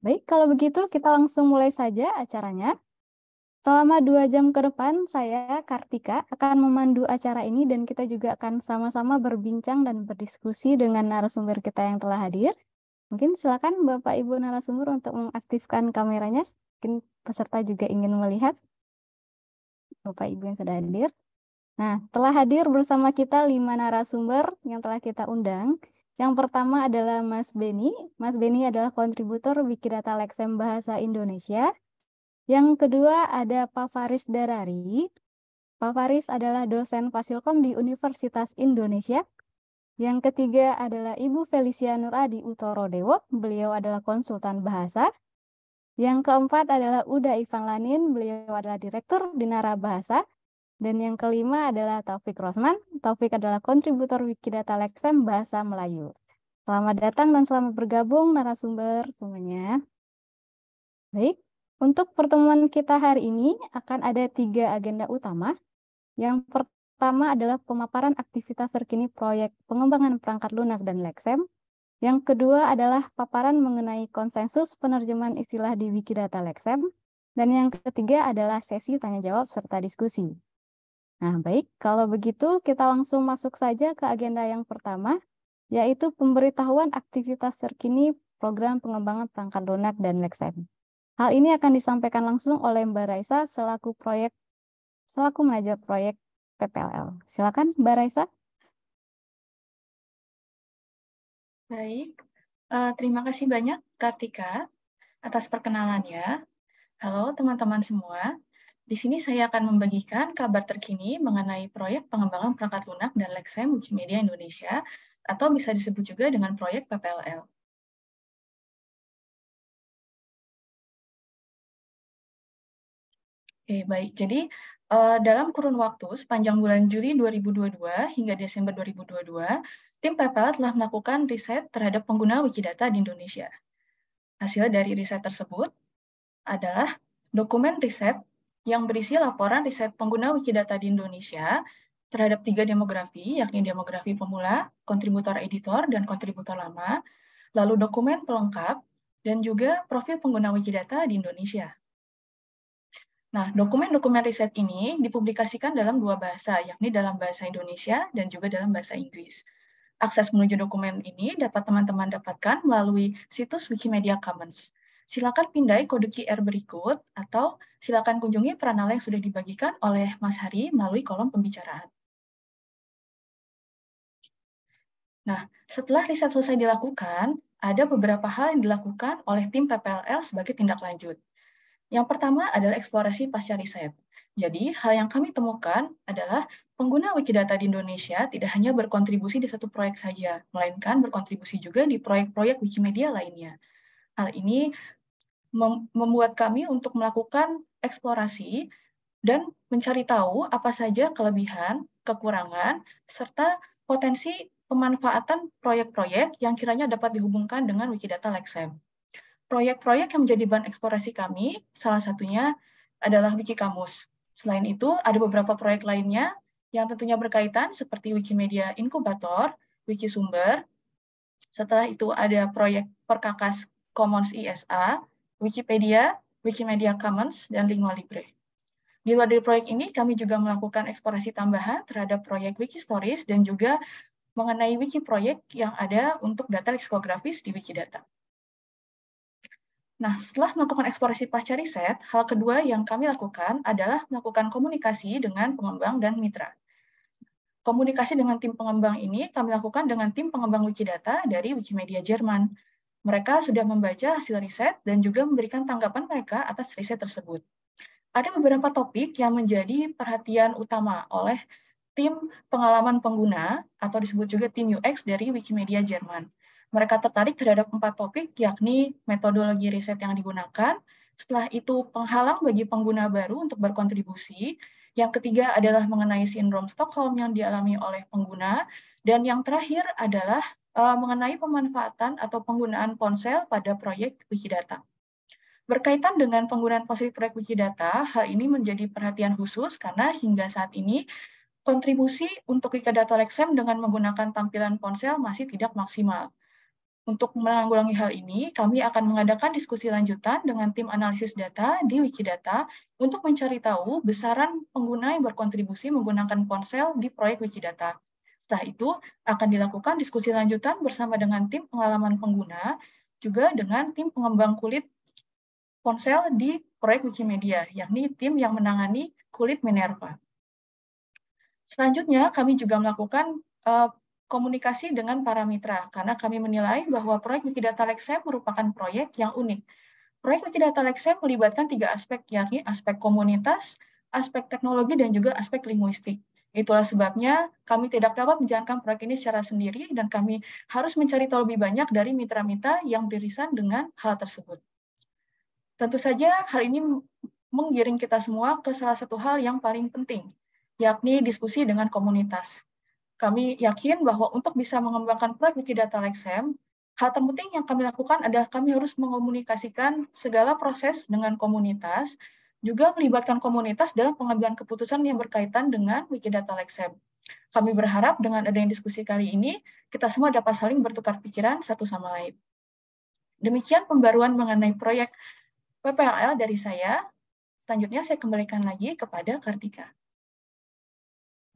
Baik, kalau begitu kita langsung mulai saja acaranya. Selama dua jam ke depan, saya, Kartika, akan memandu acara ini dan kita juga akan sama-sama berbincang dan berdiskusi dengan narasumber kita yang telah hadir. Mungkin silakan Bapak-Ibu narasumber untuk mengaktifkan kameranya. Mungkin peserta juga ingin melihat Bapak-Ibu yang sudah hadir. Nah, telah hadir bersama kita lima narasumber yang telah kita undang. Yang pertama adalah Mas Beni. Mas Beni adalah kontributor Wikidata Lexem Bahasa Indonesia. Yang kedua ada Pak Faris Darari. Pak Faris adalah dosen Fasilkom di Universitas Indonesia. Yang ketiga adalah Ibu Felicia Nuradi Utoro Dewo. Beliau adalah konsultan bahasa. Yang keempat adalah Uda Ivan Lanin. Beliau adalah Direktur Dinara Bahasa. Dan yang kelima adalah Taufik Rosman. Taufik adalah kontributor Wikidata Lexem Bahasa Melayu. Selamat datang dan selamat bergabung narasumber semuanya. Baik, untuk pertemuan kita hari ini akan ada tiga agenda utama. Yang pertama adalah pemaparan aktivitas terkini proyek pengembangan perangkat lunak dan Lexem. Yang kedua adalah paparan mengenai konsensus penerjemahan istilah di Wikidata Lexem. Dan yang ketiga adalah sesi tanya jawab serta diskusi. Nah, baik. Kalau begitu, kita langsung masuk saja ke agenda yang pertama, yaitu pemberitahuan aktivitas terkini program pengembangan perangkat lunak dan Lexem. Hal ini akan disampaikan langsung oleh Mbak Raisa selaku proyek selaku manajer proyek PPLL. Silakan Mbak Raisa. Baik, uh, terima kasih banyak Kartika atas perkenalannya. Halo teman-teman semua, di sini saya akan membagikan kabar terkini mengenai proyek pengembangan perangkat lunak dan Lexem Multimedia Indonesia, atau bisa disebut juga dengan proyek PPLL. Oke, baik. Jadi, eh, dalam kurun waktu sepanjang bulan Juli 2022 hingga Desember 2022, tim PPL telah melakukan riset terhadap pengguna Wikidata di Indonesia. Hasil dari riset tersebut adalah dokumen riset yang berisi laporan riset pengguna Wikidata di Indonesia terhadap tiga demografi, yakni demografi pemula, kontributor editor, dan kontributor lama, lalu dokumen pelengkap, dan juga profil pengguna Wikidata di Indonesia. Nah, dokumen-dokumen riset ini dipublikasikan dalam dua bahasa, yakni dalam bahasa Indonesia dan juga dalam bahasa Inggris. Akses menuju dokumen ini dapat teman-teman dapatkan melalui situs Wikimedia Commons silakan pindai kode QR berikut atau silakan kunjungi peranala yang sudah dibagikan oleh Mas Hari melalui kolom pembicaraan. Nah, setelah riset selesai dilakukan, ada beberapa hal yang dilakukan oleh tim PPLL sebagai tindak lanjut. Yang pertama adalah eksplorasi pasca riset. Jadi, hal yang kami temukan adalah pengguna Wikidata di Indonesia tidak hanya berkontribusi di satu proyek saja, melainkan berkontribusi juga di proyek-proyek Wikimedia lainnya. Hal ini mem membuat kami untuk melakukan eksplorasi dan mencari tahu apa saja kelebihan, kekurangan, serta potensi pemanfaatan proyek-proyek yang kiranya dapat dihubungkan dengan Wikidata Lexem. Proyek-proyek yang menjadi bahan eksplorasi kami, salah satunya adalah Wikikamus. Selain itu, ada beberapa proyek lainnya yang tentunya berkaitan seperti Wikimedia Inkubator, Wikisumber, setelah itu ada proyek Perkakas Commons ISA, Wikipedia, Wikimedia Commons, dan Lingua Libre. Di luar dari proyek ini, kami juga melakukan eksplorasi tambahan terhadap proyek Wikistories dan juga mengenai wiki proyek yang ada untuk data leksikografis di Wikidata. Nah, setelah melakukan eksplorasi pasca riset, hal kedua yang kami lakukan adalah melakukan komunikasi dengan pengembang dan mitra. Komunikasi dengan tim pengembang ini kami lakukan dengan tim pengembang Wikidata dari Wikimedia Jerman, mereka sudah membaca hasil riset dan juga memberikan tanggapan mereka atas riset tersebut. Ada beberapa topik yang menjadi perhatian utama oleh tim pengalaman pengguna atau disebut juga tim UX dari Wikimedia Jerman. Mereka tertarik terhadap empat topik, yakni metodologi riset yang digunakan, setelah itu penghalang bagi pengguna baru untuk berkontribusi, yang ketiga adalah mengenai sindrom Stockholm yang dialami oleh pengguna, dan yang terakhir adalah Eh, mengenai pemanfaatan atau penggunaan ponsel pada proyek Wikidata. Berkaitan dengan penggunaan ponsel proyek Wikidata, hal ini menjadi perhatian khusus karena hingga saat ini kontribusi untuk Wikidata Lexem dengan menggunakan tampilan ponsel masih tidak maksimal. Untuk menanggulangi hal ini, kami akan mengadakan diskusi lanjutan dengan tim analisis data di Wikidata untuk mencari tahu besaran pengguna yang berkontribusi menggunakan ponsel di proyek Wikidata. Setelah itu akan dilakukan diskusi lanjutan bersama dengan tim pengalaman pengguna, juga dengan tim pengembang kulit ponsel di proyek Wikimedia, yakni tim yang menangani kulit Minerva. Selanjutnya, kami juga melakukan eh, komunikasi dengan para mitra, karena kami menilai bahwa proyek Wikidata Lexem merupakan proyek yang unik. Proyek Wikidata Lexem melibatkan tiga aspek, yakni aspek komunitas, aspek teknologi, dan juga aspek linguistik. Itulah sebabnya kami tidak dapat menjalankan proyek ini secara sendiri dan kami harus mencari tahu lebih banyak dari mitra-mitra yang beririsan dengan hal tersebut. Tentu saja hal ini menggiring kita semua ke salah satu hal yang paling penting, yakni diskusi dengan komunitas. Kami yakin bahwa untuk bisa mengembangkan proyek Data Lexem, hal terpenting yang kami lakukan adalah kami harus mengomunikasikan segala proses dengan komunitas juga melibatkan komunitas dalam pengambilan keputusan yang berkaitan dengan Wikidata Lexem. Kami berharap dengan adanya diskusi kali ini, kita semua dapat saling bertukar pikiran satu sama lain. Demikian pembaruan mengenai proyek PPLL dari saya. Selanjutnya saya kembalikan lagi kepada Kartika.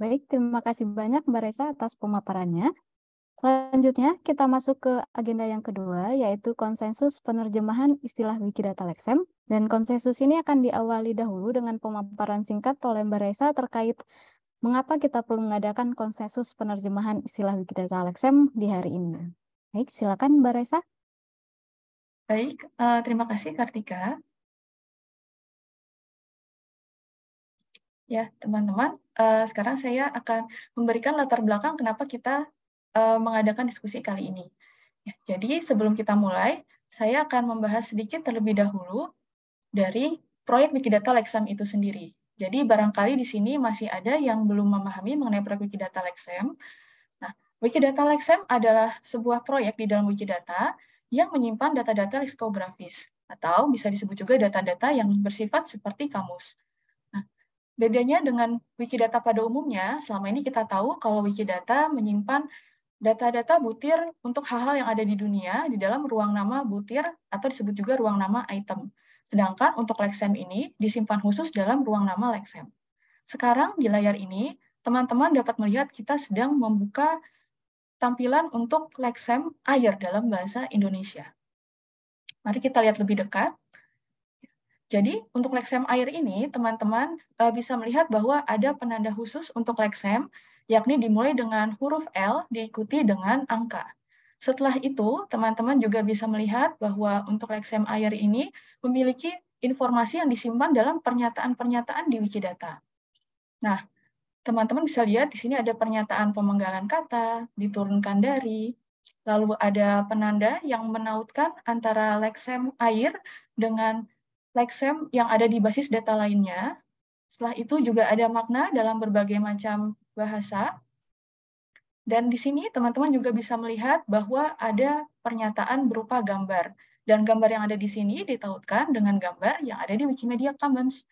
Baik, terima kasih banyak Mbak Reza atas pemaparannya. Selanjutnya, kita masuk ke agenda yang kedua, yaitu konsensus penerjemahan istilah Wikidata Lexem. Dan konsensus ini akan diawali dahulu dengan pemaparan singkat oleh Mbak Reza terkait mengapa kita perlu mengadakan konsensus penerjemahan istilah Wikidata Lexem di hari ini. Baik, silakan Mbak Reza. Baik, uh, terima kasih Kartika. Ya, teman-teman, uh, sekarang saya akan memberikan latar belakang kenapa kita Eh, mengadakan diskusi kali ini. Ya, jadi sebelum kita mulai, saya akan membahas sedikit terlebih dahulu dari proyek Wikidata Lexem itu sendiri. Jadi barangkali di sini masih ada yang belum memahami mengenai proyek Wikidata Lexem. Nah, Wikidata Lexem adalah sebuah proyek di dalam Wikidata yang menyimpan data-data leksikografis atau bisa disebut juga data-data yang bersifat seperti kamus. Nah, bedanya dengan Wikidata pada umumnya, selama ini kita tahu kalau Wikidata menyimpan data-data butir untuk hal-hal yang ada di dunia di dalam ruang nama butir atau disebut juga ruang nama item. Sedangkan untuk Lexem ini disimpan khusus dalam ruang nama Lexem. Sekarang di layar ini, teman-teman dapat melihat kita sedang membuka tampilan untuk Lexem air dalam bahasa Indonesia. Mari kita lihat lebih dekat. Jadi, untuk Lexem air ini, teman-teman eh, bisa melihat bahwa ada penanda khusus untuk Lexem yakni dimulai dengan huruf L diikuti dengan angka. Setelah itu, teman-teman juga bisa melihat bahwa untuk leksem air ini memiliki informasi yang disimpan dalam pernyataan-pernyataan di Wikidata. Nah, teman-teman bisa lihat di sini ada pernyataan pemenggalan kata, diturunkan dari, lalu ada penanda yang menautkan antara leksem air dengan leksem yang ada di basis data lainnya. Setelah itu juga ada makna dalam berbagai macam bahasa. Dan di sini teman-teman juga bisa melihat bahwa ada pernyataan berupa gambar. Dan gambar yang ada di sini ditautkan dengan gambar yang ada di Wikimedia Commons.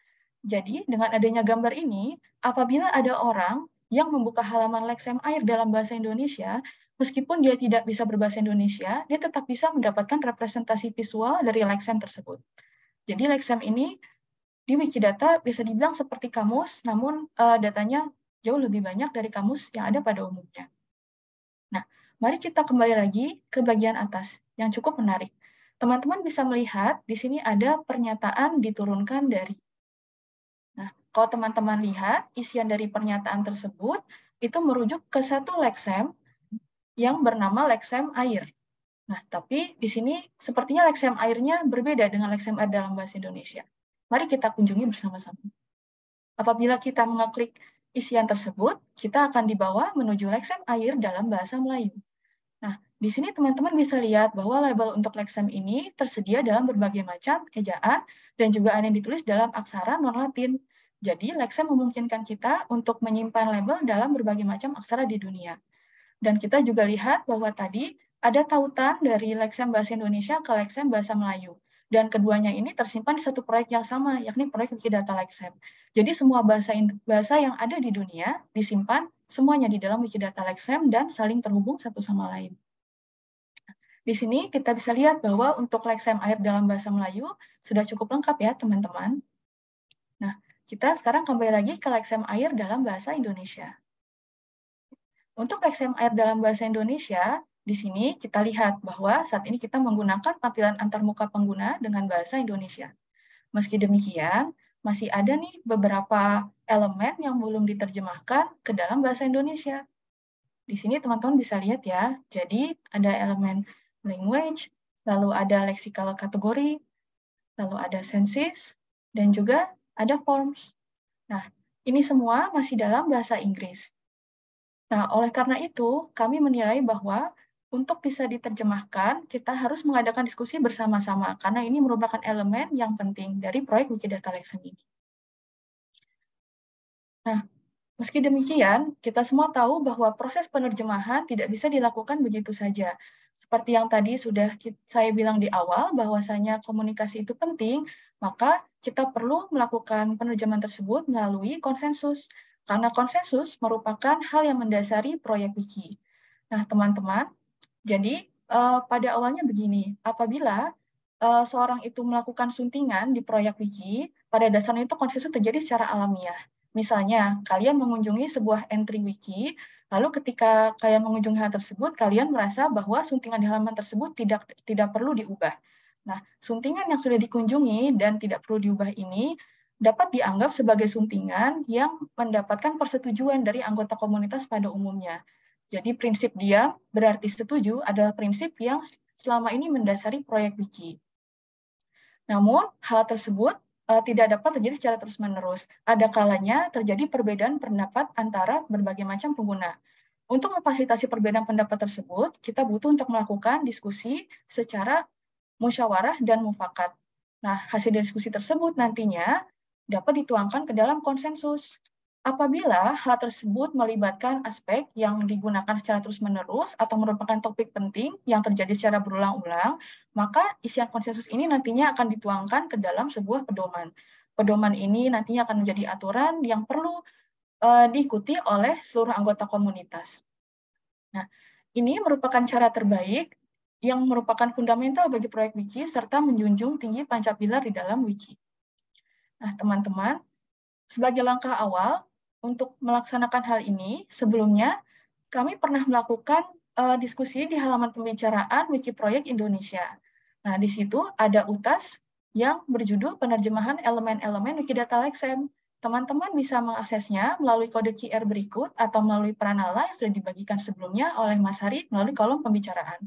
Jadi, dengan adanya gambar ini, apabila ada orang yang membuka halaman Lexem Air dalam bahasa Indonesia, meskipun dia tidak bisa berbahasa Indonesia, dia tetap bisa mendapatkan representasi visual dari Lexem tersebut. Jadi, Lexem ini di Wikidata bisa dibilang seperti kamus, namun uh, datanya jauh lebih banyak dari kamus yang ada pada umumnya. Nah, mari kita kembali lagi ke bagian atas yang cukup menarik. Teman-teman bisa melihat di sini ada pernyataan diturunkan dari. Nah, kalau teman-teman lihat isian dari pernyataan tersebut itu merujuk ke satu leksem yang bernama leksem air. Nah, tapi di sini sepertinya leksem airnya berbeda dengan leksem air dalam bahasa Indonesia. Mari kita kunjungi bersama-sama. Apabila kita mengeklik isian tersebut kita akan dibawa menuju leksem air dalam bahasa Melayu. Nah, di sini teman-teman bisa lihat bahwa label untuk leksem ini tersedia dalam berbagai macam ejaan dan juga ada yang ditulis dalam aksara non-latin. Jadi, leksem memungkinkan kita untuk menyimpan label dalam berbagai macam aksara di dunia. Dan kita juga lihat bahwa tadi ada tautan dari leksem bahasa Indonesia ke leksem bahasa Melayu dan keduanya ini tersimpan di satu proyek yang sama, yakni proyek Wikidata Lexem. Jadi semua bahasa bahasa yang ada di dunia disimpan semuanya di dalam Wikidata Lexem dan saling terhubung satu sama lain. Di sini kita bisa lihat bahwa untuk Lexem air dalam bahasa Melayu sudah cukup lengkap ya teman-teman. Nah, kita sekarang kembali lagi ke Lexem air dalam bahasa Indonesia. Untuk Lexem air dalam bahasa Indonesia, di sini kita lihat bahwa saat ini kita menggunakan tampilan antarmuka pengguna dengan bahasa Indonesia. Meski demikian, masih ada nih beberapa elemen yang belum diterjemahkan ke dalam bahasa Indonesia. Di sini teman-teman bisa lihat ya, jadi ada elemen language, lalu ada lexical kategori, lalu ada senses, dan juga ada forms. Nah, ini semua masih dalam bahasa Inggris. Nah, oleh karena itu, kami menilai bahwa untuk bisa diterjemahkan, kita harus mengadakan diskusi bersama-sama karena ini merupakan elemen yang penting dari proyek Wikidata Lexem ini. Nah, meski demikian, kita semua tahu bahwa proses penerjemahan tidak bisa dilakukan begitu saja. Seperti yang tadi sudah saya bilang di awal, bahwasanya komunikasi itu penting, maka kita perlu melakukan penerjemahan tersebut melalui konsensus, karena konsensus merupakan hal yang mendasari proyek Wiki. Nah, teman-teman, jadi uh, pada awalnya begini, apabila uh, seorang itu melakukan suntingan di proyek wiki, pada dasarnya itu konsensus terjadi secara alamiah. Misalnya, kalian mengunjungi sebuah entry wiki, lalu ketika kalian mengunjungi hal tersebut, kalian merasa bahwa suntingan di halaman tersebut tidak tidak perlu diubah. Nah, suntingan yang sudah dikunjungi dan tidak perlu diubah ini dapat dianggap sebagai suntingan yang mendapatkan persetujuan dari anggota komunitas pada umumnya. Jadi prinsip diam berarti setuju adalah prinsip yang selama ini mendasari proyek wiki. Namun, hal tersebut eh, tidak dapat terjadi secara terus-menerus. Ada kalanya terjadi perbedaan pendapat antara berbagai macam pengguna. Untuk memfasilitasi perbedaan pendapat tersebut, kita butuh untuk melakukan diskusi secara musyawarah dan mufakat. Nah, hasil diskusi tersebut nantinya dapat dituangkan ke dalam konsensus. Apabila hal tersebut melibatkan aspek yang digunakan secara terus-menerus atau merupakan topik penting yang terjadi secara berulang-ulang, maka isian konsensus ini nantinya akan dituangkan ke dalam sebuah pedoman. Pedoman ini nantinya akan menjadi aturan yang perlu uh, diikuti oleh seluruh anggota komunitas. Nah, ini merupakan cara terbaik yang merupakan fundamental bagi proyek wiki serta menjunjung tinggi pancapilar di dalam wiki. Nah, teman-teman, sebagai langkah awal, untuk melaksanakan hal ini, sebelumnya kami pernah melakukan uh, diskusi di halaman pembicaraan Wikiproyek Indonesia. Nah, di situ ada UTAS yang berjudul Penerjemahan Elemen-Elemen Wikidata Lexem. Teman-teman bisa mengaksesnya melalui kode QR berikut atau melalui pranala yang sudah dibagikan sebelumnya oleh Mas Hari melalui kolom pembicaraan.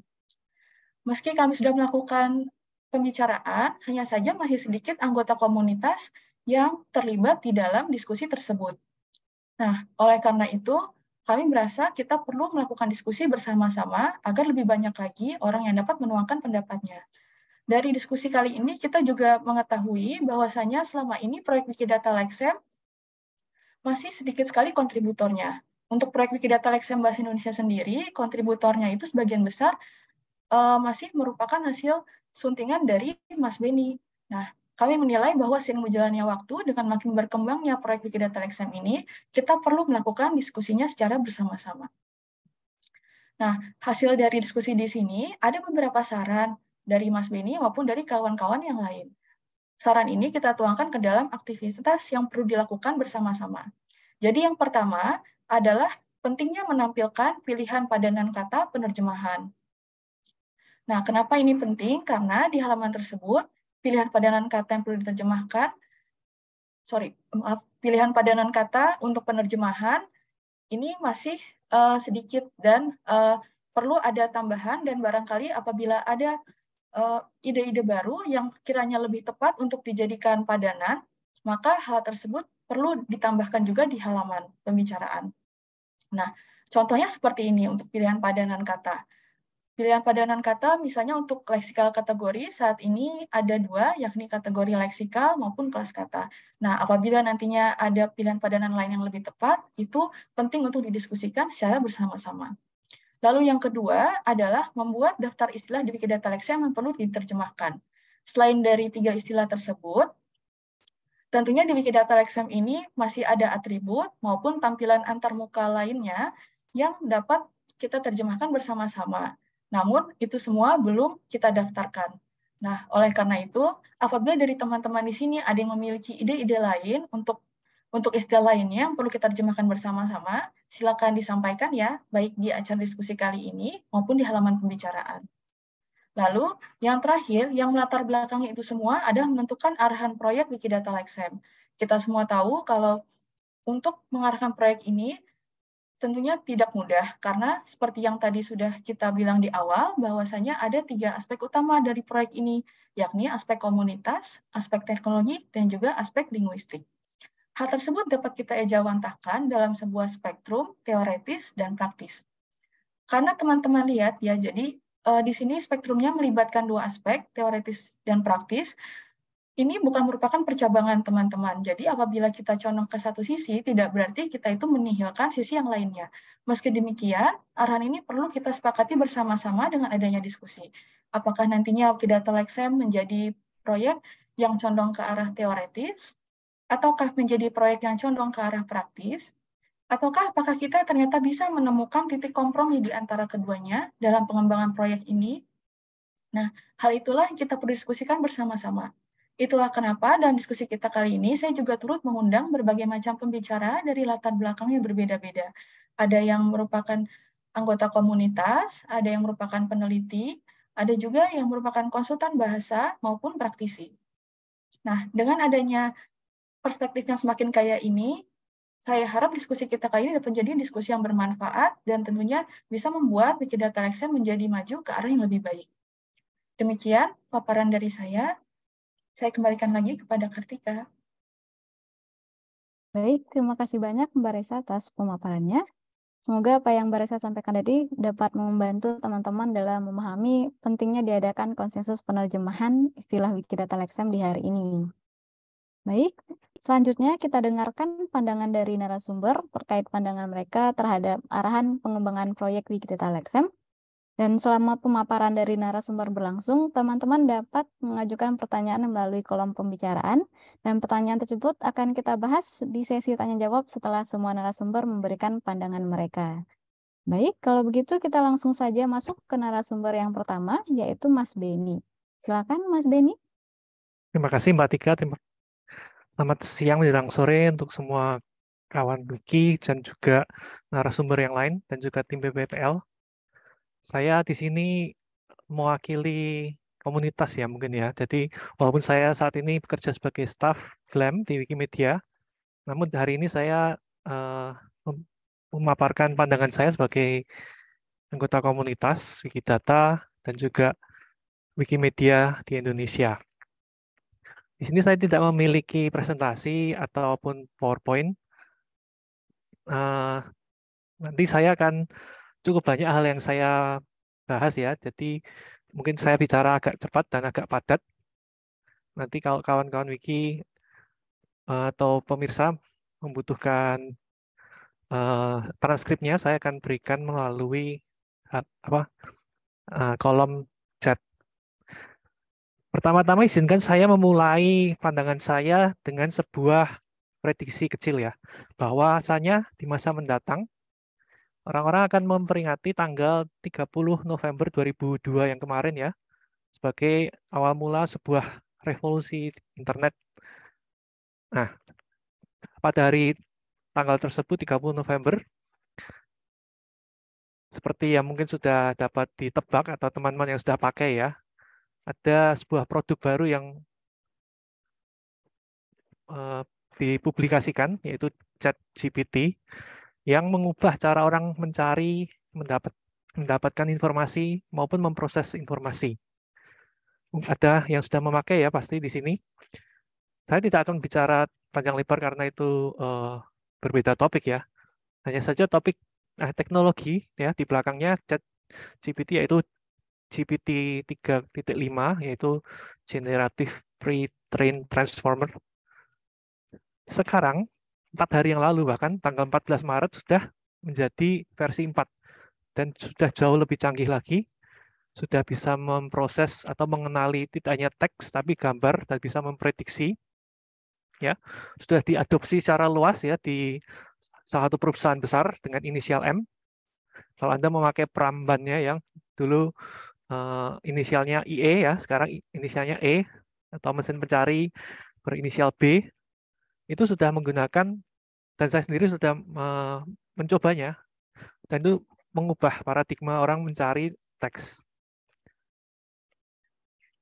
Meski kami sudah melakukan pembicaraan, hanya saja masih sedikit anggota komunitas yang terlibat di dalam diskusi tersebut. Nah, oleh karena itu, kami merasa kita perlu melakukan diskusi bersama-sama agar lebih banyak lagi orang yang dapat menuangkan pendapatnya. Dari diskusi kali ini, kita juga mengetahui bahwasannya selama ini proyek Wikidata Lexem masih sedikit sekali kontributornya. Untuk proyek Wikidata Lexem Bahasa Indonesia sendiri, kontributornya itu sebagian besar eh, masih merupakan hasil suntingan dari Mas Beni. Nah, kami menilai bahwa seiring berjalannya waktu, dengan makin berkembangnya proyek Wikidata Lexem ini, kita perlu melakukan diskusinya secara bersama-sama. Nah, hasil dari diskusi di sini, ada beberapa saran dari Mas Beni maupun dari kawan-kawan yang lain. Saran ini kita tuangkan ke dalam aktivitas yang perlu dilakukan bersama-sama. Jadi yang pertama adalah pentingnya menampilkan pilihan padanan kata penerjemahan. Nah, kenapa ini penting? Karena di halaman tersebut pilihan padanan kata yang perlu diterjemahkan, sorry, maaf, pilihan padanan kata untuk penerjemahan ini masih uh, sedikit dan uh, perlu ada tambahan dan barangkali apabila ada eh, ide-ide uh, baru yang kiranya lebih tepat untuk dijadikan padanan, maka hal tersebut perlu ditambahkan juga di halaman pembicaraan. Nah, contohnya seperti ini untuk pilihan padanan kata. Pilihan padanan kata misalnya untuk leksikal kategori saat ini ada dua, yakni kategori leksikal maupun kelas kata. Nah, apabila nantinya ada pilihan padanan lain yang lebih tepat, itu penting untuk didiskusikan secara bersama-sama. Lalu yang kedua adalah membuat daftar istilah di Wikidata Leksia yang perlu diterjemahkan. Selain dari tiga istilah tersebut, tentunya di Wikidata Leksia ini masih ada atribut maupun tampilan antarmuka lainnya yang dapat kita terjemahkan bersama-sama. Namun, itu semua belum kita daftarkan. Nah, oleh karena itu, apabila dari teman-teman di sini ada yang memiliki ide-ide lain untuk untuk istilah lainnya yang perlu kita terjemahkan bersama-sama, silakan disampaikan ya, baik di acara diskusi kali ini maupun di halaman pembicaraan. Lalu, yang terakhir, yang melatar belakangnya itu semua adalah menentukan arahan proyek Wikidata Lexem. Kita semua tahu kalau untuk mengarahkan proyek ini, tentunya tidak mudah karena seperti yang tadi sudah kita bilang di awal bahwasanya ada tiga aspek utama dari proyek ini yakni aspek komunitas, aspek teknologi, dan juga aspek linguistik. Hal tersebut dapat kita ejawantahkan dalam sebuah spektrum teoretis dan praktis. Karena teman-teman lihat ya, jadi eh, di sini spektrumnya melibatkan dua aspek, teoretis dan praktis, ini bukan merupakan percabangan teman-teman. Jadi apabila kita condong ke satu sisi, tidak berarti kita itu menihilkan sisi yang lainnya. Meski demikian, arahan ini perlu kita sepakati bersama-sama dengan adanya diskusi. Apakah nantinya pidato Lexem menjadi proyek yang condong ke arah teoretis, ataukah menjadi proyek yang condong ke arah praktis, ataukah apakah kita ternyata bisa menemukan titik kompromi di antara keduanya dalam pengembangan proyek ini? Nah, hal itulah yang kita perdiskusikan bersama-sama Itulah kenapa dalam diskusi kita kali ini saya juga turut mengundang berbagai macam pembicara dari latar belakang yang berbeda-beda. Ada yang merupakan anggota komunitas, ada yang merupakan peneliti, ada juga yang merupakan konsultan bahasa maupun praktisi. Nah, dengan adanya perspektif yang semakin kaya ini, saya harap diskusi kita kali ini dapat menjadi diskusi yang bermanfaat dan tentunya bisa membuat Wikidata Lexen menjadi maju ke arah yang lebih baik. Demikian paparan dari saya saya kembalikan lagi kepada Kartika. Baik, terima kasih banyak Mbak Resa atas pemaparannya. Semoga apa yang Mbak Resa sampaikan tadi dapat membantu teman-teman dalam memahami pentingnya diadakan konsensus penerjemahan istilah Wikidata Lexem di hari ini. Baik, selanjutnya kita dengarkan pandangan dari narasumber terkait pandangan mereka terhadap arahan pengembangan proyek Wikidata Lexem dan selama pemaparan dari narasumber berlangsung, teman-teman dapat mengajukan pertanyaan melalui kolom pembicaraan, dan pertanyaan tersebut akan kita bahas di sesi tanya-jawab setelah semua narasumber memberikan pandangan mereka. Baik, kalau begitu kita langsung saja masuk ke narasumber yang pertama, yaitu Mas Beni. Silakan Mas Beni. Terima kasih Mbak Tika. Selamat siang menjelang sore untuk semua kawan Wiki dan juga narasumber yang lain dan juga tim BPPL. Saya di sini mewakili komunitas ya mungkin ya. Jadi walaupun saya saat ini bekerja sebagai staff GLAM di Wikimedia, namun hari ini saya uh, memaparkan pandangan saya sebagai anggota komunitas Wikidata dan juga Wikimedia di Indonesia. Di sini saya tidak memiliki presentasi ataupun PowerPoint. Uh, nanti saya akan cukup banyak hal yang saya bahas ya. Jadi mungkin saya bicara agak cepat dan agak padat. Nanti kalau kawan-kawan wiki eh, atau pemirsa membutuhkan uh, transkripnya, saya akan berikan melalui apa uh, kolom chat. Pertama-tama izinkan saya memulai pandangan saya dengan sebuah prediksi kecil ya, bahwasanya di masa mendatang Orang-orang akan memperingati tanggal 30 November 2002 yang kemarin ya, sebagai awal mula sebuah revolusi internet. Nah, pada hari tanggal tersebut 30 November, seperti yang mungkin sudah dapat ditebak atau teman-teman yang sudah pakai ya, ada sebuah produk baru yang uh, dipublikasikan yaitu ChatGPT yang mengubah cara orang mencari, mendapat, mendapatkan informasi maupun memproses informasi. Ada yang sudah memakai ya pasti di sini. Saya tidak akan bicara panjang lebar karena itu uh, berbeda topik ya. Hanya saja topik nah, teknologi ya di belakangnya chat GPT yaitu GPT 3.5 yaitu generative pre-trained transformer. Sekarang empat hari yang lalu bahkan tanggal 14 Maret sudah menjadi versi 4 dan sudah jauh lebih canggih lagi sudah bisa memproses atau mengenali tidak hanya teks tapi gambar dan bisa memprediksi ya sudah diadopsi secara luas ya di salah satu perusahaan besar dengan inisial M kalau Anda memakai perambannya yang dulu uh, inisialnya IE ya, sekarang inisialnya E atau mesin pencari berinisial B itu sudah menggunakan dan saya sendiri sudah mencobanya dan itu mengubah paradigma orang mencari teks.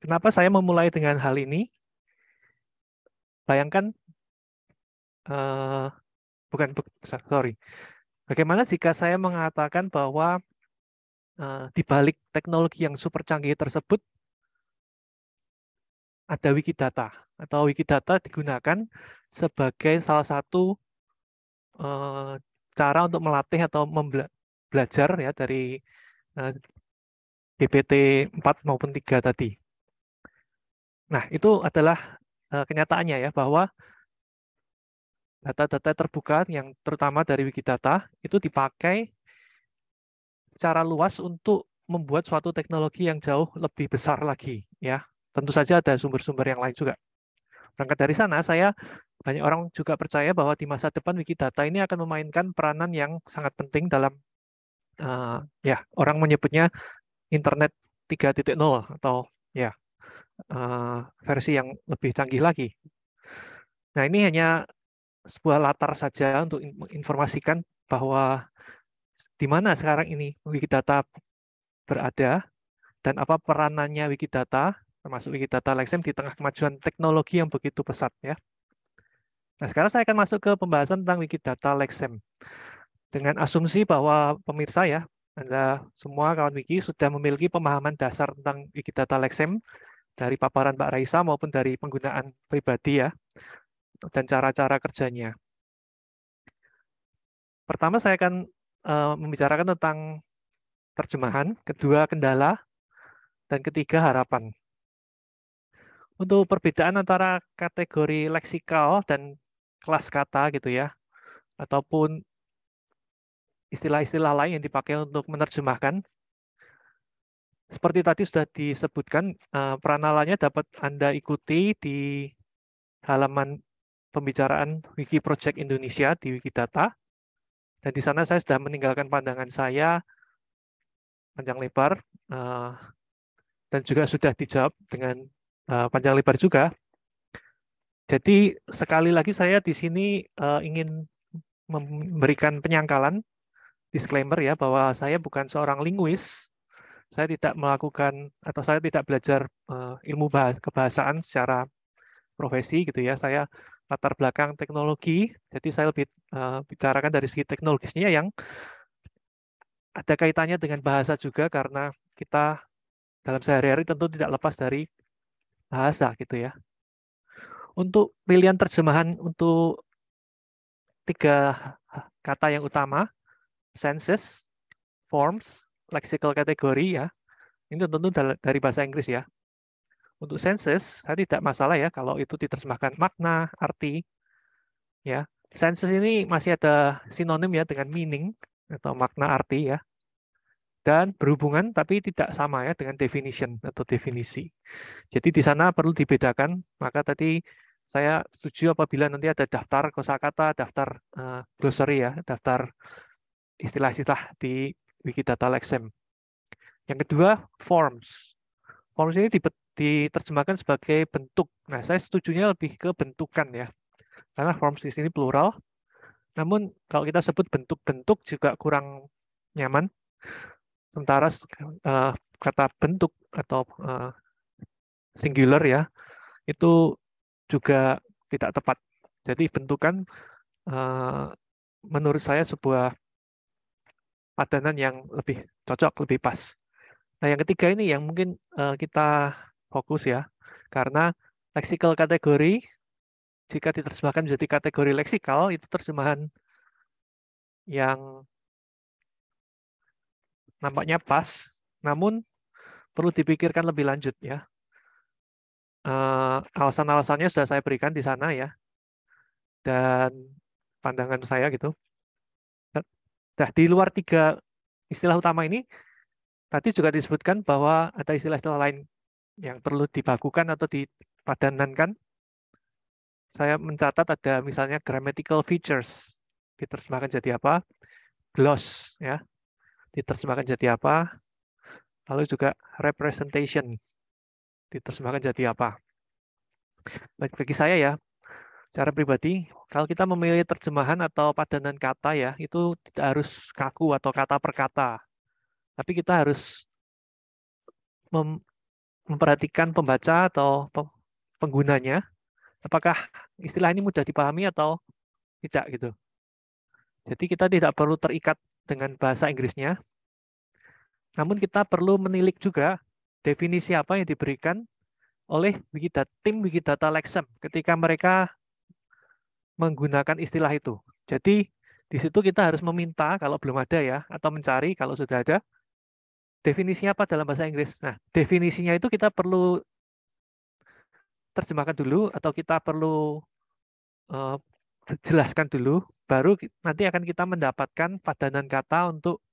Kenapa saya memulai dengan hal ini? Bayangkan, uh, bukan, sorry. Bagaimana jika saya mengatakan bahwa uh, di balik teknologi yang super canggih tersebut ada Wikidata? atau Wikidata digunakan sebagai salah satu eh, cara untuk melatih atau belajar ya dari uh, GPT 4 maupun 3 tadi. Nah, itu adalah eh, kenyataannya ya bahwa data-data terbuka yang terutama dari Wikidata itu dipakai secara luas untuk membuat suatu teknologi yang jauh lebih besar lagi ya. Tentu saja ada sumber-sumber yang lain juga. Berangkat dari sana, saya banyak orang juga percaya bahwa di masa depan Wikidata ini akan memainkan peranan yang sangat penting dalam uh, ya orang menyebutnya Internet 3.0 atau ya uh, versi yang lebih canggih lagi. Nah ini hanya sebuah latar saja untuk menginformasikan bahwa di mana sekarang ini Wikidata berada dan apa peranannya Wikidata termasuk Wikidata Lexem di tengah kemajuan teknologi yang begitu pesat ya. Nah, sekarang saya akan masuk ke pembahasan tentang Wikidata Lexem. Dengan asumsi bahwa pemirsa ya, Anda semua kawan Wiki sudah memiliki pemahaman dasar tentang Wikidata Lexem dari paparan Pak Raisa maupun dari penggunaan pribadi ya dan cara-cara kerjanya. Pertama saya akan eh, membicarakan tentang terjemahan, kedua kendala, dan ketiga harapan untuk perbedaan antara kategori leksikal dan kelas kata gitu ya, ataupun istilah-istilah lain yang dipakai untuk menerjemahkan. Seperti tadi sudah disebutkan, eh, peranalanya dapat Anda ikuti di halaman pembicaraan Wiki Project Indonesia di Wikidata. Dan di sana saya sudah meninggalkan pandangan saya panjang lebar eh, dan juga sudah dijawab dengan Eh, panjang lebar juga. Jadi sekali lagi saya di sini eh, ingin memberikan penyangkalan disclaimer ya bahwa saya bukan seorang linguis. Saya tidak melakukan atau saya tidak belajar eh, ilmu bahas kebahasaan secara profesi gitu ya. Saya latar belakang teknologi, jadi saya lebih bicarakan dari segi teknologisnya yang ada kaitannya dengan bahasa juga karena kita dalam sehari-hari tentu tidak lepas dari bahasa gitu ya. Untuk pilihan terjemahan untuk tiga kata yang utama, senses, forms, lexical category ya. Ini tentu dari bahasa Inggris ya. Untuk senses, saya tidak masalah ya kalau itu diterjemahkan makna, arti. Ya, senses ini masih ada sinonim ya dengan meaning atau makna arti ya dan berhubungan tapi tidak sama ya dengan definition atau definisi. Jadi di sana perlu dibedakan. Maka tadi saya setuju apabila nanti ada daftar kosakata, daftar uh, glossary ya, daftar istilah-istilah di Wikidata Lexem. Yang kedua, forms. Forms ini diterjemahkan sebagai bentuk. Nah, saya setujunya lebih ke bentukan ya. Karena forms di sini plural. Namun kalau kita sebut bentuk-bentuk juga kurang nyaman Sementara uh, kata bentuk atau uh, singular ya itu juga tidak tepat. Jadi bentukan uh, menurut saya sebuah padanan yang lebih cocok, lebih pas. Nah, yang ketiga ini yang mungkin uh, kita fokus ya, karena leksikal kategori jika diterjemahkan menjadi kategori leksikal itu terjemahan yang nampaknya pas, namun perlu dipikirkan lebih lanjut ya. Uh, alasan-alasannya sudah saya berikan di sana ya, dan pandangan saya gitu. Nah, di luar tiga istilah utama ini, tadi juga disebutkan bahwa ada istilah-istilah lain yang perlu dibakukan atau dipadanankan. Saya mencatat ada misalnya grammatical features, diterjemahkan jadi apa? Gloss, ya diterjemahkan jadi apa, lalu juga representation diterjemahkan jadi apa. bagi saya ya, secara pribadi, kalau kita memilih terjemahan atau padanan kata ya, itu tidak harus kaku atau kata per kata. Tapi kita harus mem memperhatikan pembaca atau penggunanya, apakah istilah ini mudah dipahami atau tidak gitu. Jadi kita tidak perlu terikat dengan bahasa Inggrisnya. Namun kita perlu menilik juga definisi apa yang diberikan oleh Wikidata, tim Wikidata Lexem ketika mereka menggunakan istilah itu. Jadi di situ kita harus meminta kalau belum ada ya, atau mencari kalau sudah ada, definisinya apa dalam bahasa Inggris. Nah, definisinya itu kita perlu terjemahkan dulu atau kita perlu uh, jelaskan dulu, baru nanti akan kita mendapatkan padanan kata untuk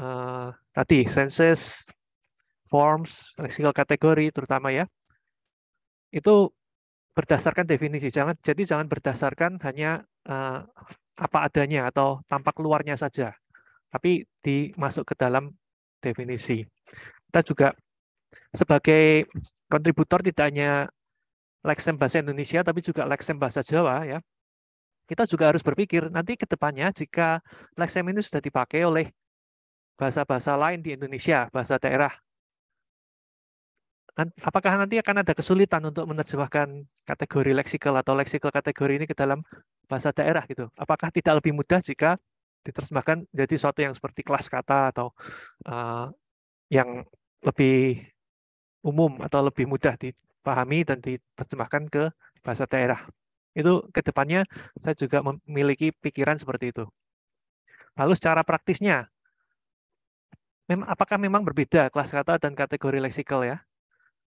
uh, tadi senses, forms, lexical kategori terutama ya. Itu berdasarkan definisi. Jangan jadi jangan berdasarkan hanya uh, apa adanya atau tampak luarnya saja. Tapi dimasuk ke dalam definisi. Kita juga sebagai kontributor tidak hanya leksem bahasa Indonesia tapi juga leksem bahasa Jawa ya kita juga harus berpikir nanti ke depannya jika Lexem ini sudah dipakai oleh bahasa-bahasa lain di Indonesia, bahasa daerah. Apakah nanti akan ada kesulitan untuk menerjemahkan kategori leksikal atau leksikal kategori ini ke dalam bahasa daerah gitu? Apakah tidak lebih mudah jika diterjemahkan jadi suatu yang seperti kelas kata atau uh, yang lebih umum atau lebih mudah dipahami dan diterjemahkan ke bahasa daerah? Itu kedepannya saya juga memiliki pikiran seperti itu. Lalu secara praktisnya, apakah memang berbeda kelas kata dan kategori leksikal ya?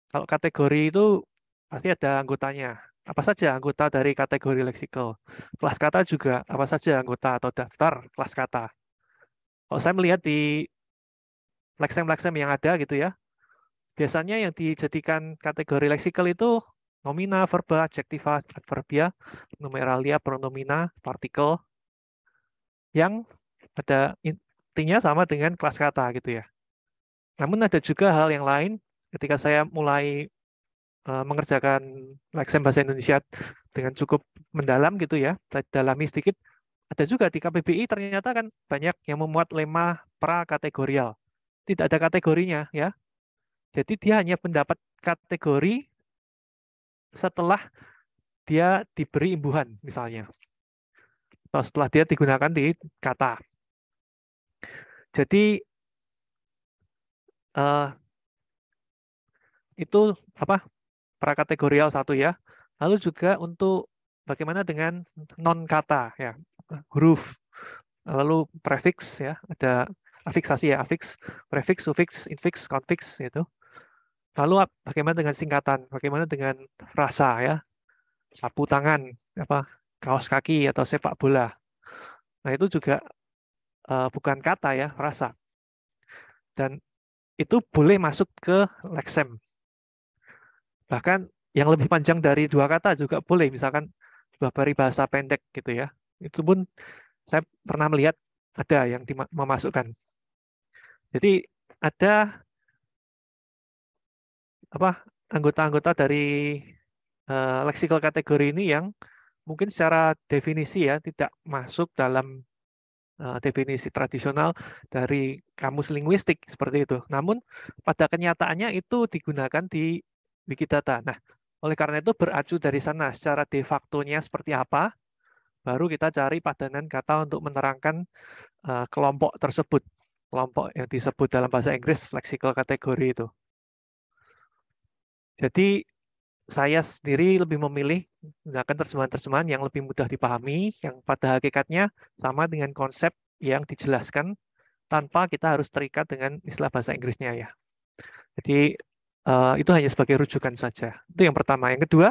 Kalau kategori itu pasti ada anggotanya. Apa saja anggota dari kategori leksikal? Kelas kata juga apa saja anggota atau daftar kelas kata. Kalau saya melihat di leksem-leksem yang ada gitu ya, biasanya yang dijadikan kategori leksikal itu nomina, verba, adjektiva, adverbia, numeralia, pronomina, partikel, yang ada intinya sama dengan kelas kata gitu ya. Namun ada juga hal yang lain ketika saya mulai e, mengerjakan leksem bahasa Indonesia dengan cukup mendalam gitu ya, saya dalami sedikit. Ada juga di KPBI ternyata kan banyak yang memuat lema pra kategorial. Tidak ada kategorinya ya. Jadi dia hanya pendapat kategori setelah dia diberi imbuhan misalnya. Atau setelah dia digunakan di kata. Jadi uh, itu apa prakategorial satu ya. Lalu juga untuk bagaimana dengan non kata ya, huruf. Lalu prefix ya, ada afiksasi ya, afiks, prefix, suffix, infix, konfiks itu. Lalu bagaimana dengan singkatan? Bagaimana dengan frasa ya? Sapu tangan, apa kaos kaki atau sepak bola. Nah, itu juga uh, bukan kata ya, frasa. Dan itu boleh masuk ke leksem. Bahkan yang lebih panjang dari dua kata juga boleh, misalkan sebuah peribahasa pendek gitu ya. Itu pun saya pernah melihat ada yang memasukkan Jadi ada apa anggota-anggota dari uh, lexical kategori ini yang mungkin secara definisi ya tidak masuk dalam uh, definisi tradisional dari kamus linguistik seperti itu. Namun pada kenyataannya itu digunakan di Wikidata. Nah, oleh karena itu beracu dari sana secara de facto-nya seperti apa, baru kita cari padanan kata untuk menerangkan uh, kelompok tersebut, kelompok yang disebut dalam bahasa Inggris lexical kategori itu. Jadi saya sendiri lebih memilih menggunakan terjemahan-terjemahan yang lebih mudah dipahami, yang pada hakikatnya sama dengan konsep yang dijelaskan tanpa kita harus terikat dengan istilah bahasa Inggrisnya ya. Jadi eh, itu hanya sebagai rujukan saja. Itu yang pertama. Yang kedua,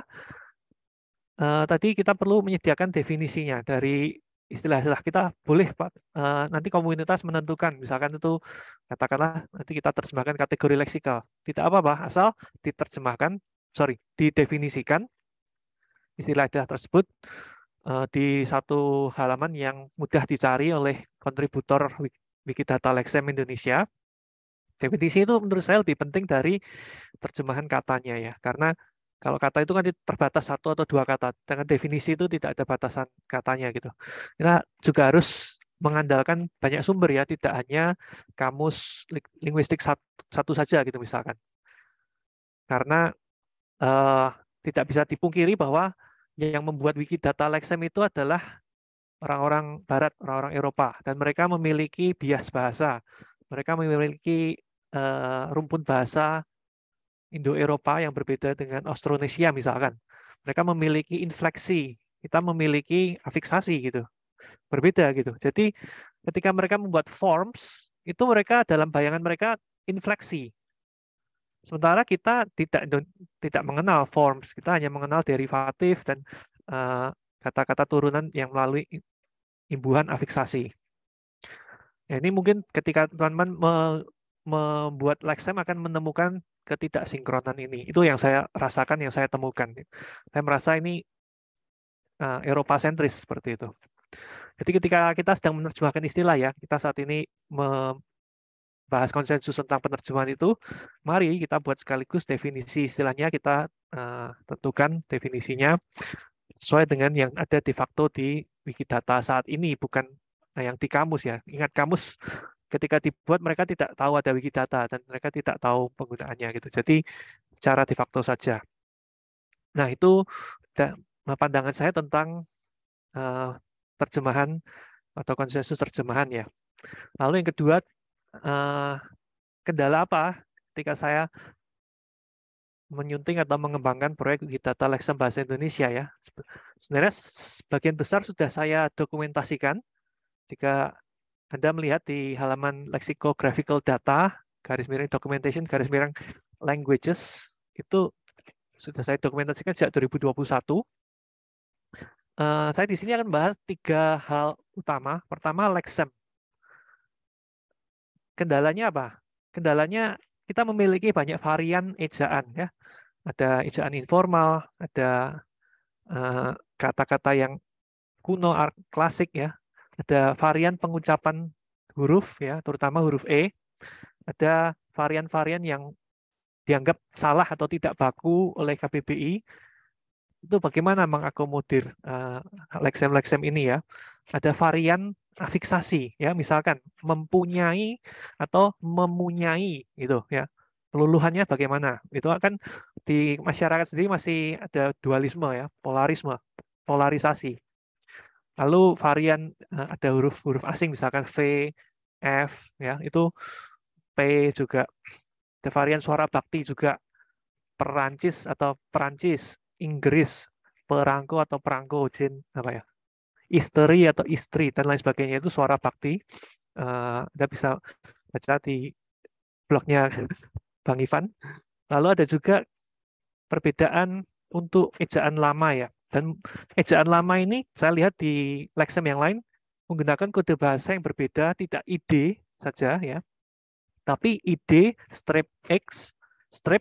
eh, tadi kita perlu menyediakan definisinya dari istilah-istilah kita boleh Pak, eh, nanti komunitas menentukan misalkan itu katakanlah nanti kita terjemahkan kategori leksikal tidak apa-apa asal diterjemahkan sorry didefinisikan istilah-istilah tersebut eh, di satu halaman yang mudah dicari oleh kontributor Wikidata Lexem Indonesia definisi itu menurut saya lebih penting dari terjemahan katanya ya karena kalau kata itu kan terbatas satu atau dua kata. Dengan definisi itu tidak ada batasan katanya gitu. Kita juga harus mengandalkan banyak sumber ya, tidak hanya kamus linguistik satu, satu saja gitu misalkan. Karena uh, tidak bisa dipungkiri bahwa yang membuat Wikidata Lexem itu adalah orang-orang Barat, orang-orang Eropa, dan mereka memiliki bias bahasa, mereka memiliki uh, rumpun bahasa Indo-Eropa yang berbeda dengan Austronesia misalkan. Mereka memiliki infleksi, kita memiliki afiksasi gitu. Berbeda gitu. Jadi ketika mereka membuat forms, itu mereka dalam bayangan mereka infleksi. Sementara kita tidak tidak mengenal forms, kita hanya mengenal derivatif dan eh, kata-kata uh, turunan yang melalui imbuhan afiksasi. Ya, ini mungkin ketika teman-teman me membuat lexem akan menemukan ketidaksinkronan ini. Itu yang saya rasakan, yang saya temukan. Saya merasa ini uh, eh, Eropa sentris seperti itu. Jadi ketika kita sedang menerjemahkan istilah ya, kita saat ini membahas konsensus tentang penerjemahan itu, mari kita buat sekaligus definisi istilahnya, kita uh, tentukan definisinya sesuai dengan yang ada di facto di Wikidata saat ini, bukan eh, yang di kamus ya. Ingat kamus ketika dibuat mereka tidak tahu ada Wikidata dan mereka tidak tahu penggunaannya gitu. Jadi cara de facto saja. Nah, itu pandangan saya tentang uh, terjemahan atau konsensus terjemahan ya. Lalu yang kedua, uh, kendala apa ketika saya menyunting atau mengembangkan proyek Wikidata Lexem Bahasa Indonesia ya. Sebenarnya sebagian besar sudah saya dokumentasikan jika anda melihat di halaman lexicographical data, garis miring documentation, garis miring languages, itu sudah saya dokumentasikan sejak 2021. Uh, eh, saya di sini akan bahas tiga hal utama. Pertama, lexem. Kendalanya apa? Kendalanya kita memiliki banyak varian ejaan. ya Ada ejaan informal, ada eh, kata-kata uh, yang kuno, klasik, ya ada varian pengucapan huruf ya, terutama huruf E. Ada varian-varian yang dianggap salah atau tidak baku oleh KBBI. Itu bagaimana mengakomodir eh, leksem-leksem ini ya? Ada varian afiksasi ya, misalkan mempunyai atau memunyai gitu ya peluluhannya bagaimana itu akan di masyarakat sendiri masih ada dualisme ya polarisme polarisasi Lalu varian eh, ada huruf-huruf asing misalkan V, F ya, itu P juga. Ada varian suara bakti juga Perancis atau Perancis, Inggris, perangko atau perangko, jin apa ya? istri atau istri dan lain sebagainya itu suara bakti. Eh, Anda bisa baca di blognya Bang Ivan. Lalu ada juga perbedaan untuk ejaan lama ya. Dan ejaan lama ini saya lihat di leksem yang lain menggunakan kode bahasa yang berbeda, tidak ide saja ya. Tapi ide strip X, strip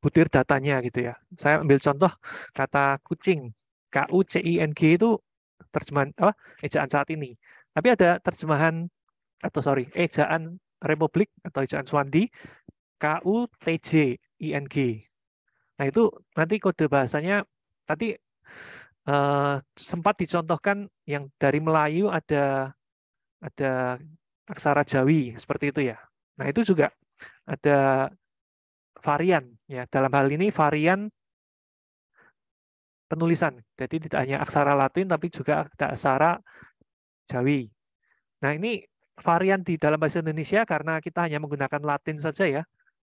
butir datanya gitu ya. Saya ambil contoh kata kucing, K U C I N G itu terjemahan apa? ejaan saat ini. Tapi ada terjemahan atau sorry, ejaan Republik atau ejaan Swandi K U T J I N G. Nah, itu nanti kode bahasanya tadi uh, sempat dicontohkan yang dari Melayu ada ada aksara Jawi seperti itu ya. Nah itu juga ada varian ya dalam hal ini varian penulisan. Jadi tidak hanya aksara Latin tapi juga ada aksara Jawi. Nah ini varian di dalam bahasa Indonesia karena kita hanya menggunakan Latin saja ya.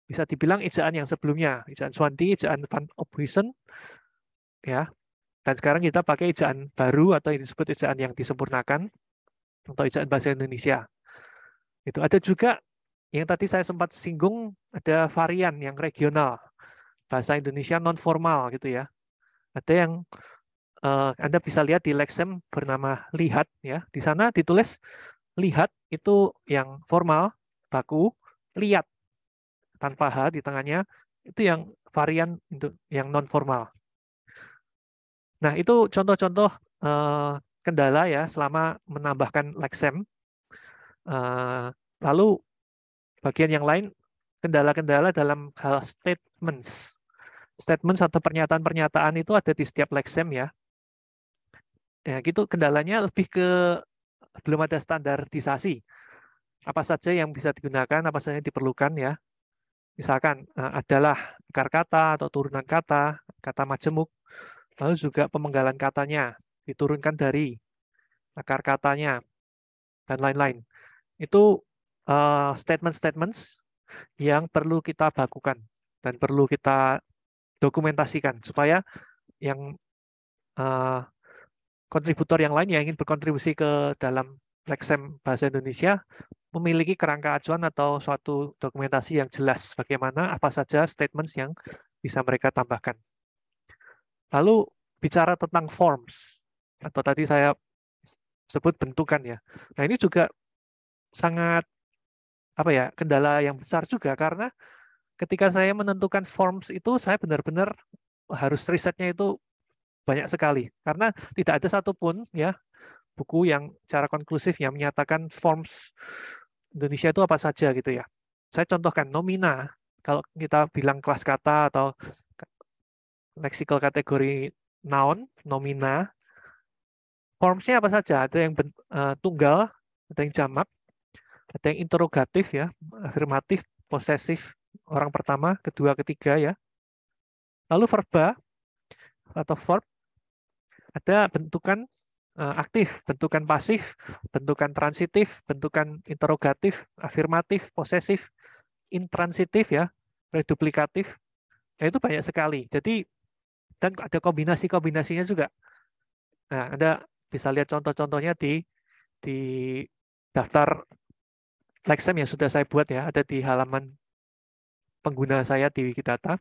Bisa dibilang ejaan yang sebelumnya, ejaan Swanti, ejaan Van Obuisen, ya dan sekarang kita pakai ejaan baru atau yang disebut ejaan yang disempurnakan atau ejaan bahasa Indonesia. Itu ada juga yang tadi saya sempat singgung ada varian yang regional. Bahasa Indonesia non formal gitu ya. Ada yang uh, Anda bisa lihat di Lexem bernama lihat ya. Di sana ditulis lihat itu yang formal, baku, lihat tanpa h di tengahnya itu yang varian untuk yang non formal. Nah, itu contoh-contoh eh, kendala ya selama menambahkan Lexem. Eh, lalu bagian yang lain kendala-kendala dalam hal statements. Statements atau pernyataan-pernyataan itu ada di setiap Lexem ya. Ya, gitu kendalanya lebih ke belum ada standarisasi. Apa saja yang bisa digunakan, apa saja yang diperlukan ya. Misalkan eh, adalah akar kata atau turunan kata, kata majemuk, Lalu juga pemenggalan katanya, diturunkan dari akar katanya, dan lain-lain. Itu statement eh, statement-statements yang perlu kita bakukan dan perlu kita dokumentasikan supaya yang uh, kontributor yang lain yang ingin berkontribusi ke dalam Lexem Bahasa Indonesia memiliki kerangka acuan atau suatu dokumentasi yang jelas bagaimana apa saja statements yang bisa mereka tambahkan. Lalu bicara tentang forms atau tadi saya sebut bentukan ya. Nah ini juga sangat apa ya kendala yang besar juga karena ketika saya menentukan forms itu saya benar-benar harus risetnya itu banyak sekali karena tidak ada satupun ya buku yang cara konklusif yang menyatakan forms Indonesia itu apa saja gitu ya. Saya contohkan nomina kalau kita bilang kelas kata atau lexical kategori noun, nomina. Formsnya apa saja? Ada yang uh, tunggal, ada yang jamak, ada yang interrogatif ya, afirmatif, posesif, orang pertama, kedua, ketiga ya. Lalu verba atau verb ada bentukan eh, aktif, bentukan pasif, bentukan transitif, bentukan interrogatif, afirmatif, posesif, intransitif ya, reduplikatif. Nah, itu banyak sekali. Jadi dan ada kombinasi-kombinasinya juga. Nah, Anda bisa lihat contoh-contohnya di di daftar Lexem yang sudah saya buat ya, ada di halaman pengguna saya di Wikidata.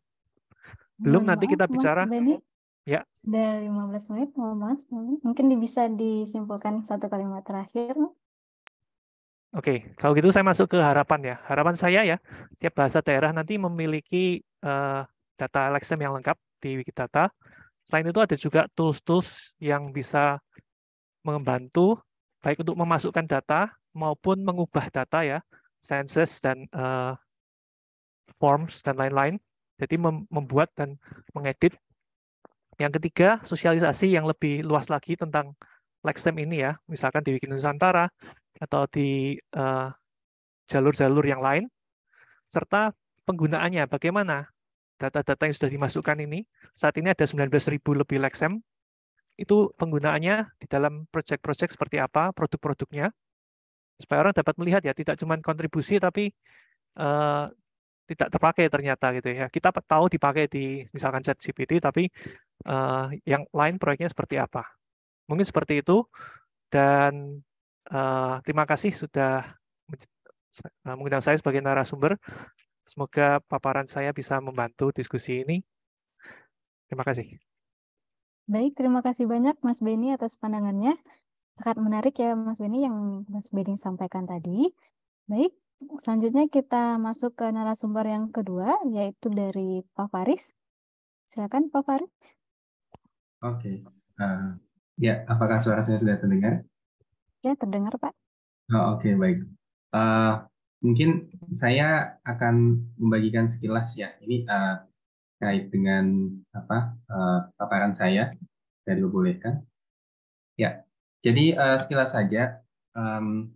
Belum nanti kita bicara. Mas ya. Sudah 15 menit, Mas. Mungkin bisa disimpulkan satu kalimat terakhir. Oke, kalau gitu saya masuk ke harapan ya. Harapan saya ya, setiap bahasa daerah nanti memiliki uh, data Lexem yang lengkap di Wikidata. Selain itu ada juga tools-tools yang bisa membantu baik untuk memasukkan data maupun mengubah data ya, census dan uh, forms dan lain-lain. Jadi membuat dan mengedit. Yang ketiga, sosialisasi yang lebih luas lagi tentang Lexem ini ya, misalkan di Wiki Nusantara atau di eh, jalur-jalur uh, jalur -jalur yang lain, serta penggunaannya, bagaimana data-data yang sudah dimasukkan ini, saat ini ada 19.000 lebih Lexem. Itu penggunaannya di dalam project-project seperti apa, produk-produknya. Supaya orang dapat melihat ya, tidak cuma kontribusi tapi uh, tidak terpakai ternyata gitu ya. Kita tahu dipakai di misalkan ChatGPT tapi uh, yang lain proyeknya seperti apa. Mungkin seperti itu dan uh, terima kasih sudah mengundang saya sebagai narasumber. Semoga paparan saya bisa membantu diskusi ini. Terima kasih. Baik, terima kasih banyak Mas Beni atas pandangannya. Sangat menarik ya Mas Beni yang Mas Beni sampaikan tadi. Baik, selanjutnya kita masuk ke narasumber yang kedua, yaitu dari Pak Faris. Silakan Pak Faris. Oke. Uh, ya, apakah suara saya sudah terdengar? Ya, terdengar Pak. Oh, Oke, okay, baik. Uh, Mungkin saya akan membagikan sekilas ya. Ini uh, eh, terkait dengan apa uh, paparan saya dari bolehkan Ya, jadi uh, sekilas saja. Um,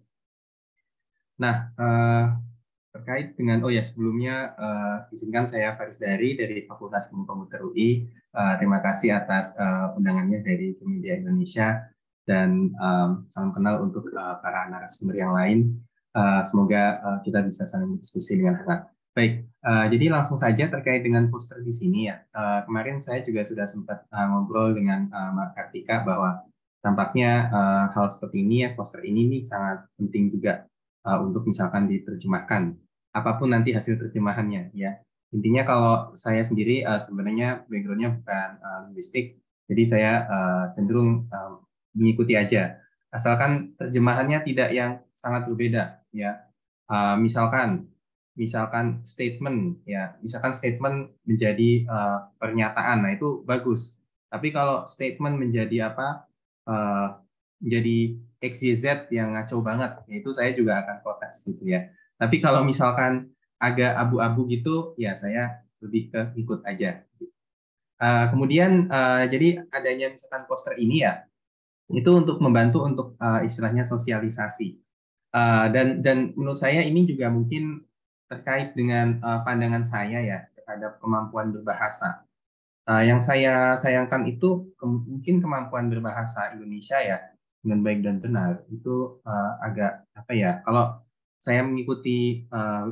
nah, uh, terkait dengan oh ya sebelumnya uh, izinkan saya Faris Dari dari Fakultas Ilmu Komputer UI. Uh, terima kasih atas uh, undangannya dari Media Indonesia dan um, salam kenal untuk uh, para narasumber yang lain. Eh, semoga uh, kita bisa saling diskusi dengan hangat. Baik, uh, jadi langsung saja terkait dengan poster di sini ya. Uh, kemarin saya juga sudah sempat uh, ngobrol dengan uh, Mbak Kartika bahwa tampaknya uh, hal seperti ini ya, poster ini nih sangat penting juga uh, untuk misalkan diterjemahkan. Apapun nanti hasil terjemahannya ya. Intinya kalau saya sendiri uh, sebenarnya backgroundnya bukan uh, linguistik, jadi saya uh, cenderung uh, mengikuti aja. Asalkan terjemahannya tidak yang sangat berbeda ya uh, misalkan misalkan statement ya misalkan statement menjadi uh, pernyataan nah itu bagus tapi kalau statement menjadi apa uh, menjadi XYZ yang ngaco banget ya itu saya juga akan protes gitu ya tapi kalau misalkan agak abu-abu gitu ya saya lebih ke ikut aja uh, kemudian uh, jadi adanya misalkan poster ini ya itu untuk membantu untuk uh, istilahnya sosialisasi uh, dan dan menurut saya ini juga mungkin terkait dengan uh, pandangan saya ya terhadap kemampuan berbahasa. Uh, yang saya sayangkan itu ke mungkin kemampuan berbahasa Indonesia ya dengan baik dan benar itu uh, agak apa ya kalau saya mengikuti uh,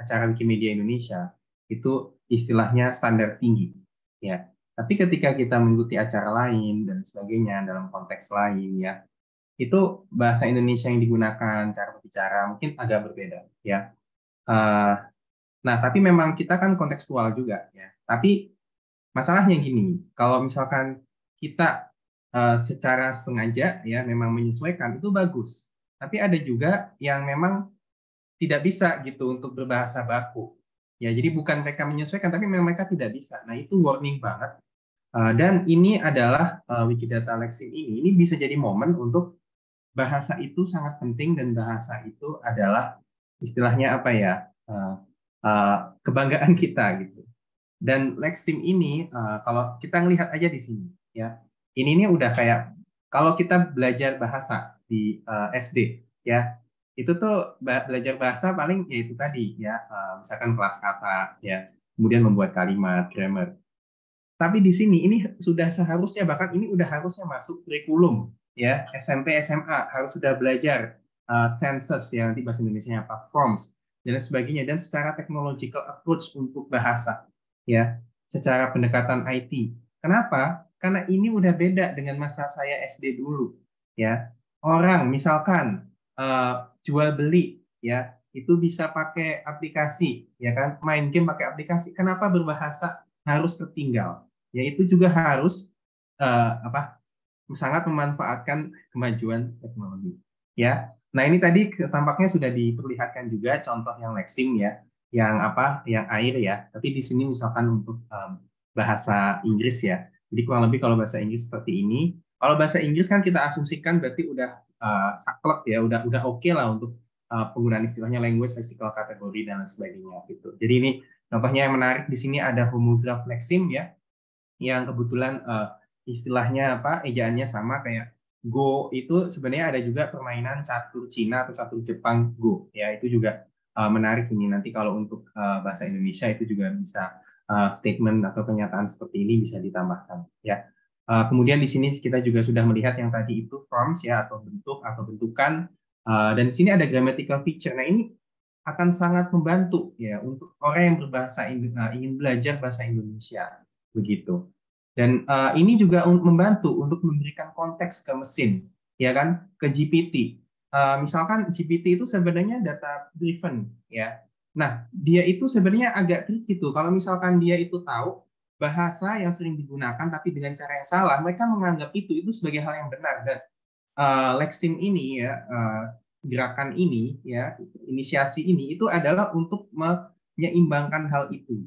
acara Wikimedia Indonesia itu istilahnya standar tinggi ya tapi ketika kita mengikuti acara lain dan sebagainya dalam konteks lain ya itu bahasa Indonesia yang digunakan cara berbicara mungkin agak berbeda ya uh, nah tapi memang kita kan kontekstual juga ya tapi masalahnya gini kalau misalkan kita uh, secara sengaja ya memang menyesuaikan itu bagus tapi ada juga yang memang tidak bisa gitu untuk berbahasa baku ya jadi bukan mereka menyesuaikan tapi memang mereka tidak bisa nah itu warning banget uh, dan ini adalah uh, Wikidata Lexin ini ini bisa jadi momen untuk bahasa itu sangat penting dan bahasa itu adalah istilahnya apa ya uh, uh, kebanggaan kita gitu. Dan next Team ini uh, kalau kita lihat aja di sini ya ini ini udah kayak kalau kita belajar bahasa di uh, SD ya itu tuh belajar bahasa paling ya itu tadi ya uh, misalkan kelas kata ya kemudian membuat kalimat grammar tapi di sini ini sudah seharusnya bahkan ini udah harusnya masuk kurikulum ya SMP SMA harus sudah belajar uh, yang ya nanti bahasa Indonesia apa forms dan sebagainya dan secara technological approach untuk bahasa ya secara pendekatan IT kenapa karena ini udah beda dengan masa saya SD dulu ya orang misalkan uh, jual beli ya itu bisa pakai aplikasi ya kan main game pakai aplikasi kenapa berbahasa harus tertinggal ya itu juga harus uh, apa sangat memanfaatkan kemajuan teknologi. Ya, nah ini tadi tampaknya sudah diperlihatkan juga contoh yang Lexim ya, yang apa, yang air ya. Tapi di sini misalkan untuk um, bahasa Inggris ya. Jadi kurang lebih kalau bahasa Inggris seperti ini. Kalau bahasa Inggris kan kita asumsikan berarti udah uh, saklek ya, udah udah oke okay lah untuk uh, penggunaan istilahnya language, lexical kategori dan lain sebagainya gitu. Jadi ini contohnya yang menarik di sini ada homograf Lexim ya, yang kebetulan uh, istilahnya apa ejaannya sama kayak Go itu sebenarnya ada juga permainan catur Cina atau catur Jepang Go ya itu juga uh, menarik ini nanti kalau untuk uh, bahasa Indonesia itu juga bisa uh, statement atau pernyataan seperti ini bisa ditambahkan ya uh, kemudian di sini kita juga sudah melihat yang tadi itu forms ya atau bentuk atau bentukan uh, dan di sini ada grammatical feature nah ini akan sangat membantu ya untuk orang yang berbahasa ingin belajar bahasa Indonesia begitu. Dan uh, ini juga membantu untuk memberikan konteks ke mesin, ya kan, ke GPT. Uh, eh, misalkan GPT itu sebenarnya data driven, ya. Nah, dia itu sebenarnya agak tricky tuh. Kalau misalkan dia itu tahu bahasa yang sering digunakan tapi dengan cara yang salah, mereka menganggap itu itu sebagai hal yang benar. Dan uh, Lexim ini ya, uh, gerakan ini ya, inisiasi ini itu adalah untuk menyeimbangkan hal itu,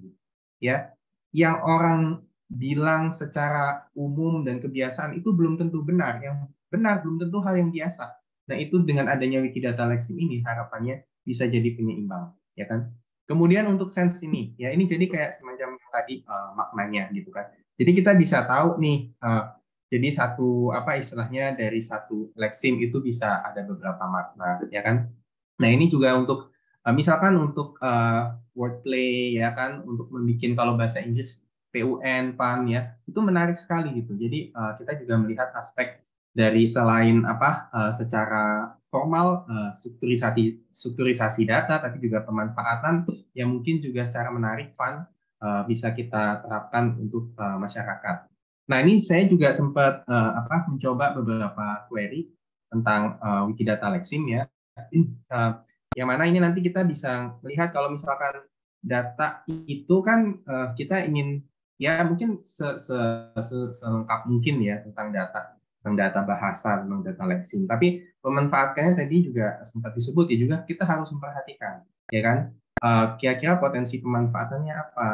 ya. Yang orang bilang secara umum dan kebiasaan itu belum tentu benar. Yang benar belum tentu hal yang biasa. Nah, itu dengan adanya Wikidata Lexim ini harapannya bisa jadi penyeimbang, ya kan? Kemudian untuk sense ini, ya ini jadi kayak semacam tadi uh, maknanya gitu kan. Jadi kita bisa tahu nih, uh, jadi satu apa istilahnya dari satu leksim itu bisa ada beberapa makna, ya kan? Nah ini juga untuk uh, misalkan untuk uh, wordplay, ya kan, untuk membuat kalau bahasa Inggris PUN, PAN ya, itu menarik sekali gitu. Jadi uh, kita juga melihat aspek dari selain apa uh, secara formal uh, strukturisasi strukturisasi data, tapi juga pemanfaatan yang mungkin juga secara menarik PAN uh, bisa kita terapkan untuk uh, masyarakat. Nah ini saya juga sempat uh, apa mencoba beberapa query tentang uh, Wikidata Lexim ya. Uh, yang mana ini nanti kita bisa melihat kalau misalkan data itu kan uh, kita ingin ya mungkin se -se selengkap mungkin ya tentang data tentang data bahasa tentang data leksim tapi pemanfaatannya tadi juga sempat disebut ya juga kita harus memperhatikan ya kan eh, kira-kira potensi pemanfaatannya apa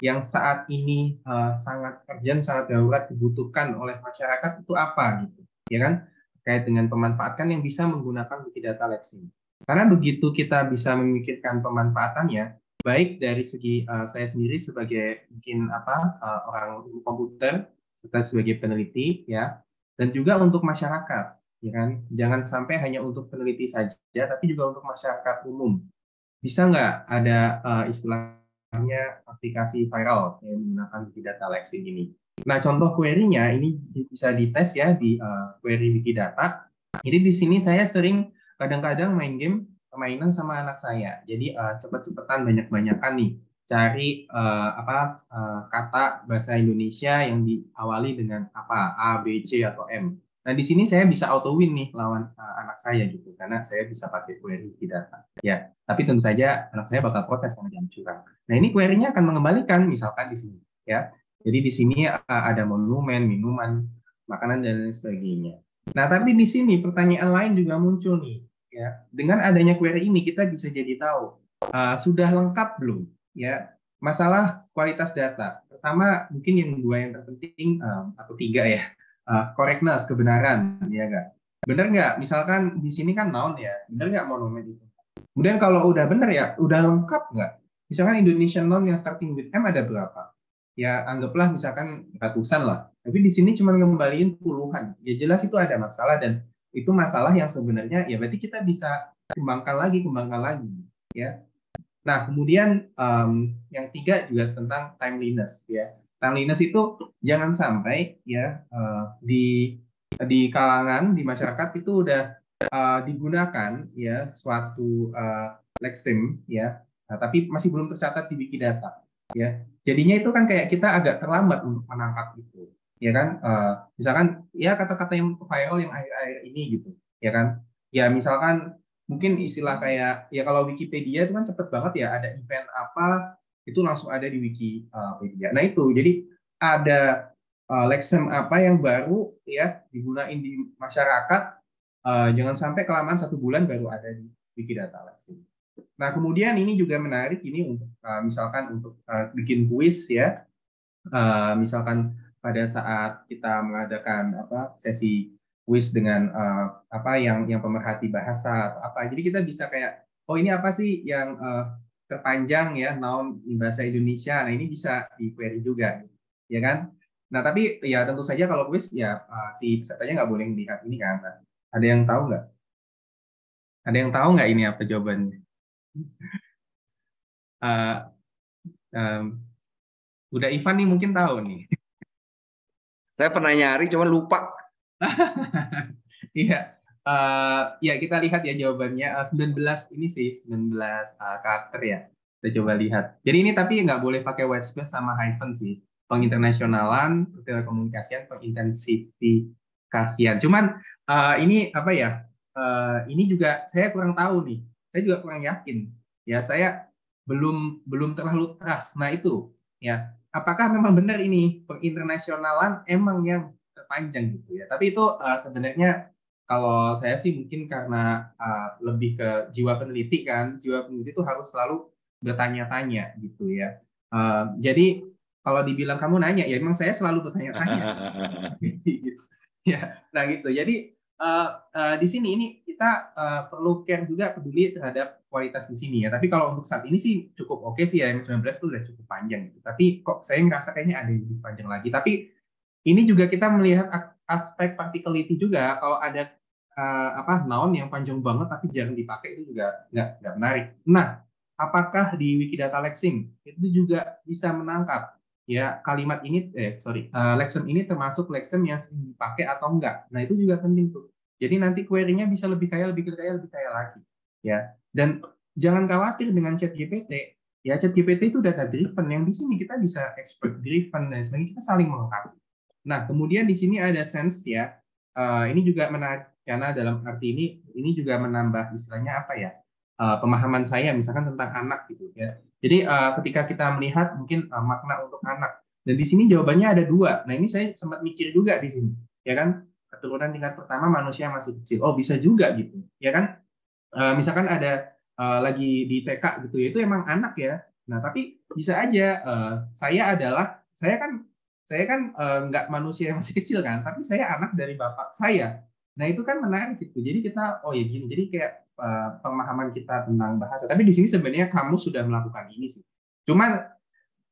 yang saat ini uh, sangat urgent, sangat darurat dibutuhkan oleh masyarakat itu apa gitu, ya kan? Kayak dengan pemanfaatan yang bisa menggunakan bukti data Lexing. Karena begitu kita bisa memikirkan pemanfaatannya, baik dari segi uh, saya sendiri sebagai mungkin apa uh, orang komputer serta sebagai peneliti ya dan juga untuk masyarakat ya kan jangan sampai hanya untuk peneliti saja tapi juga untuk masyarakat umum bisa nggak ada uh, istilahnya aplikasi viral yang menggunakan data Lex ini nah contoh querynya ini bisa dites ya di uh, query Wikidata jadi di sini saya sering kadang-kadang main game permainan sama anak saya. Jadi uh, cepet-cepetan banyak-banyakan nih cari uh, apa uh, kata bahasa Indonesia yang diawali dengan apa A, B, C atau M. Nah di sini saya bisa auto win nih lawan uh, anak saya gitu karena saya bisa pakai query di data. Ya, tapi tentu saja anak saya bakal protes karena jam curang. Nah ini querynya akan mengembalikan misalkan di sini ya. Jadi di sini uh, ada monumen, minuman, makanan dan lain sebagainya. Nah tapi di sini pertanyaan lain juga muncul nih Ya, dengan adanya query ini kita bisa jadi tahu uh, sudah lengkap belum ya masalah kualitas data. Pertama mungkin yang dua yang terpenting um, atau tiga ya uh, correctness kebenaran ya enggak. Benar nggak? Misalkan di sini kan noun ya, benar nggak monumen itu? Kemudian kalau udah benar ya, udah lengkap nggak? Misalkan Indonesian noun yang starting with M ada berapa? Ya anggaplah misalkan ratusan lah. Tapi di sini cuma ngembaliin puluhan. Ya jelas itu ada masalah dan itu masalah yang sebenarnya ya berarti kita bisa kembangkan lagi kembangkan lagi ya nah kemudian um, yang tiga juga tentang timeliness ya timeliness itu jangan sampai ya uh, di di kalangan di masyarakat itu udah uh, digunakan ya suatu uh, eh, leksim ya nah, tapi masih belum tercatat di Wikidata ya jadinya itu kan kayak kita agak terlambat untuk menangkap itu ya kan uh, misalkan ya kata-kata yang viral yang akhir-akhir ini gitu ya kan ya misalkan mungkin istilah kayak ya kalau Wikipedia itu kan cepet banget ya ada event apa itu langsung ada di eh, Wikipedia nah itu jadi ada uh, eh, leksem apa yang baru ya digunain di masyarakat uh, jangan sampai kelamaan satu bulan baru ada di Wikidata Lexem nah kemudian ini juga menarik ini untuk uh, misalkan untuk uh, bikin kuis ya uh, misalkan pada saat kita mengadakan apa sesi quiz dengan uh, apa yang yang pemerhati bahasa atau apa. Jadi kita bisa kayak oh ini apa sih yang uh, terpanjang ya noun di bahasa Indonesia. Nah, ini bisa di query juga. Ya kan? Nah, tapi ya tentu saja kalau quiz ya uh, si pesertanya nggak boleh melihat ini kan. Nah, ada yang tahu nggak? Ada yang tahu nggak ini apa jawabannya? uh, um, Udah Ivan nih mungkin tahu nih. Saya pernah nyari, cuman lupa. Iya. uh, ya kita lihat ya jawabannya. Uh, eh, 19 ini sih, 19 uh, eh, karakter ya. Kita coba lihat. Jadi ini tapi nggak boleh pakai white space sama hyphen sih. Penginternasionalan, telekomunikasian, pengintensifikasian. Cuman uh, ini apa ya? Uh, ini juga saya kurang tahu nih. Saya juga kurang yakin. Ya saya belum belum terlalu trust. Nah itu ya apakah memang benar ini penginternasionalan emang yang terpanjang gitu ya. Tapi itu uh, sebenarnya kalau saya sih mungkin karena uh, lebih ke jiwa peneliti kan, jiwa peneliti itu harus selalu bertanya-tanya gitu ya. Uh, jadi kalau dibilang kamu nanya, ya emang saya selalu bertanya-tanya. gitu. ya, nah gitu. Jadi uh, uh, di sini ini kita uh, perlu care juga peduli terhadap kualitas di sini ya. Tapi kalau untuk saat ini sih cukup oke okay sih ya, M19 itu udah cukup panjang gitu. Tapi kok saya ngerasa kayaknya ada yang lebih panjang lagi. Tapi ini juga kita melihat aspek particularity juga. Kalau ada uh, apa noun yang panjang banget tapi jarang dipakai itu juga nggak nggak menarik. Nah, apakah di Wikidata Lexing itu juga bisa menangkap ya kalimat ini eh sorry uh, lexem ini termasuk lexem yang dipakai atau enggak? Nah itu juga penting tuh. Jadi nanti query-nya bisa lebih kaya, lebih kaya, lebih kaya lagi. Ya. Dan jangan khawatir dengan chat GPT. Ya, chat GPT itu data driven. Yang di sini kita bisa expert driven dan sebagainya. Kita saling melengkapi. Nah, kemudian di sini ada sense ya. Eh, ini juga menarik karena dalam arti ini ini juga menambah istilahnya apa ya? Eh, pemahaman saya misalkan tentang anak gitu ya. Jadi eh, ketika kita melihat mungkin makna untuk anak dan di sini jawabannya ada dua. Nah ini saya sempat mikir juga di sini ya kan keturunan tingkat pertama manusia yang masih kecil. Oh bisa juga gitu, ya kan? E, misalkan ada e, lagi di TK gitu ya, itu emang anak ya. Nah tapi bisa aja e, saya adalah saya kan saya kan e, nggak manusia yang masih kecil kan, tapi saya anak dari bapak saya. Nah itu kan menarik gitu. Jadi kita oh ya gini, jadi kayak e, pemahaman kita tentang bahasa. Tapi di sini sebenarnya kamu sudah melakukan ini sih. Cuman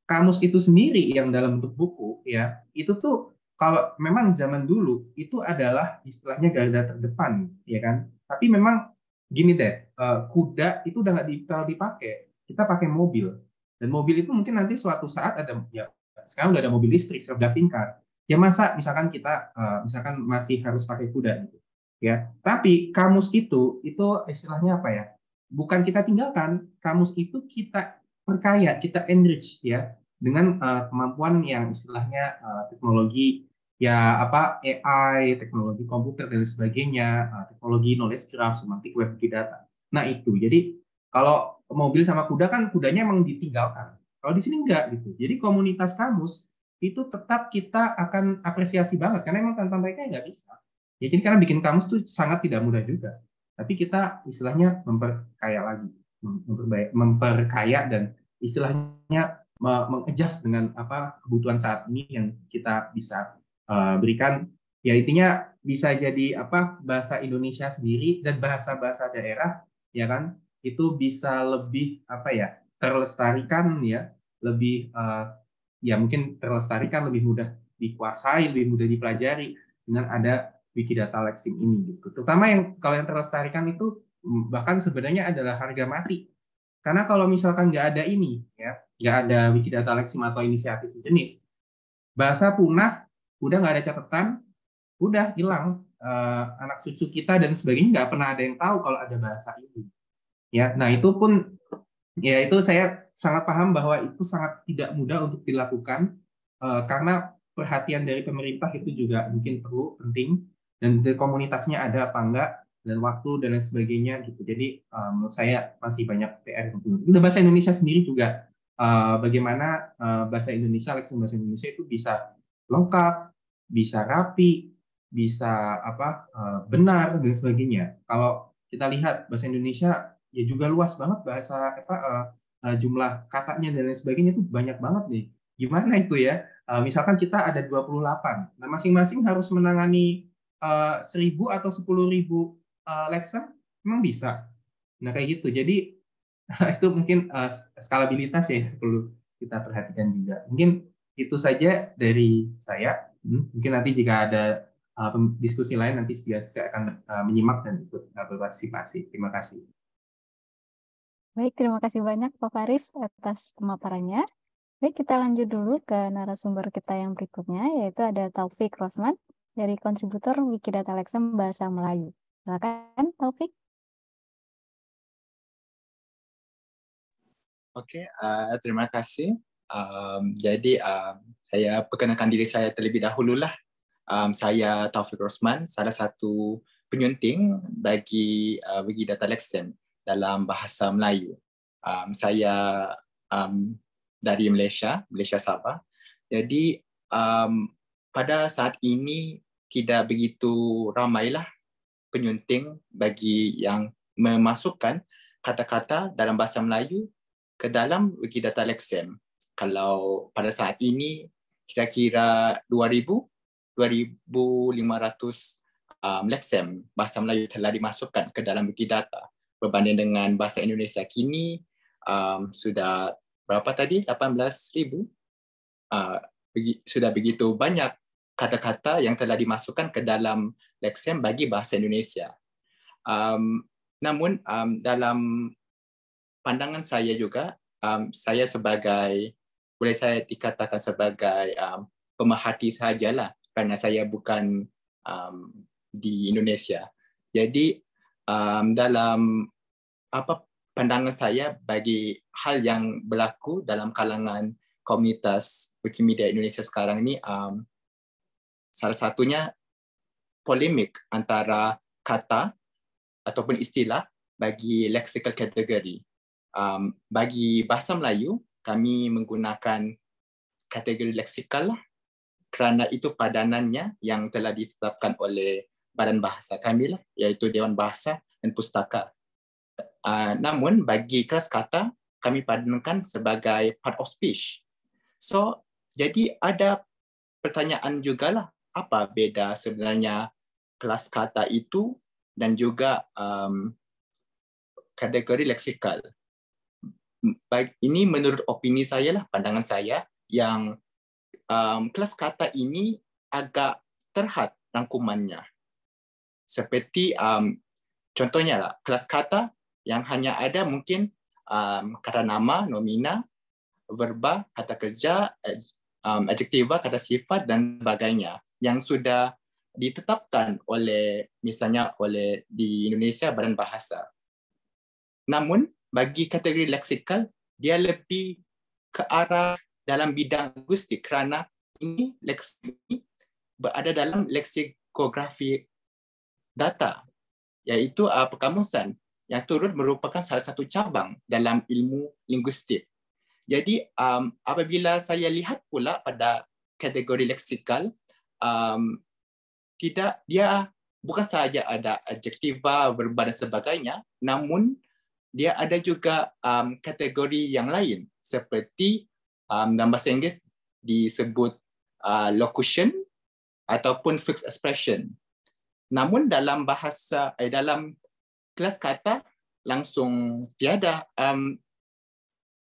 kamus itu sendiri yang dalam bentuk buku ya itu tuh kalau memang zaman dulu itu adalah istilahnya garda terdepan, ya kan? Tapi memang gini deh, eh, kuda itu udah nggak terlalu dipakai. Kita pakai mobil. Dan mobil itu mungkin nanti suatu saat ada, ya sekarang udah ada mobil listrik, sudah tingkat. Ya masa misalkan kita, eh, misalkan masih harus pakai kuda gitu, ya. Tapi kamus itu, itu istilahnya apa ya? Bukan kita tinggalkan, kamus itu kita perkaya, kita enrich ya dengan uh, kemampuan yang istilahnya uh, teknologi ya apa AI, teknologi komputer dan sebagainya, eh, teknologi knowledge graph, semantik web big data. Nah itu, jadi kalau mobil sama kuda kan kudanya emang ditinggalkan. Kalau di sini enggak gitu. Jadi komunitas kamus itu tetap kita akan apresiasi banget karena emang tanpa mereka nggak bisa. Ya jadi karena bikin kamus itu sangat tidak mudah juga. Tapi kita istilahnya memperkaya lagi, memperkaya dan istilahnya mengejas dengan apa kebutuhan saat ini yang kita bisa Eh, berikan ya intinya bisa jadi apa bahasa Indonesia sendiri dan bahasa-bahasa daerah ya kan itu bisa lebih apa ya terlestarikan ya lebih uh, ya mungkin terlestarikan lebih mudah dikuasai lebih mudah dipelajari dengan ada Wikidata Lexing ini gitu terutama yang kalau yang terlestarikan itu bahkan sebenarnya adalah harga mati karena kalau misalkan nggak ada ini ya nggak ada Wikidata Lexing atau inisiatif jenis bahasa punah udah nggak ada catatan, udah hilang uh, anak cucu kita dan sebagainya nggak pernah ada yang tahu kalau ada bahasa ini. Ya, nah itu pun ya itu saya sangat paham bahwa itu sangat tidak mudah untuk dilakukan uh, karena perhatian dari pemerintah itu juga mungkin perlu penting dan dari komunitasnya ada apa enggak dan waktu dan lain sebagainya gitu. Jadi um, menurut saya masih banyak PR untuk Bahasa Indonesia sendiri juga uh, bagaimana uh, bahasa Indonesia, leksan bahasa Indonesia itu bisa lengkap, bisa rapi, bisa apa eh, benar dan sebagainya. Kalau kita lihat bahasa Indonesia ya juga luas banget bahasa apa eh, eh, jumlah katanya dan lain sebagainya itu banyak banget nih. Gimana itu ya? Misalkan kita ada 28. Nah, masing-masing harus menangani 1000 atau sepuluh ribu lecture memang bisa. Nah, kayak gitu. Jadi itu mungkin skalabilitas ya perlu kita perhatikan juga. Mungkin itu saja dari saya. Hmm, mungkin nanti jika ada uh, diskusi lain nanti saya akan uh, menyimak dan ikut uh, berpartisipasi. Terima kasih. Baik, terima kasih banyak Pak Faris atas pemaparannya. Baik, kita lanjut dulu ke narasumber kita yang berikutnya, yaitu ada Taufik Rosman dari kontributor Wikidata Lexem Bahasa Melayu. Silakan Taufik. Oke, okay, uh, terima kasih. Um, jadi um, saya perkenalkan diri saya terlebih dahulu lah. Um, saya Taufik Rosman, salah satu penyunting bagi uh, bagi data lexen dalam bahasa Melayu. Um, saya um, dari Malaysia, Malaysia Sabah. Jadi um, pada saat ini tidak begitu ramailah penyunting bagi yang memasukkan kata-kata dalam bahasa Melayu ke dalam Wikidata Lexem kalau pada saat ini kira-kira 2,000 2,500 um, leksem bahasa Melayu telah dimasukkan ke dalam data berbanding dengan bahasa Indonesia kini um, sudah berapa tadi? 18,000 uh, sudah begitu banyak kata-kata yang telah dimasukkan ke dalam leksem bagi bahasa Indonesia um, namun um, dalam pandangan saya juga um, saya sebagai boleh saya dikatakan sebagai um, pemerhati sajalah kerana saya bukan um, di Indonesia. Jadi um, dalam apa pandangan saya bagi hal yang berlaku dalam kalangan komunitas Wikimedia Indonesia sekarang ini um, salah satunya polemik antara kata ataupun istilah bagi lexical category. Um, bagi bahasa Melayu, kami menggunakan kategori leksikal lah, kerana itu padanannya yang telah ditetapkan oleh badan bahasa kami lah, iaitu Dewan Bahasa dan Pustaka. Uh, namun bagi kelas kata, kami padankan sebagai part of speech. So, jadi ada pertanyaan juga lah, apa beda sebenarnya kelas kata itu dan juga um, kategori leksikal. baik ini menurut opini saya lah pandangan saya yang um, kelas kata ini agak terhad rangkumannya seperti um, contohnya lah kelas kata yang hanya ada mungkin um, kata nama nomina verba kata kerja um, adjektiva kata sifat dan sebagainya yang sudah ditetapkan oleh misalnya oleh di Indonesia Badan Bahasa. Namun bagi kategori leksikal, dia lebih ke arah dalam bidang linguistik kerana ini leksik berada dalam leksikografi data, iaitu uh, perkamusan yang turut merupakan salah satu cabang dalam ilmu linguistik. Jadi um, apabila saya lihat pula pada kategori leksikal, um, tidak dia bukan sahaja ada adjektiva, verba dan sebagainya, namun dia ada juga um, kategori yang lain seperti um, dalam bahasa Inggeris disebut uh, locution ataupun fixed expression. Namun dalam bahasa eh, dalam kelas kata langsung tiada um,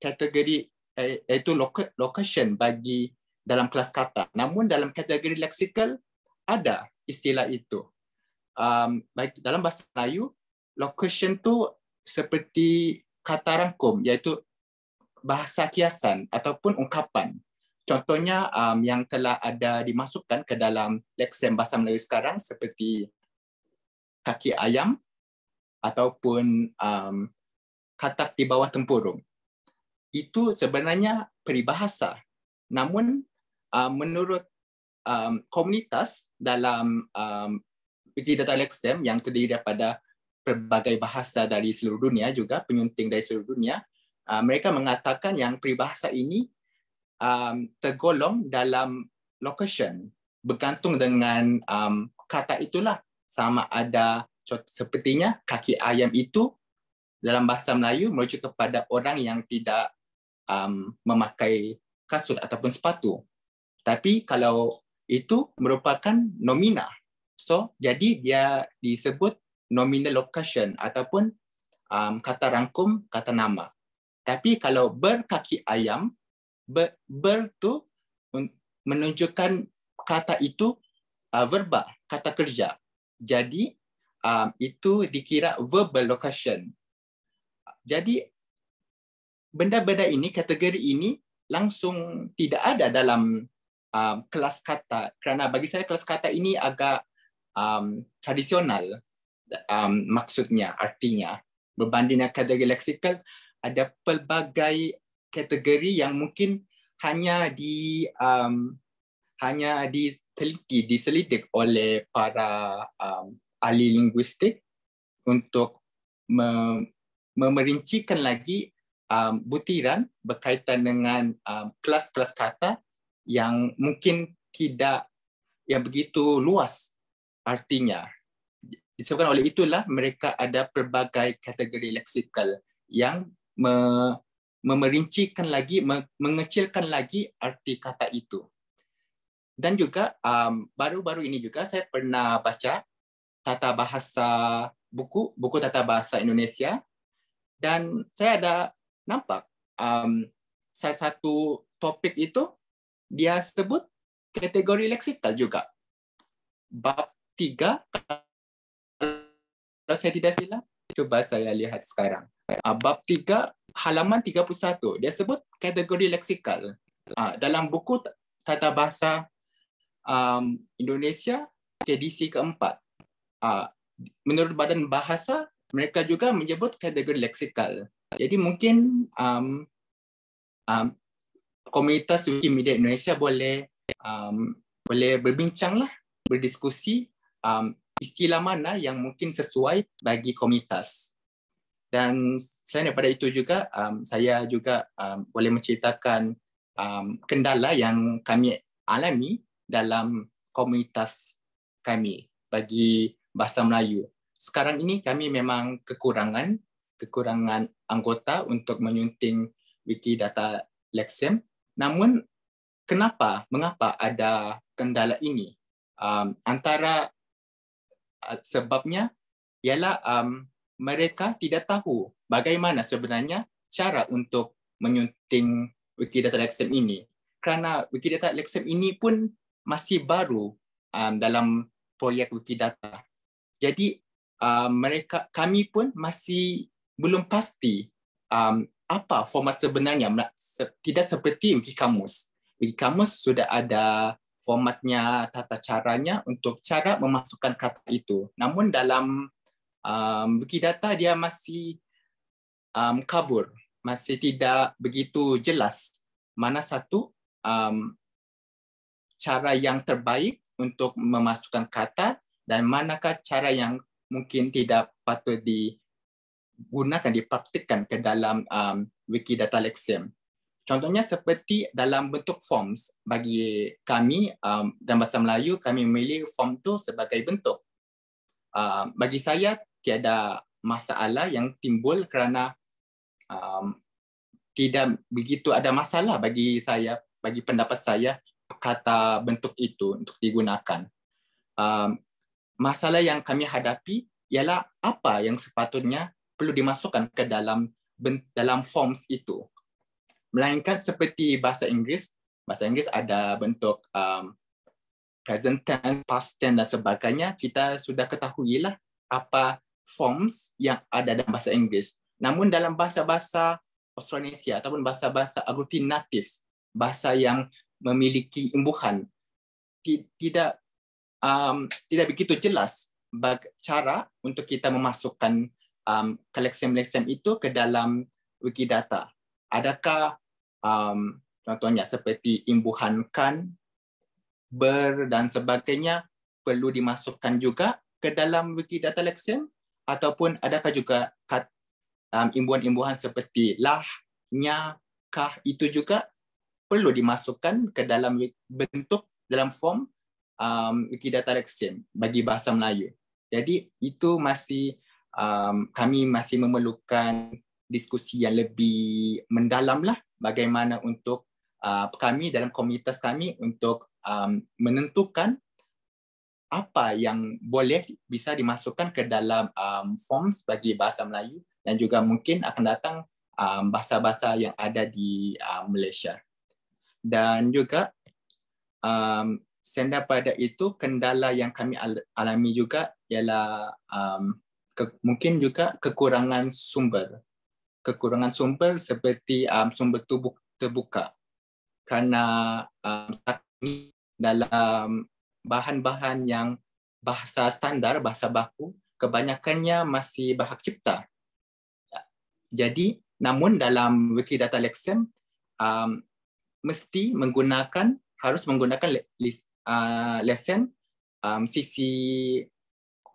kategori eh, itu location bagi dalam kelas kata. Namun dalam kategori leksikal ada istilah itu. Um, baik dalam bahasa Melayu, location tu seperti kata rangkum iaitu bahasa kiasan ataupun ungkapan. Contohnya um, yang telah ada dimasukkan ke dalam leksem bahasa Melayu sekarang seperti kaki ayam ataupun um, katak di bawah tempurung. Itu sebenarnya peribahasa. Namun um, menurut um, komunitas dalam um, data leksem yang terdiri daripada pelbagai bahasa dari seluruh dunia juga penyunting dari seluruh dunia uh, mereka mengatakan yang peribahasa ini um, tergolong dalam location bergantung dengan um, kata itulah sama ada contoh, sepertinya kaki ayam itu dalam bahasa Melayu merujuk kepada orang yang tidak um, memakai kasut ataupun sepatu tapi kalau itu merupakan nomina so jadi dia disebut nominal locution ataupun um, kata rangkum kata nama. Tapi kalau berkaki ayam, ber, ber tu menunjukkan kata itu uh, verba, kata kerja. Jadi um, itu dikira verbal location. Jadi benda-benda ini, kategori ini langsung tidak ada dalam um, kelas kata. Kerana bagi saya kelas kata ini agak um, tradisional. um, maksudnya, artinya. Berbanding dengan kategori leksikal, ada pelbagai kategori yang mungkin hanya di um, hanya diteliti, diselidik oleh para um, ahli linguistik untuk me- memerincikan lagi um, butiran berkaitan dengan um, kelas-kelas kata yang mungkin tidak yang begitu luas artinya disebabkan oleh itulah mereka ada pelbagai kategori leksikal yang me, memerincikan lagi, me, mengecilkan lagi arti kata itu. Dan juga um, baru-baru ini juga saya pernah baca tata bahasa buku, buku tata bahasa Indonesia dan saya ada nampak um, salah satu topik itu dia sebut kategori leksikal juga. Bab 3 kalau saya tidak silap, cuba saya lihat sekarang. Ah, bab 3, halaman 31, dia sebut kategori leksikal. Ah, dalam buku Tata Bahasa um, Indonesia, edisi keempat, ah, menurut badan bahasa, mereka juga menyebut kategori leksikal. Jadi mungkin um, um, komunitas Wikimedia Indonesia boleh um, boleh berbincang lah, berdiskusi um, istilah mana lah yang mungkin sesuai bagi komunitas. Dan selain daripada itu juga, um, saya juga um, boleh menceritakan um, kendala lah yang kami alami dalam komunitas kami bagi bahasa Melayu. Sekarang ini kami memang kekurangan kekurangan anggota untuk menyunting wiki data Lexem. Namun, kenapa, mengapa ada kendala ini? Um, antara sebabnya ialah um, mereka tidak tahu bagaimana sebenarnya cara untuk menyunting Wikidata Lexem ini. Kerana Wikidata Lexem ini pun masih baru um, dalam projek Wikidata. Jadi um, mereka kami pun masih belum pasti um, apa format sebenarnya tidak seperti Wikikamus. Wikikamus sudah ada formatnya, tata caranya untuk cara memasukkan kata itu. Namun dalam um, Wikidata dia masih um, kabur, masih tidak begitu jelas mana satu um, cara yang terbaik untuk memasukkan kata dan manakah cara yang mungkin tidak patut digunakan, dipraktikkan ke dalam um, Wikidata Lexem. Contohnya seperti dalam bentuk forms bagi kami um, dalam bahasa Melayu kami memilih form tu sebagai bentuk. Uh, bagi saya tiada masalah yang timbul kerana um, tidak begitu ada masalah bagi saya bagi pendapat saya kata bentuk itu untuk digunakan. Um, masalah yang kami hadapi ialah apa yang sepatutnya perlu dimasukkan ke dalam dalam forms itu. melainkan seperti bahasa Inggris bahasa Inggris ada bentuk um, present tense past tense dan sebagainya kita sudah ketahuilah apa forms yang ada dalam bahasa Inggris namun dalam bahasa-bahasa Austronesia ataupun bahasa-bahasa aglutinatif bahasa yang memiliki imbuhan tidak um, tidak begitu jelas baga- cara untuk kita memasukkan um, koleksen itu ke dalam Wikidata. adakah um, contohnya seperti imbuhan kan ber dan sebagainya perlu dimasukkan juga ke dalam Wikidata Lexem ataupun adakah juga um, imbuhan-imbuhan seperti lah, nya, kah itu juga perlu dimasukkan ke dalam bentuk dalam form um, Wikidata Lexem bagi bahasa Melayu. Jadi itu masih um, kami masih memerlukan diskusi yang lebih mendalam lah bagaimana untuk uh, kami dalam komunitas kami untuk um, menentukan apa yang boleh bisa dimasukkan ke dalam um, forms bagi bahasa Melayu dan juga mungkin akan datang um, bahasa-bahasa um, yang ada di um, Malaysia. Dan juga um, senda pada itu kendala yang kami alami juga ialah um, mungkin juga kekurangan sumber kekurangan sumber seperti um, sumber tubuh terbuka kerana um, saat ini dalam bahan-bahan yang bahasa standar bahasa baku kebanyakannya masih bahak cipta jadi namun dalam Wikidata Lexem um, mesti menggunakan harus menggunakan list uh, lesson um, sisi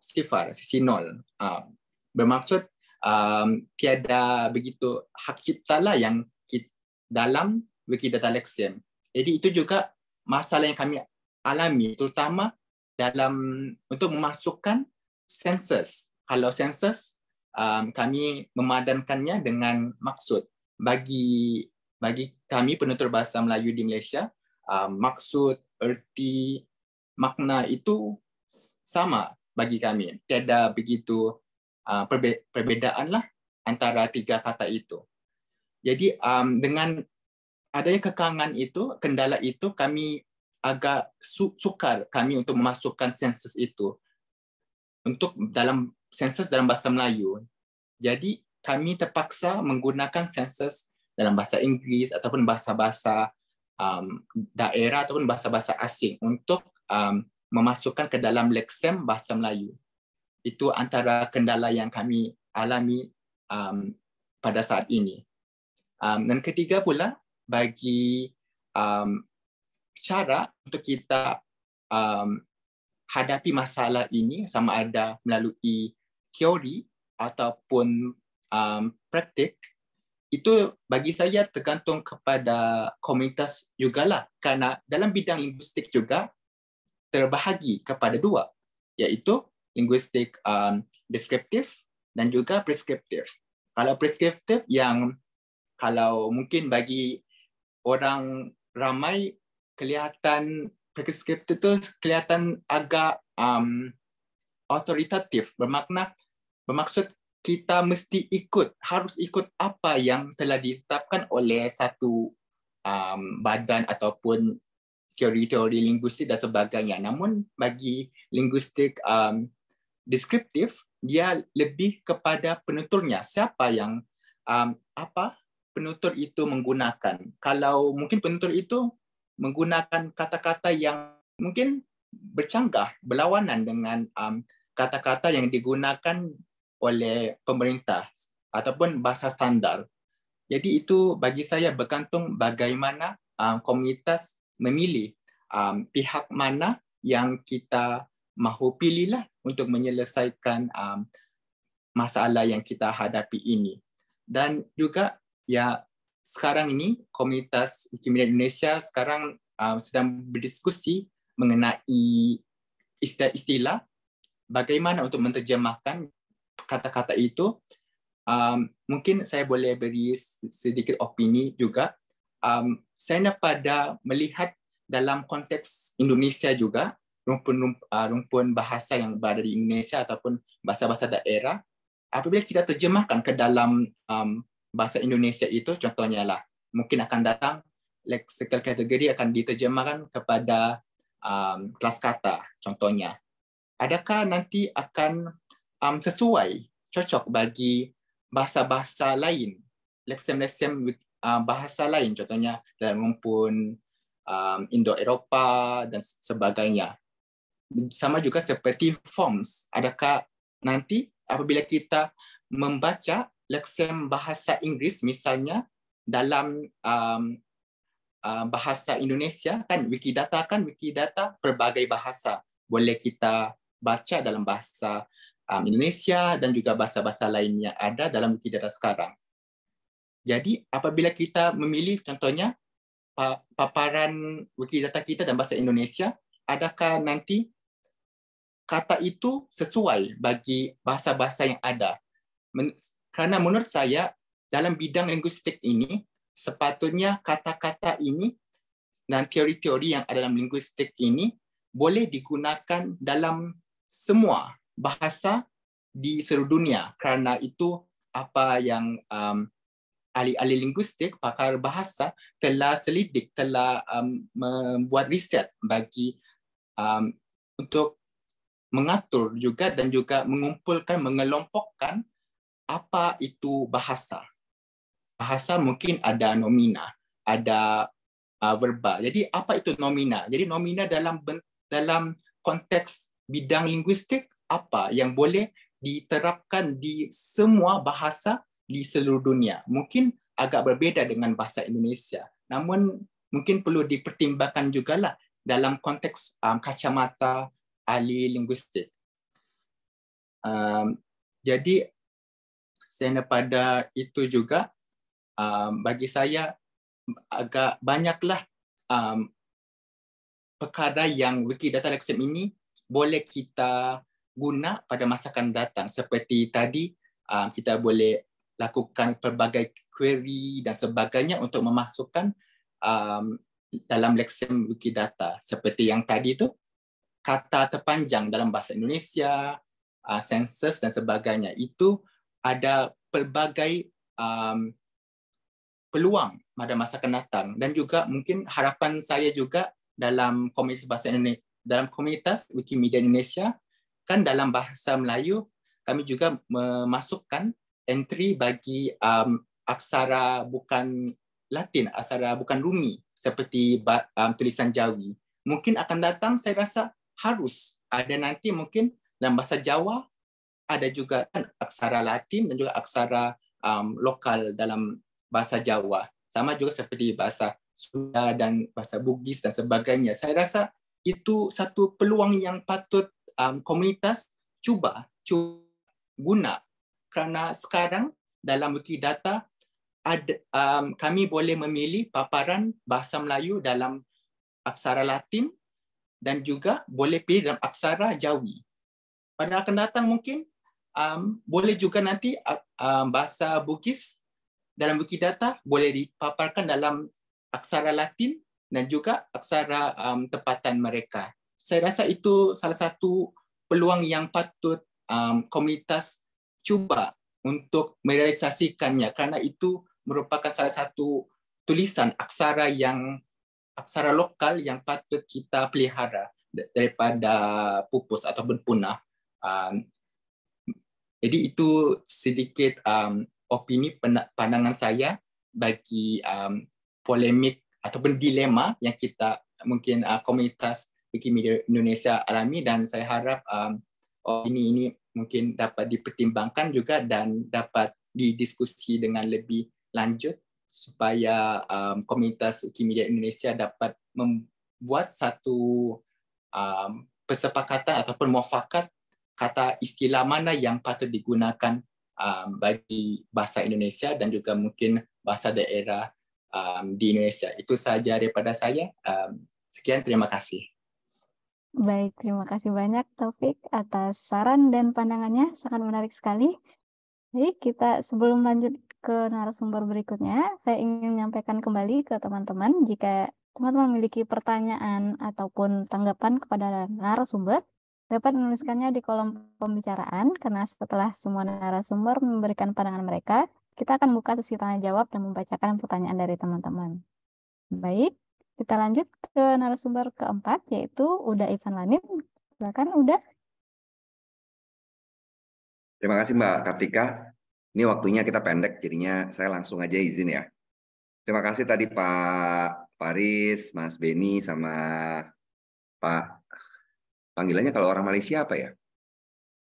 sifar sisi nol um, bermaksud um, tiada begitu hak cipta lah yang kita, dalam Wikidata Lexian. Jadi itu juga masalah yang kami alami terutama dalam untuk memasukkan sensus. Kalau sensus um, kami memadankannya dengan maksud bagi bagi kami penutur bahasa Melayu di Malaysia um, maksud erti makna itu sama bagi kami tiada begitu Perbedaanlah perbe perbedaan lah antara tiga kata itu. Jadi um, dengan adanya kekangan itu, kendala itu kami agak su sukar kami untuk memasukkan sensus itu untuk dalam sensus dalam bahasa Melayu. Jadi kami terpaksa menggunakan sensus dalam bahasa Inggris ataupun bahasa-bahasa um, daerah ataupun bahasa-bahasa asing untuk um, memasukkan ke dalam leksem bahasa Melayu. itu antara kendala yang kami alami um, pada saat ini. Um, dan ketiga pula bagi um, cara untuk kita um, hadapi masalah ini sama ada melalui teori ataupun um, praktik itu bagi saya tergantung kepada komunitas juga lah. karena dalam bidang linguistik juga terbahagi kepada dua iaitu linguistik um, deskriptif dan juga preskriptif. Kalau preskriptif yang kalau mungkin bagi orang ramai kelihatan preskriptif itu kelihatan agak um, otoritatif bermakna bermaksud kita mesti ikut harus ikut apa yang telah ditetapkan oleh satu um, badan ataupun teori-teori linguistik dan sebagainya. Namun bagi linguistik um, deskriptif, dia lebih kepada penuturnya. Siapa yang um, apa penutur itu menggunakan. Kalau mungkin penutur itu menggunakan kata-kata yang mungkin bercanggah, berlawanan dengan kata um, kata-kata yang digunakan oleh pemerintah ataupun bahasa standar. Jadi itu bagi saya bergantung bagaimana um, komunitas memilih um, pihak mana yang kita mahu pilihlah untuk menyelesaikan um, masalah yang kita hadapi ini. Dan juga ya sekarang ini komunitas Wikimedia Indonesia sekarang um, sedang berdiskusi mengenai istilah-istilah bagaimana untuk menterjemahkan kata-kata itu. Um, mungkin saya boleh beri sedikit opini juga. Um, saya pada melihat dalam konteks Indonesia juga rumpun-rumpun ah, bahasa yang berada di Indonesia ataupun bahasa-bahasa daerah apabila kita terjemahkan ke dalam um, bahasa Indonesia itu contohnya lah mungkin akan datang lexical category akan diterjemahkan kepada um, kelas kata contohnya adakah nanti akan um, sesuai cocok bagi bahasa-bahasa lain lexem-lexem uh, ah, bahasa lain contohnya dalam rumpun um, indo eropa dan sebagainya Sama juga seperti forms. Adakah nanti apabila kita membaca leksem bahasa Inggris misalnya dalam um, uh, bahasa Indonesia kan Wikidata kan Wikidata berbagai bahasa. Boleh kita baca dalam bahasa um, Indonesia dan juga bahasa-bahasa lainnya ada dalam Wikidata sekarang. Jadi apabila kita memilih contohnya paparan Wikidata kita dan bahasa Indonesia, adakah nanti kata itu sesuai bagi bahasa-bahasa yang ada. Men kerana menurut saya, dalam bidang linguistik ini, sepatutnya kata-kata ini dan teori-teori yang ada dalam linguistik ini boleh digunakan dalam semua bahasa di seluruh dunia. Kerana itu apa yang um, ahli-ahli linguistik, pakar bahasa telah selidik, telah um, membuat riset bagi um, untuk mengatur juga dan juga mengumpulkan, mengelompokkan apa itu bahasa. Bahasa mungkin ada nomina, ada uh, verbal. Jadi apa itu nomina? Jadi nomina dalam dalam konteks bidang linguistik apa yang boleh diterapkan di semua bahasa di seluruh dunia. Mungkin agak berbeda dengan bahasa Indonesia. Namun mungkin perlu dipertimbangkan jugalah dalam konteks um, kacamata ahli linguistik. Um, jadi saya pada itu juga um, bagi saya agak banyaklah um, perkara yang Wikidata Lexem ini boleh kita guna pada masa akan datang. Seperti tadi, um, kita boleh lakukan pelbagai query dan sebagainya untuk memasukkan um, dalam Lexem Wikidata. Seperti yang tadi itu, kata terpanjang dalam bahasa Indonesia, sensus uh, dan sebagainya itu ada pelbagai um, peluang pada masa akan datang dan juga mungkin harapan saya juga dalam komunitas bahasa Indonesia dalam komunitas Wikimedia Indonesia kan dalam bahasa Melayu kami juga memasukkan entry bagi um, aksara bukan Latin aksara bukan Rumi seperti um, tulisan Jawi mungkin akan datang saya rasa harus ada nanti mungkin dalam bahasa Jawa ada juga aksara Latin dan juga aksara um, lokal dalam bahasa Jawa. Sama juga seperti bahasa Sunda dan bahasa Bugis dan sebagainya. Saya rasa itu satu peluang yang patut um, komunitas cuba, cuba guna kerana sekarang dalam bukti data ada, um, kami boleh memilih paparan bahasa Melayu dalam aksara Latin dan juga boleh pilih dalam aksara Jawi. Pada akan datang mungkin um, boleh juga nanti uh, um, bahasa Bugis dalam buku data boleh dipaparkan dalam aksara Latin dan juga aksara um, tempatan mereka. Saya rasa itu salah satu peluang yang patut um, komunitas cuba untuk merealisasikannya kerana itu merupakan salah satu tulisan aksara yang aksara lokal yang patut kita pelihara daripada pupus ataupun punah. Um, jadi itu sedikit um, opini pandangan saya bagi um, polemik ataupun dilema yang kita mungkin uh, komunitas Wikimedia Indonesia alami dan saya harap um, opini ini mungkin dapat dipertimbangkan juga dan dapat didiskusi dengan lebih lanjut supaya um, komunitas Wikimedia Indonesia dapat membuat satu um, kesepakatan ataupun muafakat kata istilah mana yang patut digunakan um, bagi bahasa Indonesia dan juga mungkin bahasa daerah um, di Indonesia. Itu saja daripada saya. Um, sekian, terima kasih. Baik, terima kasih banyak Taufik atas saran dan pandangannya. Sangat menarik sekali. Jadi kita sebelum lanjut ke narasumber berikutnya, saya ingin menyampaikan kembali ke teman-teman jika teman-teman memiliki pertanyaan ataupun tanggapan kepada narasumber, dapat menuliskannya di kolom pembicaraan karena setelah semua narasumber memberikan pandangan mereka, kita akan buka sesi tanya jawab dan membacakan pertanyaan dari teman-teman. Baik, kita lanjut ke narasumber keempat yaitu Uda Ivan Lanin. Silakan Uda. Terima kasih Mbak Kartika. Ini waktunya kita pendek, jadinya saya langsung aja izin ya. Terima kasih tadi Pak Paris, Mas Beni, sama Pak panggilannya kalau orang Malaysia apa ya?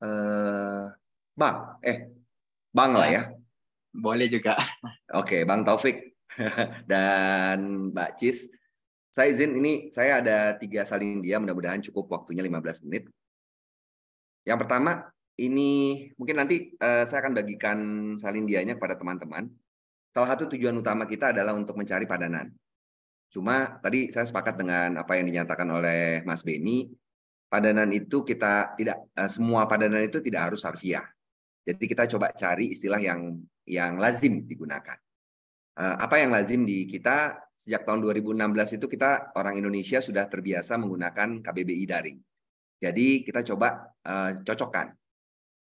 Eh, bang, eh, bang lah ya. ya. Boleh juga. Oke, Bang Taufik dan Mbak Cis. Saya izin ini saya ada tiga salin dia, mudah-mudahan cukup waktunya 15 menit. Yang pertama, ini mungkin nanti uh, saya akan bagikan salin salindianya kepada teman-teman. Salah satu tujuan utama kita adalah untuk mencari padanan. Cuma tadi saya sepakat dengan apa yang dinyatakan oleh Mas Beni, padanan itu kita tidak uh, semua padanan itu tidak harus harfiah. Jadi kita coba cari istilah yang yang lazim digunakan. Uh, apa yang lazim di kita sejak tahun 2016 itu kita orang Indonesia sudah terbiasa menggunakan KBBI daring. Jadi kita coba uh, cocokkan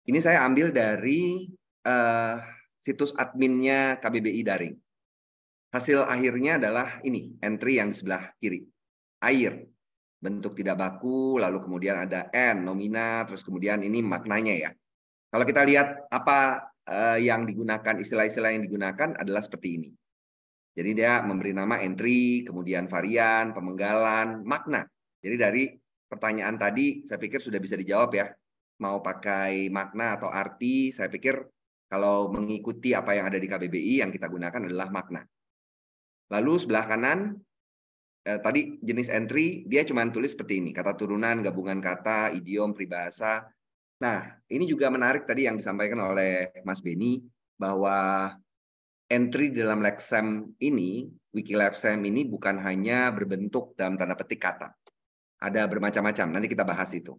ini saya ambil dari uh, situs adminnya KBBI Daring. Hasil akhirnya adalah ini, entry yang di sebelah kiri. Air, bentuk tidak baku, lalu kemudian ada N, nomina, terus kemudian ini maknanya ya. Kalau kita lihat apa uh, yang digunakan, istilah-istilah yang digunakan adalah seperti ini. Jadi dia memberi nama entry, kemudian varian, pemenggalan, makna. Jadi dari pertanyaan tadi saya pikir sudah bisa dijawab ya mau pakai makna atau arti, saya pikir kalau mengikuti apa yang ada di KBBI yang kita gunakan adalah makna. Lalu sebelah kanan eh, tadi jenis entry dia cuma tulis seperti ini, kata turunan, gabungan kata, idiom, peribahasa. Nah, ini juga menarik tadi yang disampaikan oleh Mas Beni bahwa entry dalam Lexem ini, Wiki Lexem ini bukan hanya berbentuk dalam tanda petik kata. Ada bermacam-macam, nanti kita bahas itu.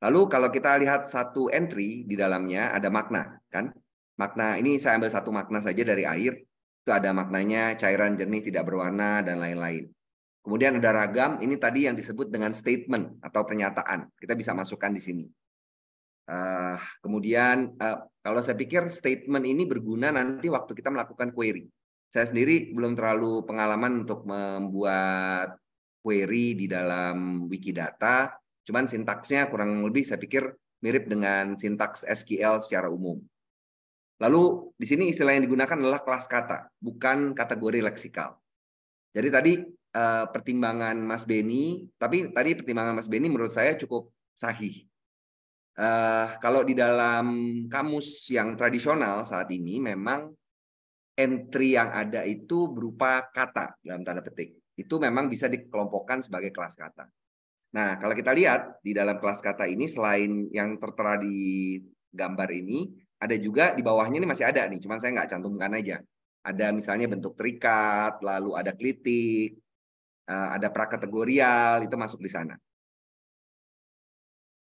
Lalu kalau kita lihat satu entry di dalamnya ada makna, kan? Makna ini saya ambil satu makna saja dari air. Itu ada maknanya cairan jernih tidak berwarna dan lain-lain. Kemudian ada ragam, ini tadi yang disebut dengan statement atau pernyataan. Kita bisa masukkan di sini. Uh, kemudian uh, kalau saya pikir statement ini berguna nanti waktu kita melakukan query. Saya sendiri belum terlalu pengalaman untuk membuat query di dalam Wikidata Cuman sintaksnya kurang lebih saya pikir mirip dengan sintaks SQL secara umum. Lalu di sini istilah yang digunakan adalah kelas kata, bukan kategori leksikal. Jadi tadi eh, pertimbangan Mas Beni, tapi tadi pertimbangan Mas Beni menurut saya cukup sahih. Eh, kalau di dalam kamus yang tradisional saat ini memang entry yang ada itu berupa kata dalam tanda petik. Itu memang bisa dikelompokkan sebagai kelas kata. Nah, kalau kita lihat di dalam kelas kata ini selain yang tertera di gambar ini, ada juga di bawahnya ini masih ada nih, cuman saya nggak cantumkan aja. Ada misalnya bentuk terikat, lalu ada klitik, eh, ada prakategorial, itu masuk di sana.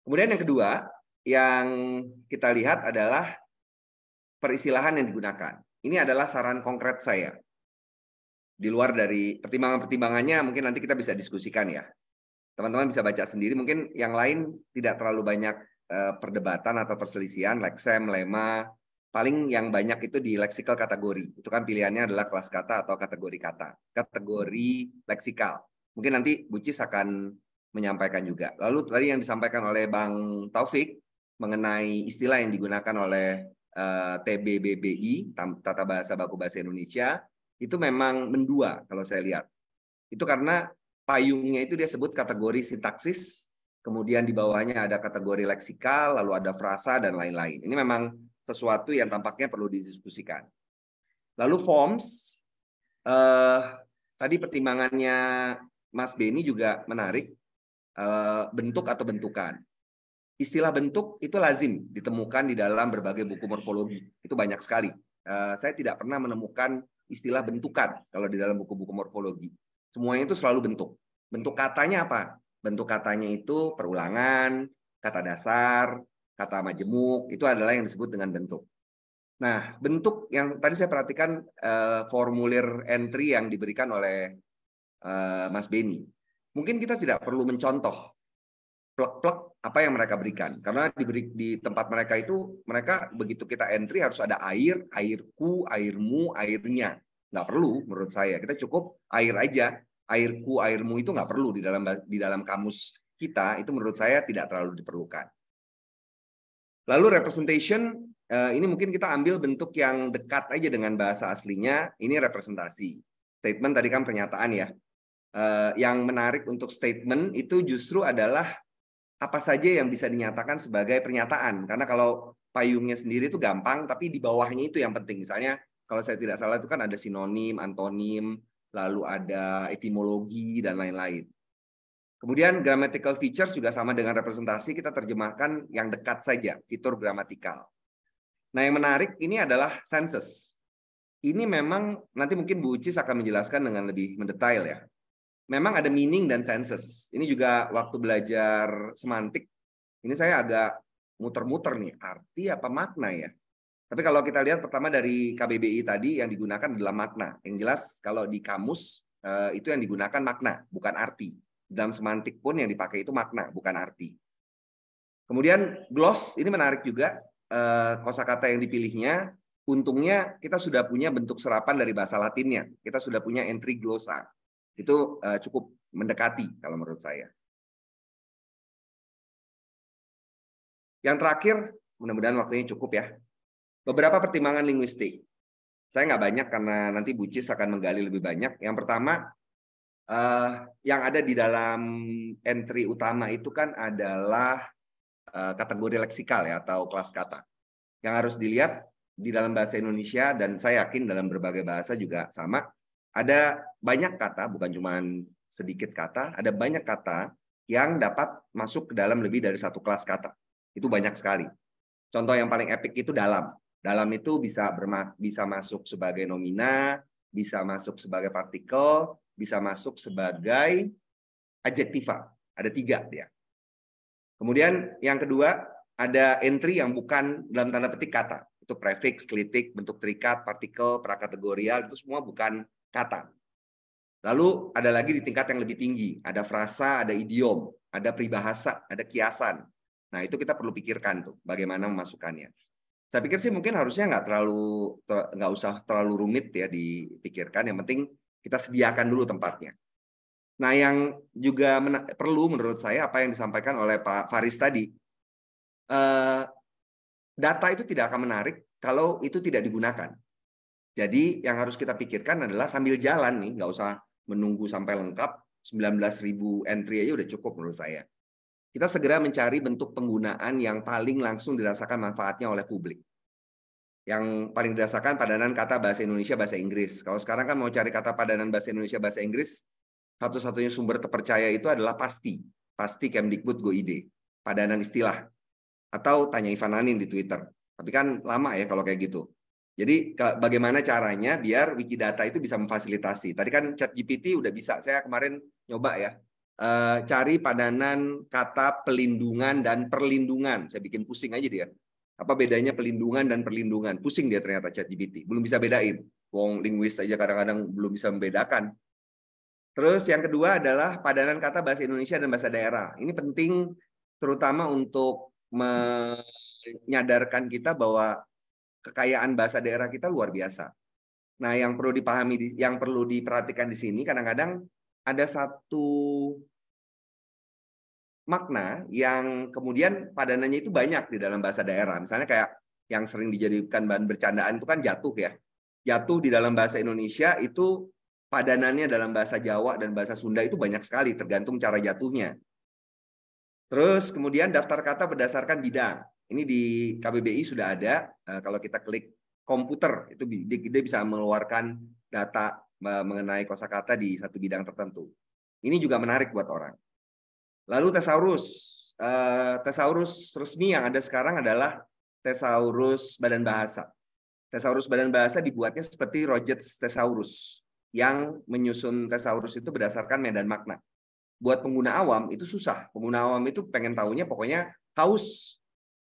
Kemudian yang kedua, yang kita lihat adalah peristilahan yang digunakan. Ini adalah saran konkret saya. Di luar dari pertimbangan-pertimbangannya mungkin nanti kita bisa diskusikan ya teman-teman bisa baca sendiri. Mungkin yang lain tidak terlalu banyak eh, perdebatan atau perselisihan, leksem, lema, paling yang banyak itu di leksikal kategori. Itu kan pilihannya adalah kelas kata atau kategori kata, kategori leksikal. Mungkin nanti Bucis akan menyampaikan juga. Lalu tadi yang disampaikan oleh Bang Taufik mengenai istilah yang digunakan oleh eh, TBBBI, Tata Bahasa Baku Bahasa Indonesia, itu memang mendua kalau saya lihat. Itu karena payungnya itu dia sebut kategori sintaksis, kemudian di bawahnya ada kategori leksikal, lalu ada frasa dan lain-lain. Ini memang sesuatu yang tampaknya perlu didiskusikan. Lalu forms, eh, tadi pertimbangannya Mas Beni juga menarik, eh, bentuk atau bentukan. Istilah bentuk itu lazim ditemukan di dalam berbagai buku morfologi. Itu banyak sekali. Eh, saya tidak pernah menemukan istilah bentukan kalau di dalam buku-buku morfologi semuanya itu selalu bentuk. Bentuk katanya apa? Bentuk katanya itu perulangan, kata dasar, kata majemuk, itu adalah yang disebut dengan bentuk. Nah, bentuk yang tadi saya perhatikan eh, formulir entry yang diberikan oleh eh, Mas Beni. Mungkin kita tidak perlu mencontoh plek-plek apa yang mereka berikan. Karena diberi, di tempat mereka itu, mereka begitu kita entry harus ada air, airku, airmu, airnya nggak perlu menurut saya. Kita cukup air aja. Airku, airmu itu nggak perlu di dalam di dalam kamus kita itu menurut saya tidak terlalu diperlukan. Lalu representation eh, ini mungkin kita ambil bentuk yang dekat aja dengan bahasa aslinya. Ini representasi. Statement tadi kan pernyataan ya. Eh, yang menarik untuk statement itu justru adalah apa saja yang bisa dinyatakan sebagai pernyataan. Karena kalau payungnya sendiri itu gampang, tapi di bawahnya itu yang penting. Misalnya kalau saya tidak salah itu kan ada sinonim, antonim, lalu ada etimologi dan lain-lain. Kemudian grammatical features juga sama dengan representasi, kita terjemahkan yang dekat saja, fitur gramatikal. Nah yang menarik ini adalah senses. Ini memang nanti mungkin Bu Ucis akan menjelaskan dengan lebih mendetail ya. Memang ada meaning dan senses. Ini juga waktu belajar semantik, ini saya agak muter-muter nih, arti apa makna ya. Tapi kalau kita lihat pertama dari KBBI tadi yang digunakan adalah makna. Yang jelas kalau di kamus eh, itu yang digunakan makna, bukan arti. Dalam semantik pun yang dipakai itu makna, bukan arti. Kemudian gloss ini menarik juga eh, kosakata yang dipilihnya. Untungnya kita sudah punya bentuk serapan dari bahasa Latinnya. Kita sudah punya entry glossa. Itu eh, cukup mendekati kalau menurut saya. Yang terakhir, mudah-mudahan waktunya cukup ya. Beberapa pertimbangan linguistik. Saya nggak banyak karena nanti Bucis akan menggali lebih banyak. Yang pertama, uh, yang ada di dalam entry utama itu kan adalah uh, kategori leksikal ya atau kelas kata. Yang harus dilihat di dalam bahasa Indonesia dan saya yakin dalam berbagai bahasa juga sama. Ada banyak kata, bukan cuma sedikit kata, ada banyak kata yang dapat masuk ke dalam lebih dari satu kelas kata. Itu banyak sekali. Contoh yang paling epic itu dalam. Dalam itu bisa bisa masuk sebagai nomina, bisa masuk sebagai partikel, bisa masuk sebagai adjektiva. Ada tiga dia. Kemudian yang kedua ada entry yang bukan dalam tanda petik kata. Itu prefix, klitik, bentuk terikat, partikel, prakategorial, itu semua bukan kata. Lalu ada lagi di tingkat yang lebih tinggi. Ada frasa, ada idiom, ada peribahasa, ada kiasan. Nah itu kita perlu pikirkan tuh bagaimana memasukkannya saya pikir sih mungkin harusnya nggak terlalu nggak usah terlalu rumit ya dipikirkan. Yang penting kita sediakan dulu tempatnya. Nah, yang juga perlu menurut saya apa yang disampaikan oleh Pak Faris tadi, eh, data itu tidak akan menarik kalau itu tidak digunakan. Jadi yang harus kita pikirkan adalah sambil jalan nih, nggak usah menunggu sampai lengkap. 19.000 entry aja udah cukup menurut saya kita segera mencari bentuk penggunaan yang paling langsung dirasakan manfaatnya oleh publik. Yang paling dirasakan padanan kata bahasa Indonesia, bahasa Inggris. Kalau sekarang kan mau cari kata padanan bahasa Indonesia, bahasa Inggris, satu-satunya sumber terpercaya itu adalah pasti. Pasti Kemdikbud Go ide Padanan istilah. Atau tanya Ivan Anin di Twitter. Tapi kan lama ya kalau kayak gitu. Jadi bagaimana caranya biar Wikidata itu bisa memfasilitasi. Tadi kan Chat GPT udah bisa. Saya kemarin nyoba ya Eh, cari padanan kata pelindungan dan perlindungan. Saya bikin pusing aja dia. Apa bedanya pelindungan dan perlindungan? Pusing dia ternyata chat GPT. Belum bisa bedain. Wong linguis aja kadang-kadang belum bisa membedakan. Terus yang kedua adalah padanan kata bahasa Indonesia dan bahasa daerah. Ini penting terutama untuk menyadarkan kita bahwa kekayaan bahasa daerah kita luar biasa. Nah, yang perlu dipahami, yang perlu diperhatikan di sini, kadang-kadang ada satu makna yang kemudian padanannya itu banyak di dalam bahasa daerah. Misalnya kayak yang sering dijadikan bahan bercandaan itu kan jatuh ya. Jatuh di dalam bahasa Indonesia itu padanannya dalam bahasa Jawa dan bahasa Sunda itu banyak sekali tergantung cara jatuhnya. Terus kemudian daftar kata berdasarkan bidang. Ini di KBBI sudah ada. Eh, kalau kita klik komputer itu dia bisa mengeluarkan data mengenai kosakata di satu bidang tertentu. Ini juga menarik buat orang. Lalu tesaurus. Eh, tesaurus resmi yang ada sekarang adalah tesaurus badan bahasa. Tesaurus badan bahasa dibuatnya seperti roget Tesaurus yang menyusun tesaurus itu berdasarkan medan makna. Buat pengguna awam itu susah. Pengguna awam itu pengen tahunya pokoknya haus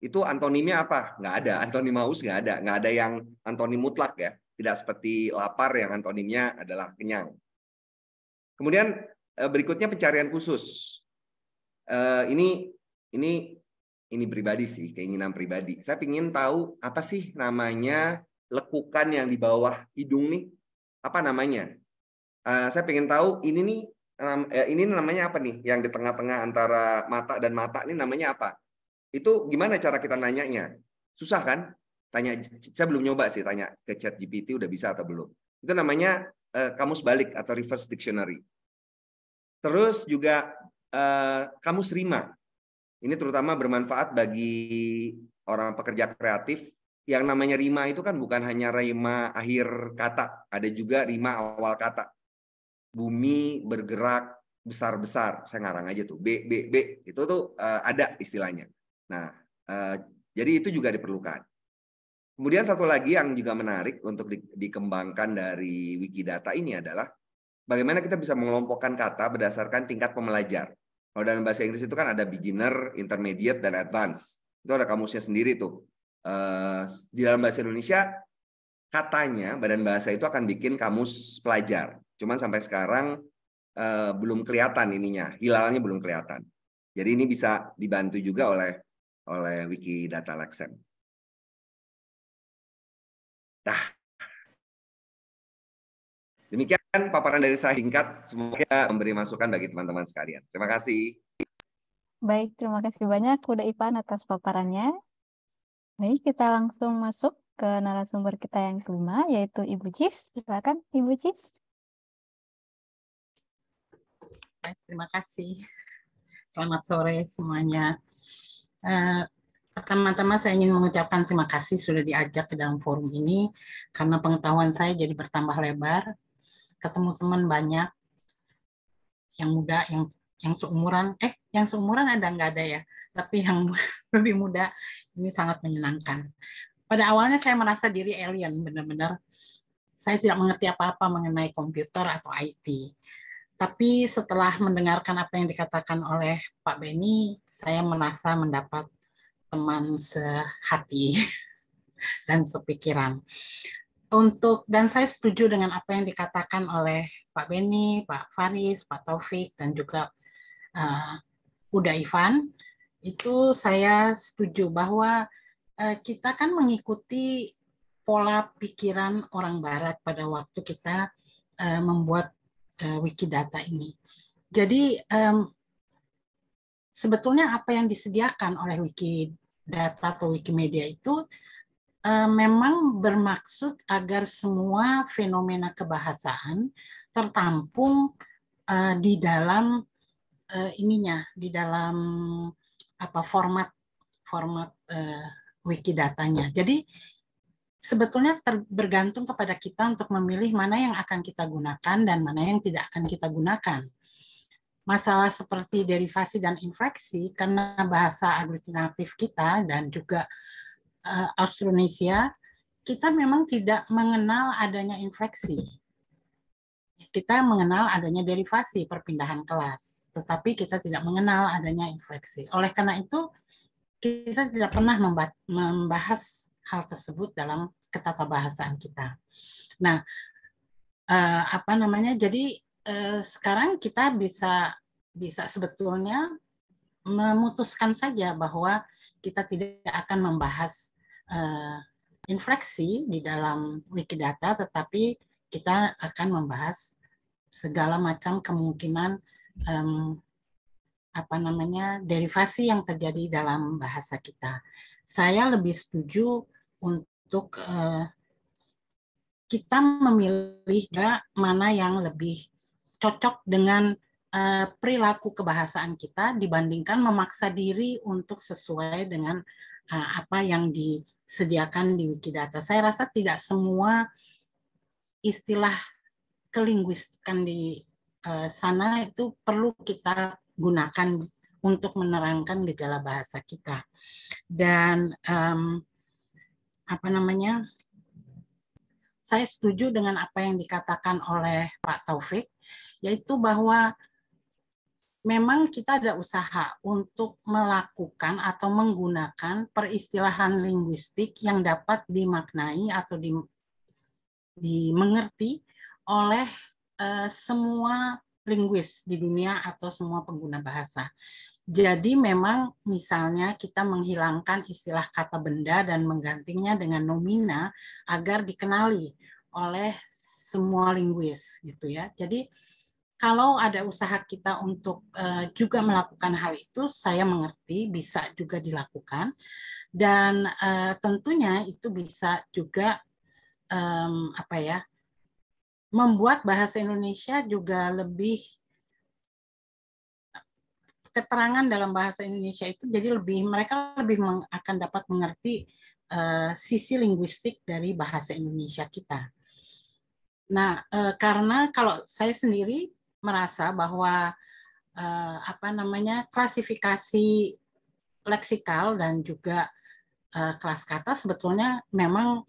itu antonimnya apa? Nggak ada. Antonim haus nggak ada. Nggak ada yang antonim mutlak ya tidak seperti lapar yang antonimnya adalah kenyang. Kemudian eh, berikutnya pencarian khusus. Eh, ini ini ini pribadi sih, keinginan pribadi. Saya ingin tahu apa sih namanya lekukan yang di bawah hidung nih? Apa namanya? Eh, saya ingin tahu ini nih ini namanya apa nih yang di tengah-tengah antara mata dan mata ini namanya apa? Itu gimana cara kita nanyanya? Susah kan? tanya saya belum nyoba sih tanya ke chat GPT udah bisa atau belum. Itu namanya uh, kamus balik atau reverse dictionary. Terus juga uh, kamus rima. Ini terutama bermanfaat bagi orang pekerja kreatif yang namanya rima itu kan bukan hanya rima akhir kata, ada juga rima awal kata. Bumi bergerak besar-besar, saya ngarang aja tuh, B, B, B, itu tuh uh, ada istilahnya. Nah, uh, jadi itu juga diperlukan. Kemudian satu lagi yang juga menarik untuk di, dikembangkan dari Wikidata ini adalah bagaimana kita bisa mengelompokkan kata berdasarkan tingkat pemelajar. Kalau dalam bahasa Inggris itu kan ada beginner, intermediate, dan advance. Itu ada kamusnya sendiri tuh. Eh, di dalam bahasa Indonesia, katanya Badan Bahasa itu akan bikin kamus pelajar. Cuman sampai sekarang eh, belum kelihatan ininya, hilalnya belum kelihatan. Jadi ini bisa dibantu juga oleh oleh Wikidata Lexem. Demikian paparan dari saya singkat, semoga memberi masukan bagi teman-teman sekalian. Terima kasih. Baik, terima kasih banyak Kuda Ipan atas paparannya. Baik, kita langsung masuk ke narasumber kita yang kelima, yaitu Ibu Cis. Silakan Ibu Cis. Baik, Terima kasih. Selamat sore semuanya. Uh, eh, Pertama-tama saya ingin mengucapkan terima kasih sudah diajak ke dalam forum ini karena pengetahuan saya jadi bertambah lebar ketemu teman banyak yang muda yang yang seumuran eh yang seumuran ada nggak ada ya tapi yang lebih muda ini sangat menyenangkan pada awalnya saya merasa diri alien benar-benar saya tidak mengerti apa-apa mengenai komputer atau IT tapi setelah mendengarkan apa yang dikatakan oleh Pak Beni, saya merasa mendapat teman sehati dan sepikiran untuk dan saya setuju dengan apa yang dikatakan oleh Pak Beni, Pak Faris, Pak Taufik dan juga uh, Uda Ivan itu saya setuju bahwa uh, kita kan mengikuti pola pikiran orang Barat pada waktu kita uh, membuat uh, Wikidata ini. Jadi um, sebetulnya apa yang disediakan oleh Wikidata atau Wikimedia itu Eh, memang bermaksud agar semua fenomena kebahasaan tertampung eh, di dalam eh, ininya, di dalam apa format format uh, wikidatanya. Jadi sebetulnya ter, bergantung kepada kita untuk memilih mana yang akan kita gunakan dan mana yang tidak akan kita gunakan. Masalah seperti derivasi dan infeksi karena bahasa aglutinatif kita dan juga uh, eh, Austronesia, kita memang tidak mengenal adanya infeksi. Kita mengenal adanya derivasi perpindahan kelas, tetapi kita tidak mengenal adanya infeksi. Oleh karena itu, kita tidak pernah membahas hal tersebut dalam ketatabahasaan kita. Nah, eh, apa namanya? Jadi eh, sekarang kita bisa bisa sebetulnya memutuskan saja bahwa kita tidak akan membahas uh, infleksi di dalam Wikidata, tetapi kita akan membahas segala macam kemungkinan um, apa namanya derivasi yang terjadi dalam bahasa kita. Saya lebih setuju untuk uh, kita memilih mana yang lebih cocok dengan uh, perilaku kebahasaan kita dibandingkan memaksa diri untuk sesuai dengan Eh, apa yang disediakan di Wikidata. Saya rasa tidak semua istilah kelinguistikan di eh, sana itu perlu kita gunakan untuk menerangkan gejala bahasa kita. Dan um, apa namanya? Saya setuju dengan apa yang dikatakan oleh Pak Taufik, yaitu bahwa memang kita ada usaha untuk melakukan atau menggunakan peristilahan linguistik yang dapat dimaknai atau di, dimengerti oleh uh, semua linguis di dunia atau semua pengguna bahasa. Jadi memang misalnya kita menghilangkan istilah kata benda dan menggantinya dengan nomina agar dikenali oleh semua linguis gitu ya. Jadi kalau ada usaha kita untuk uh, juga melakukan hal itu, saya mengerti bisa juga dilakukan dan uh, tentunya itu bisa juga um, apa ya membuat bahasa Indonesia juga lebih keterangan dalam bahasa Indonesia itu jadi lebih mereka lebih meng, akan dapat mengerti uh, sisi linguistik dari bahasa Indonesia kita. Nah, e, karena kalau saya sendiri merasa bahwa uh, apa namanya klasifikasi leksikal dan juga uh, kelas kata sebetulnya memang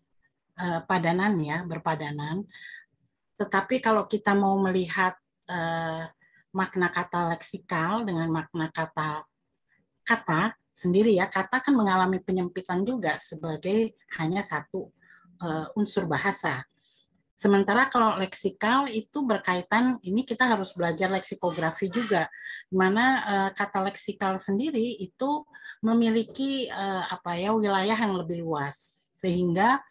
uh, padanan ya berpadanan. Tetapi kalau kita mau melihat uh, makna kata leksikal dengan makna kata kata sendiri ya kata kan mengalami penyempitan juga sebagai hanya satu uh, unsur bahasa Sementara kalau leksikal itu berkaitan ini kita harus belajar leksikografi juga, mana uh, kata leksikal sendiri itu memiliki uh, apa ya wilayah yang lebih luas sehingga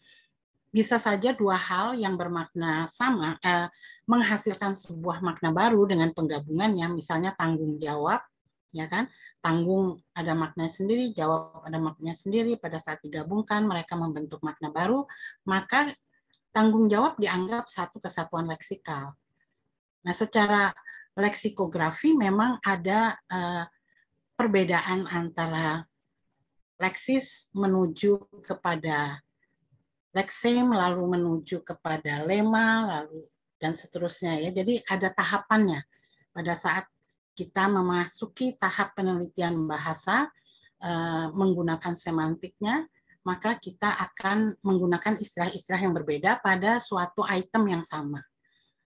bisa saja dua hal yang bermakna sama eh, menghasilkan sebuah makna baru dengan penggabungannya misalnya tanggung jawab ya kan tanggung ada makna sendiri jawab ada makna sendiri pada saat digabungkan mereka membentuk makna baru maka tanggung jawab dianggap satu kesatuan leksikal. Nah, secara leksikografi memang ada eh, perbedaan antara leksis menuju kepada leksem, lalu menuju kepada lema, lalu dan seterusnya ya. Jadi ada tahapannya pada saat kita memasuki tahap penelitian bahasa eh, menggunakan semantiknya maka kita akan menggunakan istilah-istilah yang berbeda pada suatu item yang sama.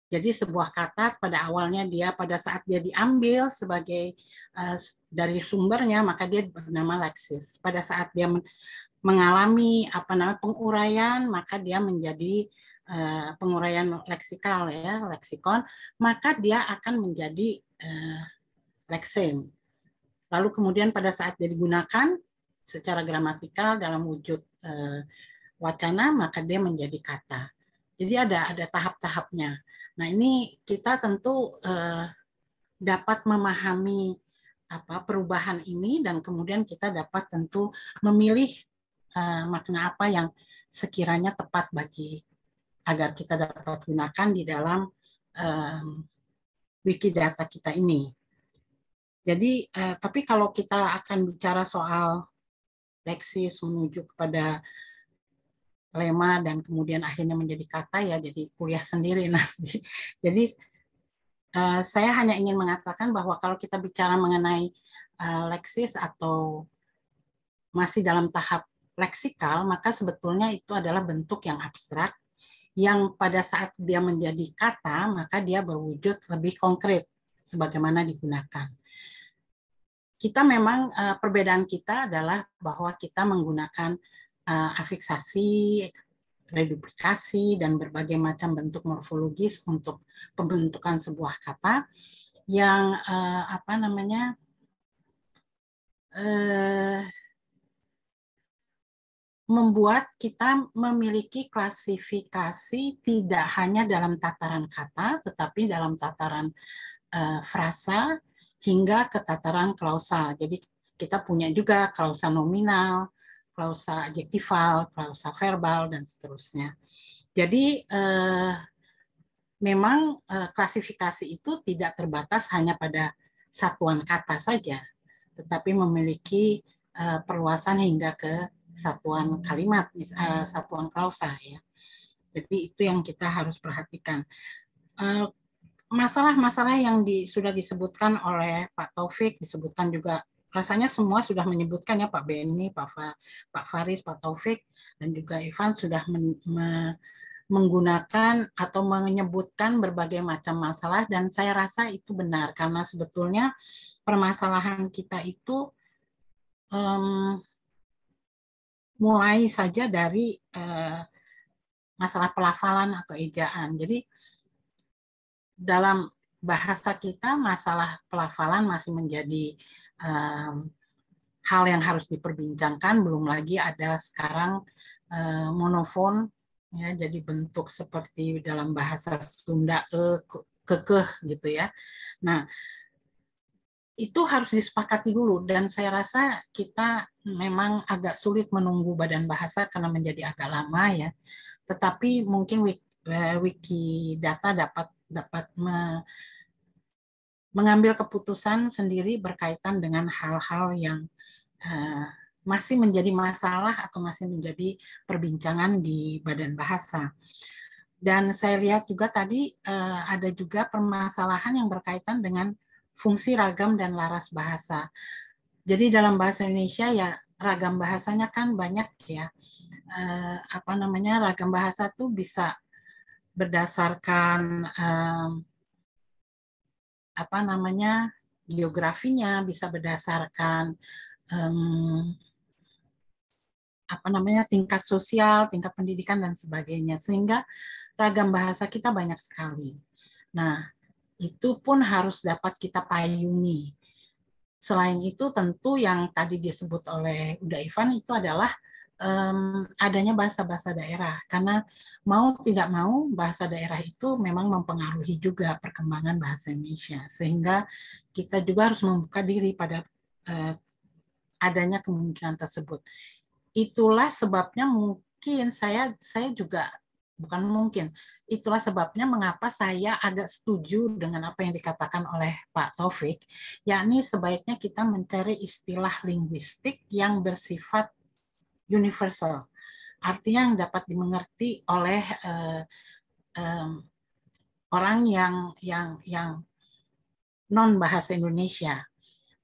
Jadi sebuah kata pada awalnya dia pada saat dia diambil sebagai uh, dari sumbernya maka dia bernama leksis. Pada saat dia mengalami apa namanya penguraian maka dia menjadi uh, penguraian leksikal ya, leksikon, maka dia akan menjadi uh, leksim. Lalu kemudian pada saat dia digunakan secara gramatikal dalam wujud uh, wacana maka dia menjadi kata. Jadi ada ada tahap-tahapnya. Nah ini kita tentu uh, dapat memahami apa perubahan ini dan kemudian kita dapat tentu memilih uh, makna apa yang sekiranya tepat bagi agar kita dapat gunakan di dalam um, wiki data kita ini. Jadi, uh, tapi kalau kita akan bicara soal leksis menuju kepada lema dan kemudian akhirnya menjadi kata ya jadi kuliah sendiri nanti. Jadi eh, saya hanya ingin mengatakan bahwa kalau kita bicara mengenai uh, leksis atau masih dalam tahap leksikal maka sebetulnya itu adalah bentuk yang abstrak yang pada saat dia menjadi kata maka dia berwujud lebih konkret sebagaimana digunakan kita memang uh, perbedaan kita adalah bahwa kita menggunakan uh, eh, afiksasi, reduplikasi, dan berbagai macam bentuk morfologis untuk pembentukan sebuah kata yang uh, apa namanya membuat kita memiliki klasifikasi tidak hanya dalam tataran kata, tetapi dalam tataran uh, frasa, hingga ke tataran klausa. Jadi kita punya juga klausa nominal, klausa adjektival, klausa verbal, dan seterusnya. Jadi eh, memang eh, klasifikasi itu tidak terbatas hanya pada satuan kata saja, tetapi memiliki eh, perluasan hingga ke satuan kalimat, eh, satuan klausa ya. Jadi itu yang kita harus perhatikan. Eh, masalah-masalah yang di, sudah disebutkan oleh Pak Taufik, disebutkan juga rasanya semua sudah menyebutkan ya Pak Benny Pak, Fa, Pak Faris, Pak Taufik, dan juga Ivan sudah men, me, menggunakan atau menyebutkan berbagai macam masalah dan saya rasa itu benar karena sebetulnya permasalahan kita itu um, mulai saja dari uh, masalah pelafalan atau ejaan. Jadi dalam bahasa kita masalah pelafalan masih menjadi um, hal yang harus diperbincangkan belum lagi ada sekarang uh, monofon ya jadi bentuk seperti dalam bahasa Sunda ke kekeh gitu ya nah itu harus disepakati dulu dan saya rasa kita memang agak sulit menunggu badan bahasa karena menjadi agak lama ya tetapi mungkin wiki data dapat dapat me, mengambil keputusan sendiri berkaitan dengan hal-hal yang uh, masih menjadi masalah atau masih menjadi perbincangan di badan bahasa. Dan saya lihat juga tadi uh, ada juga permasalahan yang berkaitan dengan fungsi ragam dan laras bahasa. Jadi dalam bahasa Indonesia ya ragam bahasanya kan banyak ya. Uh, apa namanya ragam bahasa tuh bisa berdasarkan um, apa namanya geografinya, bisa berdasarkan um, apa namanya tingkat sosial, tingkat pendidikan dan sebagainya sehingga ragam bahasa kita banyak sekali. Nah, itu pun harus dapat kita payungi. Selain itu tentu yang tadi disebut oleh Uda Ivan itu adalah um, adanya bahasa-bahasa daerah karena mau tidak mau bahasa daerah itu memang mempengaruhi juga perkembangan bahasa Indonesia sehingga kita juga harus membuka diri pada uh, adanya kemungkinan tersebut. Itulah sebabnya mungkin saya saya juga bukan mungkin. Itulah sebabnya mengapa saya agak setuju dengan apa yang dikatakan oleh Pak Taufik, yakni sebaiknya kita mencari istilah linguistik yang bersifat universal. Artinya yang dapat dimengerti oleh uh, um, orang yang yang yang non bahasa Indonesia.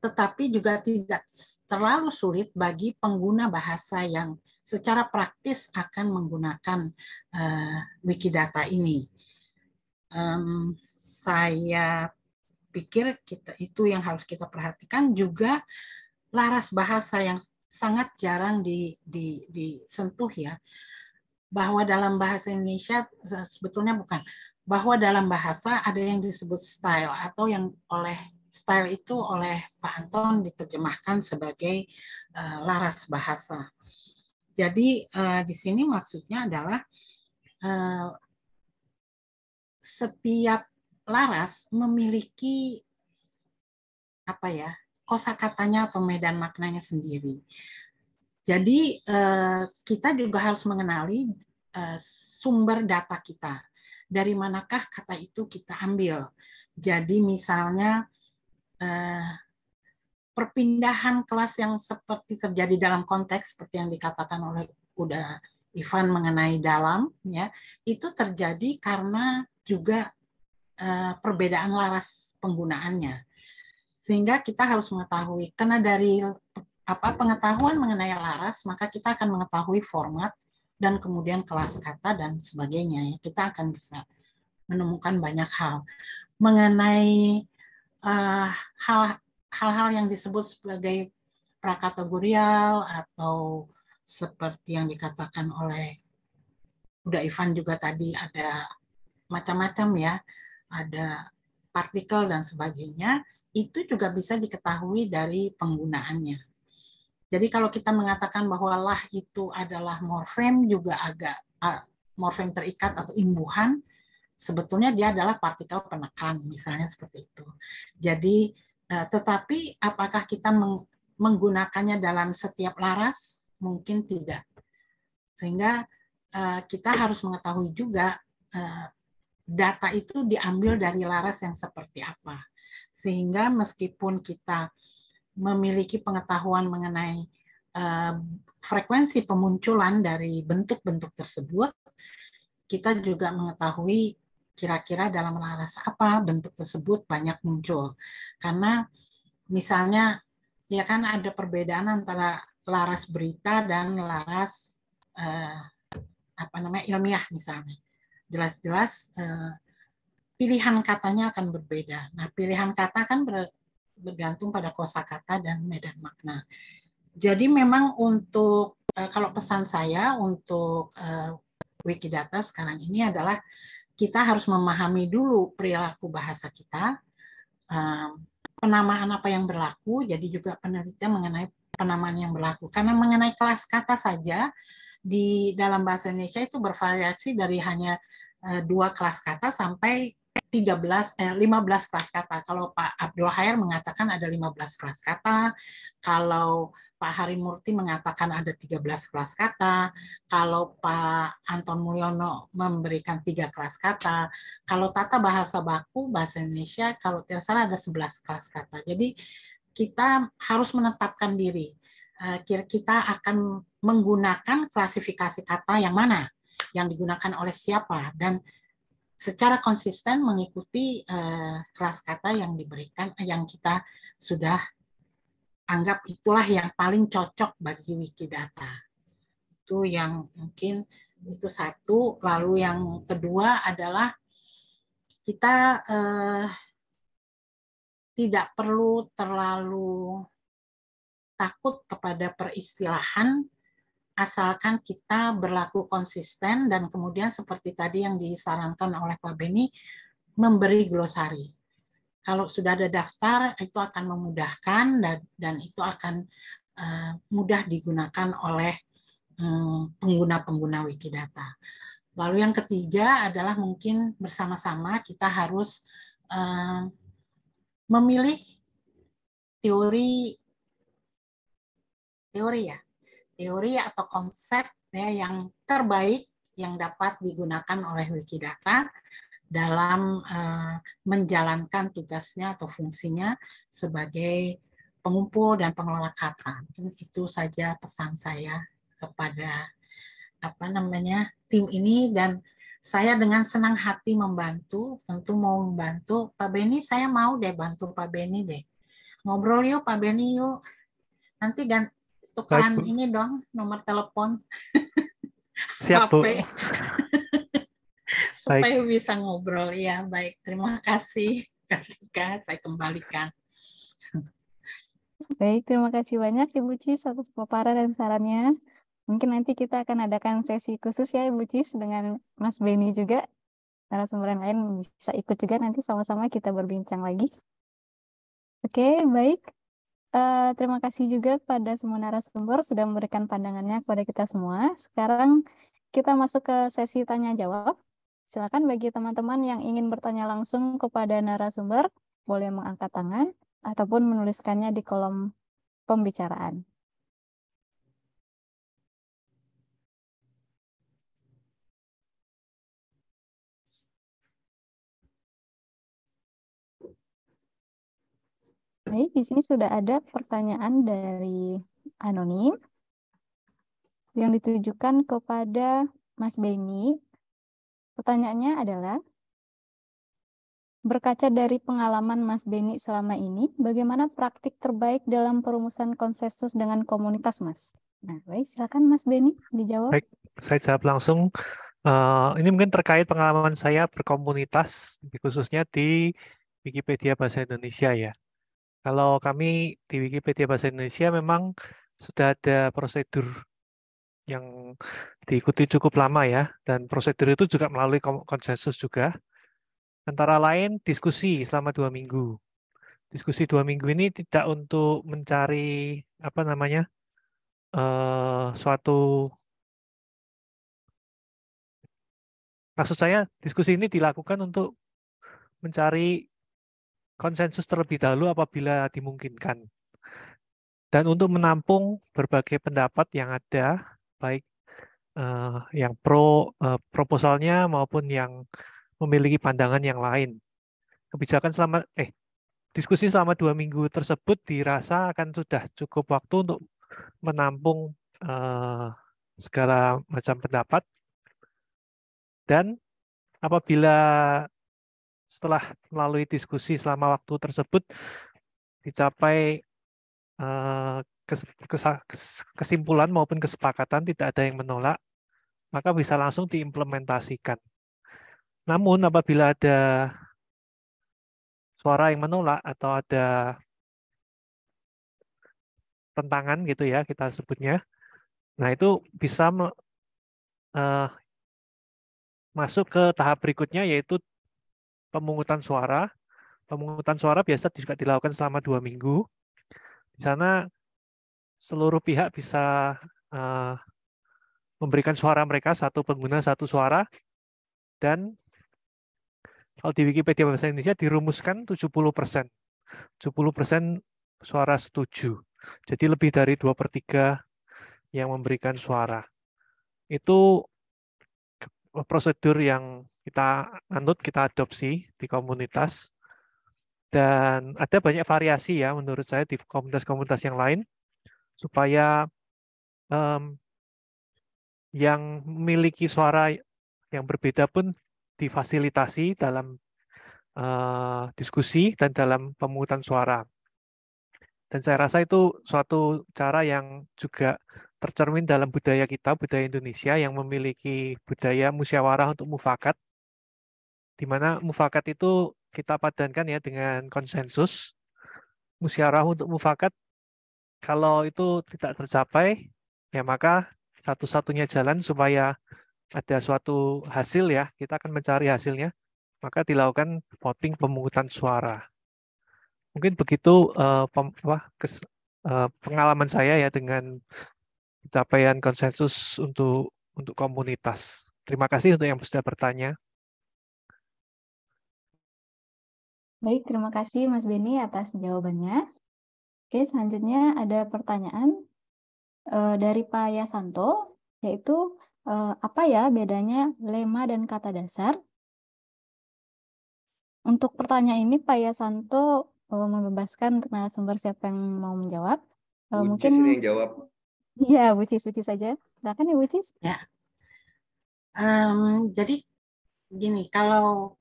Tetapi juga tidak terlalu sulit bagi pengguna bahasa yang secara praktis akan menggunakan uh, Wikidata ini. Um, saya pikir kita itu yang harus kita perhatikan juga laras bahasa yang sangat jarang di, di, disentuh ya bahwa dalam bahasa Indonesia sebetulnya bukan bahwa dalam bahasa ada yang disebut style atau yang oleh style itu oleh Pak Anton diterjemahkan sebagai uh, laras bahasa. Jadi uh, di sini maksudnya adalah uh, setiap laras memiliki apa ya kosa katanya atau medan maknanya sendiri. Jadi eh, kita juga harus mengenali eh, sumber data kita. Dari manakah kata itu kita ambil? Jadi misalnya eh, perpindahan kelas yang seperti terjadi dalam konteks seperti yang dikatakan oleh Uda Ivan mengenai dalam ya itu terjadi karena juga perbedaan laras penggunaannya sehingga kita harus mengetahui karena dari apa pengetahuan mengenai laras maka kita akan mengetahui format dan kemudian kelas kata dan sebagainya ya kita akan bisa menemukan banyak hal mengenai eh, hal hal-hal yang disebut sebagai prakategorial atau seperti yang dikatakan oleh Uda Ivan juga tadi ada macam-macam ya ada partikel dan sebagainya itu juga bisa diketahui dari penggunaannya. Jadi kalau kita mengatakan bahwa lah itu adalah morfem juga agak uh, morfem terikat atau imbuhan, sebetulnya dia adalah partikel penekan misalnya seperti itu. Jadi uh, tetapi apakah kita meng menggunakannya dalam setiap laras? Mungkin tidak. Sehingga uh, kita harus mengetahui juga uh, data itu diambil dari laras yang seperti apa. Sehingga meskipun kita memiliki pengetahuan mengenai eh, frekuensi pemunculan dari bentuk-bentuk tersebut, kita juga mengetahui kira-kira dalam laras apa bentuk tersebut banyak muncul. Karena misalnya ya kan ada perbedaan antara laras berita dan laras eh, apa namanya ilmiah misalnya. Jelas-jelas eh, pilihan katanya akan berbeda. Nah, pilihan kata kan bergantung pada kosakata dan medan makna. Jadi memang untuk eh, kalau pesan saya untuk eh, Wikidata sekarang ini adalah kita harus memahami dulu perilaku bahasa kita, eh, penamaan apa yang berlaku, jadi juga penelitian mengenai penamaan yang berlaku. Karena mengenai kelas kata saja di dalam bahasa Indonesia itu bervariasi dari hanya dua kelas kata sampai 13 eh, 15 kelas kata. Kalau Pak Abdul Hayar mengatakan ada 15 kelas kata, kalau Pak Hari Murti mengatakan ada 13 kelas kata, kalau Pak Anton Mulyono memberikan tiga kelas kata, kalau tata bahasa baku bahasa Indonesia kalau tidak salah ada 11 kelas kata. Jadi kita harus menetapkan diri. Eh, kita akan menggunakan klasifikasi kata yang mana, yang digunakan oleh siapa dan secara konsisten mengikuti uh, eh, kelas kata yang diberikan eh, yang kita sudah anggap itulah yang paling cocok bagi Wikidata. Itu yang mungkin itu satu. Lalu yang kedua adalah kita eh, tidak perlu terlalu takut kepada peristilahan asalkan kita berlaku konsisten dan kemudian seperti tadi yang disarankan oleh Pak Beni memberi glosari. Kalau sudah ada daftar itu akan memudahkan dan, dan itu akan eh, mudah digunakan oleh hmm, pengguna-pengguna um, Wikidata. Lalu yang ketiga adalah mungkin bersama-sama kita harus eh, memilih teori teori ya teori atau konsep ya yang terbaik yang dapat digunakan oleh Wikidata dalam uh, menjalankan tugasnya atau fungsinya sebagai pengumpul dan pengelola kata. Mungkin itu saja pesan saya kepada apa namanya tim ini dan saya dengan senang hati membantu, tentu mau membantu. Pak Beni, saya mau deh bantu Pak Beni deh. Ngobrol yuk Pak Beni yuk. Nanti dan tukeran Baik. ini dong nomor telepon. Siap, Bu. Supaya baik. bisa ngobrol. Ya, baik. Terima kasih, Kartika. Saya kembalikan. Baik, terima kasih banyak Ibu Cis atas paparan dan sarannya. Mungkin nanti kita akan adakan sesi khusus ya Ibu Cis dengan Mas Beni juga. sumber lain bisa ikut juga nanti sama-sama kita berbincang lagi. Oke, baik. Uh, terima kasih juga kepada semua narasumber sudah memberikan pandangannya kepada kita semua. Sekarang kita masuk ke sesi tanya jawab. Silakan bagi teman-teman yang ingin bertanya langsung kepada narasumber, boleh mengangkat tangan ataupun menuliskannya di kolom pembicaraan. Baik, di sini sudah ada pertanyaan dari anonim yang ditujukan kepada Mas Beni. Pertanyaannya adalah, Berkaca dari pengalaman Mas Beni selama ini, bagaimana praktik terbaik dalam perumusan konsensus dengan komunitas, Mas? Nah, baik, silakan Mas Beni dijawab. Baik, saya jawab langsung. Uh, ini mungkin terkait pengalaman saya berkomunitas, khususnya di Wikipedia Bahasa Indonesia ya. Kalau kami di Wikipedia Bahasa Indonesia memang sudah ada prosedur yang diikuti cukup lama ya dan prosedur itu juga melalui konsensus juga antara lain diskusi selama dua minggu diskusi dua minggu ini tidak untuk mencari apa namanya uh, suatu maksud saya diskusi ini dilakukan untuk mencari konsensus terlebih dahulu apabila dimungkinkan. Dan untuk menampung berbagai pendapat yang ada, baik uh, yang pro uh, proposalnya maupun yang memiliki pandangan yang lain. Kebijakan selama eh diskusi selama dua minggu tersebut dirasa akan sudah cukup waktu untuk menampung uh, segala macam pendapat dan apabila setelah melalui diskusi selama waktu tersebut dicapai eh, kesimpulan maupun kesepakatan tidak ada yang menolak, maka bisa langsung diimplementasikan. Namun apabila ada suara yang menolak atau ada tentangan gitu ya kita sebutnya, nah itu bisa eh, masuk ke tahap berikutnya yaitu pemungutan suara. Pemungutan suara biasa juga dilakukan selama dua minggu. Di sana seluruh pihak bisa uh, memberikan suara mereka satu pengguna satu suara dan kalau di Wikipedia Bahasa Indonesia dirumuskan 70 persen. 70 persen suara setuju. Jadi lebih dari dua per tiga yang memberikan suara. Itu prosedur yang kita anut, kita adopsi di komunitas. Dan ada banyak variasi ya menurut saya di komunitas-komunitas yang lain supaya um, yang memiliki suara yang berbeda pun difasilitasi dalam uh, diskusi dan dalam pemungutan suara. Dan saya rasa itu suatu cara yang juga tercermin dalam budaya kita, budaya Indonesia yang memiliki budaya musyawarah untuk mufakat, di mana mufakat itu kita padankan ya dengan konsensus. musyarah untuk mufakat kalau itu tidak tercapai ya maka satu-satunya jalan supaya ada suatu hasil ya, kita akan mencari hasilnya, maka dilakukan voting pemungutan suara. Mungkin begitu eh, pem, apa, kes, eh, pengalaman saya ya dengan capaian konsensus untuk untuk komunitas. Terima kasih untuk yang sudah bertanya. Baik, terima kasih Mas Beni atas jawabannya. Oke, selanjutnya ada pertanyaan uh, dari Pak Yasanto, yaitu uh, apa ya bedanya lema dan kata dasar? Untuk pertanyaan ini Pak Yasanto uh, membebaskan untuk narasumber siapa yang mau menjawab. Uh, Bu mungkin yang jawab. Iya, Bu Cis, Bu Cis saja. Silakan ya Bu Cis. Ya. Um, jadi gini, kalau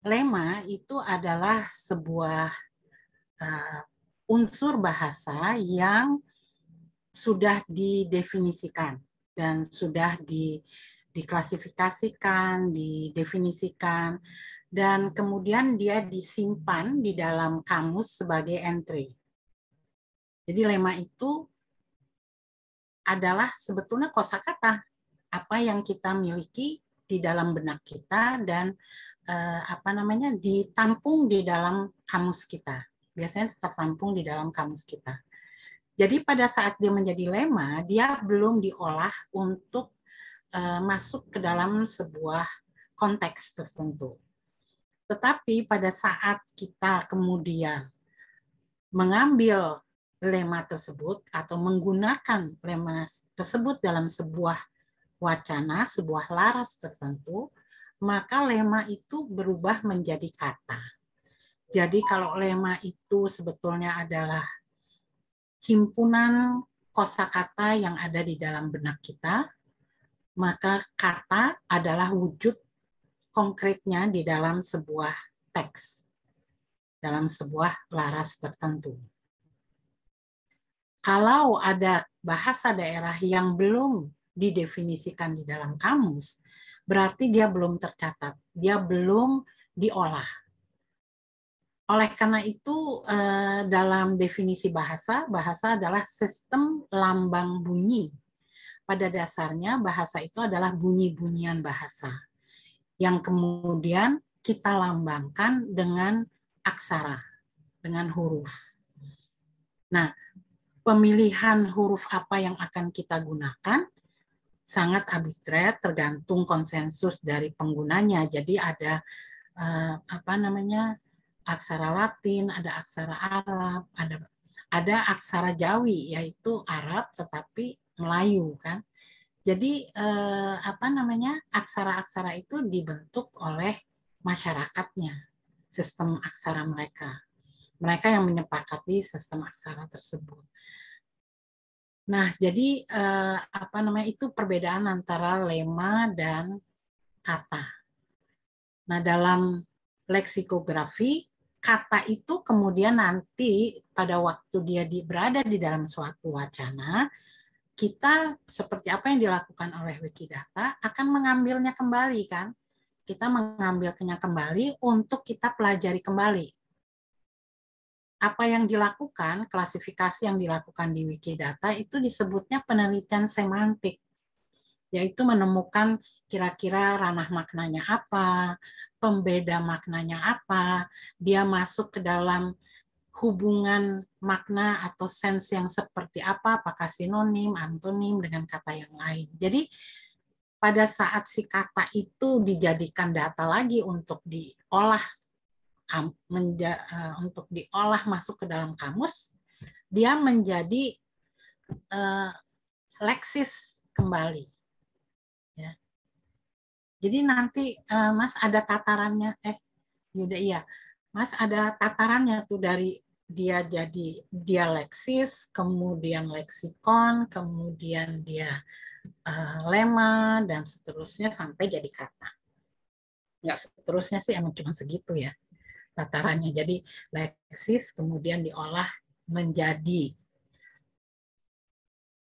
Lema itu adalah sebuah uh, unsur bahasa yang sudah didefinisikan dan sudah di, diklasifikasikan, didefinisikan, dan kemudian dia disimpan di dalam kamus sebagai entry. Jadi lema itu adalah sebetulnya kosakata apa yang kita miliki di dalam benak kita dan uh, apa namanya ditampung di dalam kamus kita. Biasanya tertampung di dalam kamus kita. Jadi pada saat dia menjadi lema, dia belum diolah untuk uh, masuk ke dalam sebuah konteks tertentu. Tetapi pada saat kita kemudian mengambil lema tersebut atau menggunakan lema tersebut dalam sebuah wacana, sebuah laras tertentu, maka lema itu berubah menjadi kata. Jadi kalau lema itu sebetulnya adalah himpunan kosakata yang ada di dalam benak kita, maka kata adalah wujud konkretnya di dalam sebuah teks, dalam sebuah laras tertentu. Kalau ada bahasa daerah yang belum didefinisikan di dalam kamus, berarti dia belum tercatat, dia belum diolah. Oleh karena itu, eh, dalam definisi bahasa, bahasa adalah sistem lambang bunyi. Pada dasarnya, bahasa itu adalah bunyi-bunyian bahasa yang kemudian kita lambangkan dengan aksara, dengan huruf. Nah, pemilihan huruf apa yang akan kita gunakan sangat arbitrer tergantung konsensus dari penggunanya. Jadi ada uh, apa namanya aksara Latin, ada aksara Arab, ada ada aksara Jawi yaitu Arab tetapi Melayu kan. Jadi uh, apa namanya aksara-aksara itu dibentuk oleh masyarakatnya, sistem aksara mereka mereka yang menyepakati sistem aksara tersebut. Nah, jadi eh, apa namanya itu perbedaan antara lema dan kata. Nah, dalam leksikografi kata itu kemudian nanti pada waktu dia di, berada di dalam suatu wacana, kita seperti apa yang dilakukan oleh Wikidata akan mengambilnya kembali kan? Kita mengambilnya kembali untuk kita pelajari kembali apa yang dilakukan, klasifikasi yang dilakukan di Wikidata itu disebutnya penelitian semantik, yaitu menemukan kira-kira ranah maknanya apa, pembeda maknanya apa, dia masuk ke dalam hubungan makna atau sense yang seperti apa, apakah sinonim, antonim dengan kata yang lain. Jadi pada saat si kata itu dijadikan data lagi untuk diolah menja, uh, untuk diolah masuk ke dalam kamus, dia menjadi uh, leksis kembali. Ya. Jadi nanti uh, Mas ada tatarannya, eh Yuda iya, Mas ada tatarannya tuh dari dia jadi dia lexis kemudian leksikon, kemudian dia uh, lema dan seterusnya sampai jadi kata. Nggak seterusnya sih emang cuma segitu ya tatarannya. Jadi leksis kemudian diolah menjadi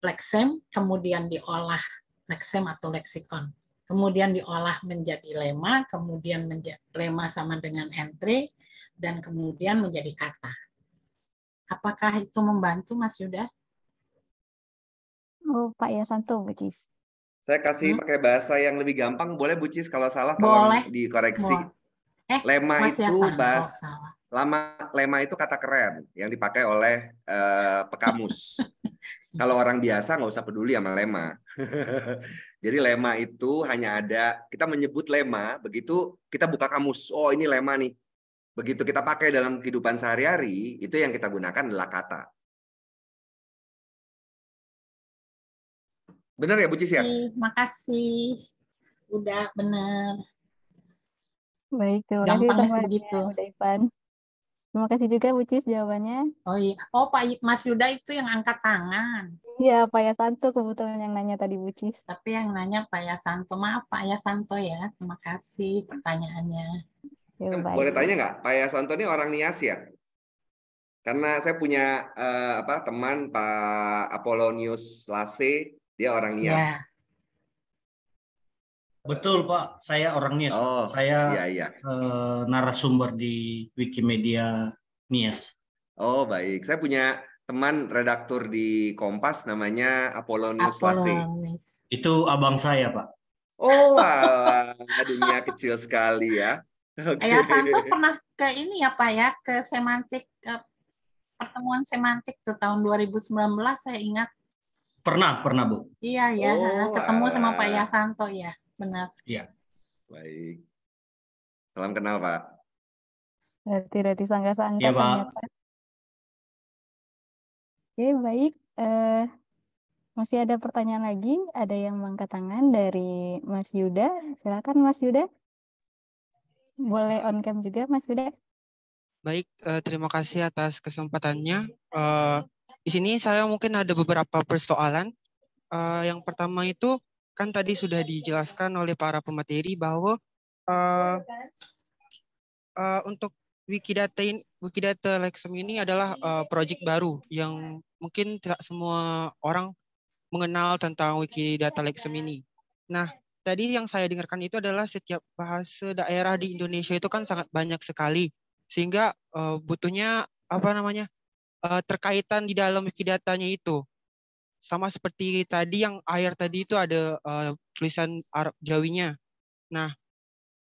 leksem, kemudian diolah leksem atau leksikon. Kemudian diolah menjadi lema, kemudian menja lema sama dengan entry, dan kemudian menjadi kata. Apakah itu membantu Mas Yuda? Oh, Pak ya tuh bucis. Saya kasih hmm? pakai bahasa yang lebih gampang, boleh bucis kalau salah tolong boleh. dikoreksi. Boleh. Eh, lema Mas itu Yasa. Oh, bahas lama lema itu kata keren yang dipakai oleh uh, pekamus. Kalau orang biasa nggak usah peduli sama lema. Jadi lema itu hanya ada kita menyebut lema begitu kita buka kamus. Oh ini lema nih. Begitu kita pakai dalam kehidupan sehari-hari itu yang kita gunakan adalah kata. Benar ya Bu Cisya? ya? Terima kasih. Udah benar. Baik, terima Gampang kasih semuanya, begitu. Udah Terima kasih juga Bucis jawabannya. Oh iya. Oh Pak Mas Yuda itu yang angkat tangan. Iya Pak Yasanto kebetulan yang nanya tadi Bu Cis. Tapi yang nanya Pak Yasanto. Maaf Pak Yasanto ya. Terima kasih pertanyaannya. Ya, baik. Boleh tanya nggak Pak Yasanto ini orang Nias ya? Karena saya punya eh, apa teman Pak Apolonius Lase, dia orang iya. Nias. Ya. Betul Pak, saya orangnya. Oh, saya iya, iya. Eh, narasumber di Wikimedia Nias. Oh baik, saya punya teman redaktur di Kompas namanya Apolonius Lase. Itu abang saya Pak. Oh, ala, dunia kecil sekali ya. Okay. Ayah Santo pernah ke ini ya Pak ya, ke semantik ke eh, pertemuan semantik tuh tahun 2019 saya ingat. Pernah, pernah Bu. Iya ya, oh, ketemu ala. sama Pak Yasanto ya benar. Iya. Baik. Salam kenal, Pak. berarti tidak disangka-sangka. Iya, Pak. Oke, baik. Uh, masih ada pertanyaan lagi? Ada yang mengangkat tangan dari Mas Yuda. Silakan Mas Yuda. Boleh on cam juga Mas Yuda. Baik, uh, terima kasih atas kesempatannya. Uh, di sini saya mungkin ada beberapa persoalan. Uh, yang pertama itu kan tadi sudah dijelaskan oleh para pemateri bahwa uh, uh, untuk Wikidata in, Wikidata Lexem ini adalah uh, eh, proyek baru yang mungkin tidak semua orang mengenal tentang Wikidata Lexem ini. Nah, tadi yang saya dengarkan itu adalah setiap bahasa daerah di Indonesia itu kan sangat banyak sekali, sehingga uh, butuhnya apa namanya uh, terkaitan di dalam Wikidatanya itu sama seperti tadi yang air tadi itu ada uh, tulisan Arab Jawinya. Nah,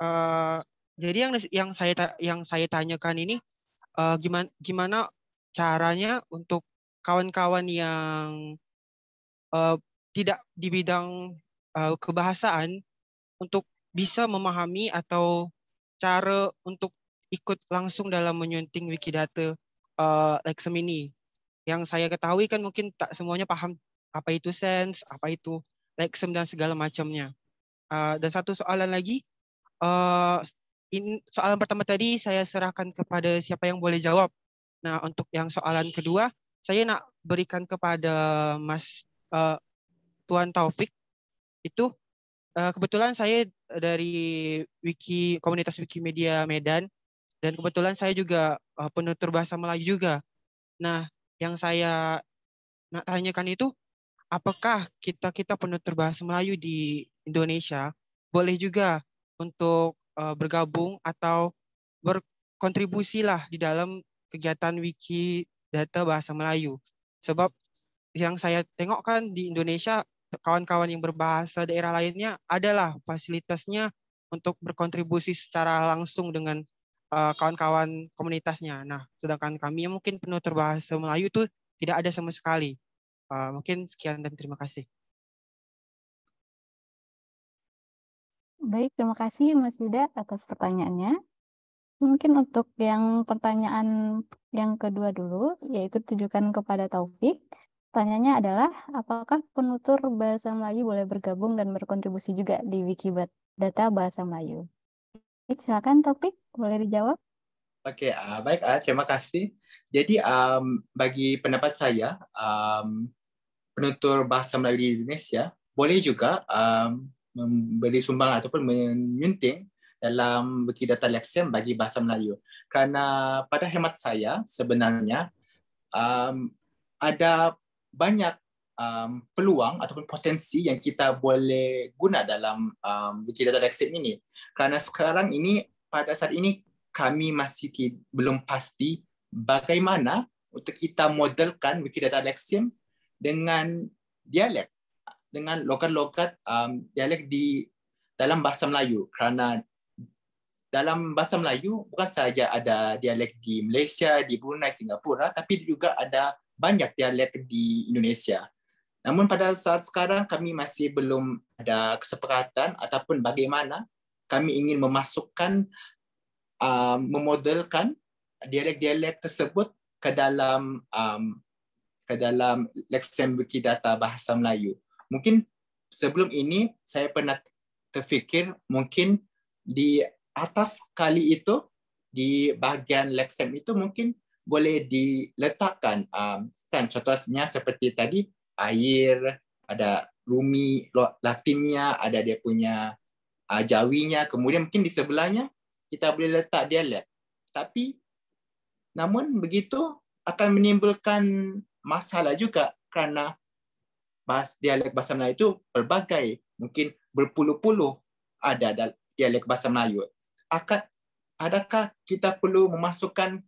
uh, jadi yang yang saya yang saya tanyakan ini uh, eh, gimana gimana caranya untuk kawan-kawan yang uh, tidak di bidang uh, kebahasaan untuk bisa memahami atau cara untuk ikut langsung dalam menyunting Wikidata uh, Lexem ini. Yang saya ketahui kan mungkin tak semuanya paham apa itu sense, apa itu lexem dan segala macamnya. Uh, dan satu soalan lagi, uh, in, soalan pertama tadi saya serahkan kepada siapa yang boleh jawab. Nah untuk yang soalan kedua, saya nak berikan kepada Mas uh, Tuan Taufik. Itu uh, kebetulan saya dari wiki komunitas Wikimedia Medan dan kebetulan saya juga uh, penutur bahasa Melayu juga. Nah yang saya nak tanyakan itu apakah kita kita penutur bahasa Melayu di Indonesia boleh juga untuk uh, bergabung atau berkontribusi lah di dalam kegiatan wiki data bahasa Melayu. Sebab yang saya tengok kan di Indonesia kawan-kawan yang berbahasa daerah lainnya adalah fasilitasnya untuk berkontribusi secara langsung dengan eh, kawan-kawan komunitasnya. Nah, sedangkan kami mungkin penuh terbahasa Melayu itu tidak ada sama sekali. Eh, mungkin sekian dan terima kasih. Baik, terima kasih Mas Yuda atas pertanyaannya. Mungkin untuk yang pertanyaan yang kedua dulu, yaitu tujukan kepada Taufik. Pertanyaannya adalah, apakah penutur bahasa Melayu boleh bergabung dan berkontribusi juga di data Bahasa Melayu? Silakan Taufik, boleh dijawab. Oke, okay, uh, baik. Uh, terima kasih. Jadi um, bagi pendapat saya, um, penutur bahasa Melayu di Indonesia boleh juga um, memberi sumbangan ataupun menyunting dalam bukti data leksem bagi bahasa Melayu. Karena pada hemat saya sebenarnya um, ada banyak um, peluang ataupun potensi yang kita boleh guna dalam um, bukti data leksem ini. Karena sekarang ini pada saat ini kami masih belum pasti bagaimana untuk kita modelkan Wikidata Lexem dengan dialek dengan lokat-lokat um, dialek di dalam bahasa Melayu kerana dalam bahasa Melayu bukan sahaja ada dialek di Malaysia, di Brunei, Singapura tapi juga ada banyak dialek di Indonesia. Namun pada saat sekarang kami masih belum ada kesepakatan ataupun bagaimana kami ingin memasukkan um, memodelkan dialek-dialek tersebut ke dalam um, ke dalam Lexem Wikidata bahasa Melayu. Mungkin sebelum ini saya pernah terfikir mungkin di atas kali itu di bahagian Lexem itu mungkin boleh diletakkan um, kan contohnya seperti tadi air ada rumi latinnya ada dia punya uh, jawinya kemudian mungkin di sebelahnya kita boleh letak dialek tapi namun begitu akan menimbulkan masalah juga kerana bahas dialek bahasa Melayu itu pelbagai mungkin berpuluh-puluh ada dalam dialek bahasa Melayu. Akad adakah kita perlu memasukkan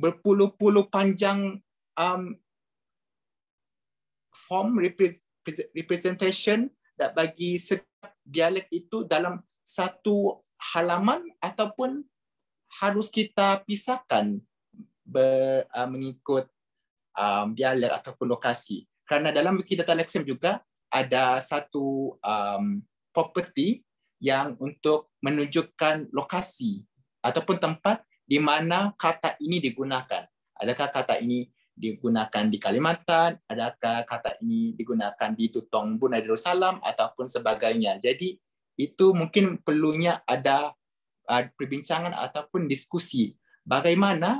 berpuluh-puluh panjang um, form representation dan bagi setiap dialek itu dalam satu halaman ataupun harus kita pisahkan ber, uh, mengikut um, dialek ataupun lokasi. Kerana dalam data Lexem juga ada satu um, property yang untuk menunjukkan lokasi ataupun tempat di mana kata ini digunakan. Adakah kata ini digunakan di Kalimantan, adakah kata ini digunakan di Tutong Bunda Darussalam ataupun sebagainya. Jadi itu mungkin perlunya ada uh, perbincangan ataupun diskusi bagaimana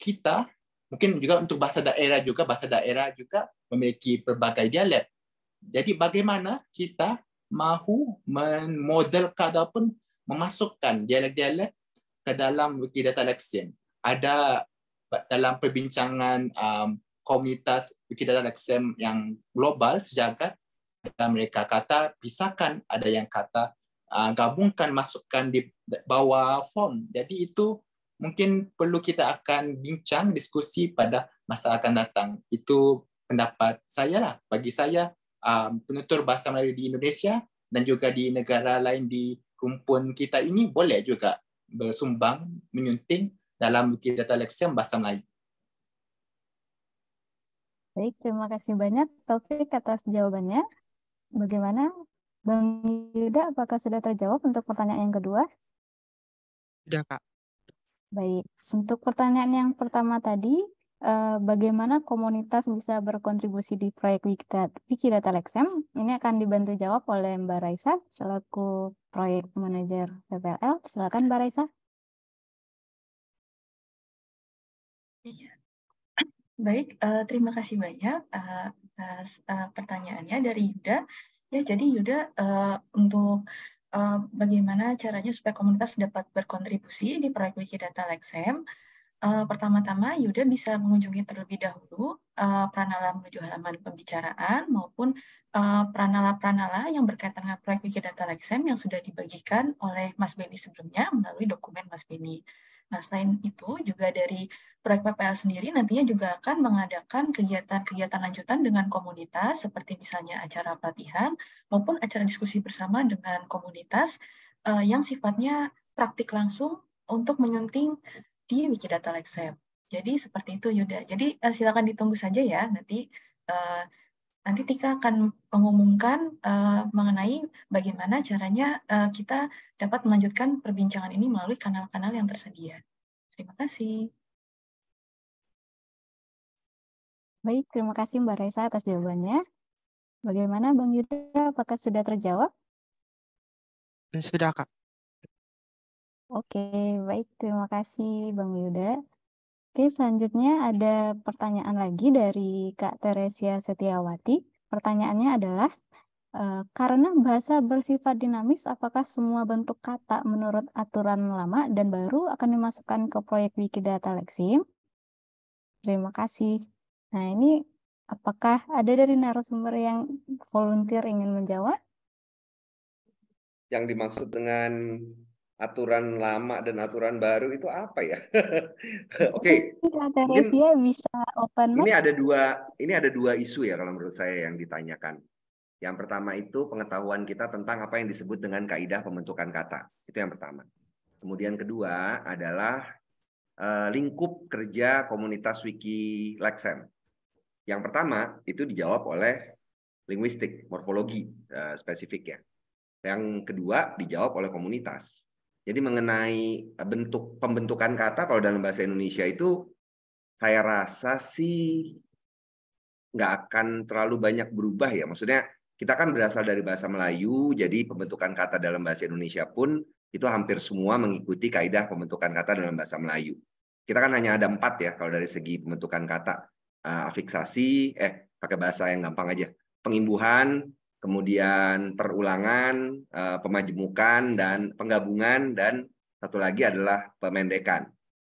kita Mungkin juga untuk bahasa daerah juga, bahasa daerah juga memiliki berbagai dialek. Jadi bagaimana kita mahu memodelkan ataupun memasukkan dialek-dialek ke dalam Wikidata Lexem. Ada dalam perbincangan um, komunitas Wikidata Lexem yang global sejagat, ada mereka kata pisahkan, ada yang kata uh, gabungkan, masukkan di bawah form. Jadi itu mungkin perlu kita akan bincang diskusi pada masa akan datang. Itu pendapat saya lah. Bagi saya um, penutur bahasa Melayu di Indonesia dan juga di negara lain di rumpun kita ini boleh juga bersumbang menyunting dalam data leksiam bahasa Melayu. Baik, terima kasih banyak Taufik atas jawabannya. Bagaimana Bang Yuda, apakah sudah terjawab untuk pertanyaan yang kedua? Sudah, Kak. Baik, untuk pertanyaan yang pertama tadi, eh, bagaimana komunitas bisa berkontribusi di proyek Wikidata Lexem? Ini akan dibantu jawab oleh Mbak Raisa, selaku proyek manajer PPL. Silakan Mbak Raisa. Baik, uh, terima kasih banyak eh, atas uh, pertanyaannya dari Yuda. Ya, jadi Yuda uh, untuk bagaimana caranya supaya komunitas dapat berkontribusi di proyek Wikidata Lexem. Uh, eh, pertama-tama, Yuda bisa mengunjungi terlebih dahulu uh, pranala menuju halaman pembicaraan maupun eh, pranala-pranala yang berkaitan dengan proyek Wikidata Lexem yang sudah dibagikan oleh Mas Beni sebelumnya melalui dokumen Mas Beni. Nah, selain itu juga dari proyek PPL sendiri nantinya juga akan mengadakan kegiatan-kegiatan lanjutan dengan komunitas seperti misalnya acara pelatihan maupun acara diskusi bersama dengan komunitas uh, yang sifatnya praktik langsung untuk menyunting di Wikidata Lab Jadi seperti itu Yuda. Jadi uh, silakan ditunggu saja ya nanti uh, nanti Tika akan mengumumkan uh, mengenai bagaimana caranya uh, kita dapat melanjutkan perbincangan ini melalui kanal-kanal yang tersedia. Terima kasih. Baik, terima kasih Mbak Raisa atas jawabannya. Bagaimana Bang Yuda, apakah sudah terjawab? Sudah, Kak. Oke, baik. Terima kasih Bang Yuda. Oke, selanjutnya ada pertanyaan lagi dari Kak Teresia Setiawati. Pertanyaannya adalah, e, karena bahasa bersifat dinamis, apakah semua bentuk kata menurut aturan lama dan baru akan dimasukkan ke proyek Wikidata Lexim? Terima kasih. Nah, ini apakah ada dari narasumber yang volunteer ingin menjawab? Yang dimaksud dengan aturan lama dan aturan baru itu apa ya? Oke. okay. bisa open Ini ada dua ini ada dua isu ya kalau menurut saya yang ditanyakan. Yang pertama itu pengetahuan kita tentang apa yang disebut dengan kaidah pembentukan kata. Itu yang pertama. Kemudian kedua adalah uh, lingkup kerja komunitas Wiki Lexem. Yang pertama itu dijawab oleh linguistik, morfologi eh, spesifik ya. Yang kedua dijawab oleh komunitas. Jadi mengenai eh, bentuk pembentukan kata kalau dalam bahasa Indonesia itu saya rasa sih nggak akan terlalu banyak berubah ya. Maksudnya kita kan berasal dari bahasa Melayu, jadi pembentukan kata dalam bahasa Indonesia pun itu hampir semua mengikuti kaidah pembentukan kata dalam bahasa Melayu. Kita kan hanya ada empat ya kalau dari segi pembentukan kata, eh, afiksasi, eh pakai bahasa yang gampang aja, pengimbuhan, kemudian perulangan, eh, pemajemukan dan penggabungan dan satu lagi adalah pemendekan.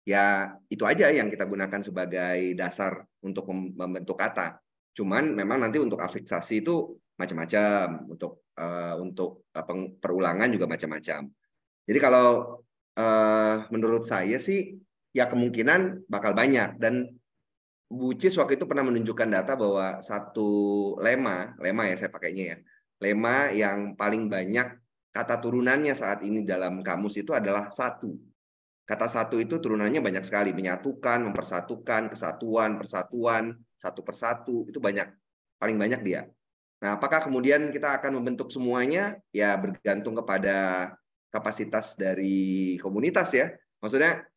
Ya, itu aja yang kita gunakan sebagai dasar untuk membentuk kata. Cuman memang nanti untuk afiksasi itu macam-macam, untuk uh, untuk eh, perulangan juga macam-macam. Jadi kalau uh, menurut saya sih ya kemungkinan bakal banyak dan Bucis waktu itu pernah menunjukkan data bahwa satu lema, lema ya saya pakainya ya, lema yang paling banyak kata turunannya saat ini dalam kamus itu adalah satu. Kata satu itu turunannya banyak sekali, menyatukan, mempersatukan, kesatuan, persatuan, satu persatu, itu banyak. Paling banyak dia. Nah, apakah kemudian kita akan membentuk semuanya? Ya, bergantung kepada kapasitas dari komunitas ya. Maksudnya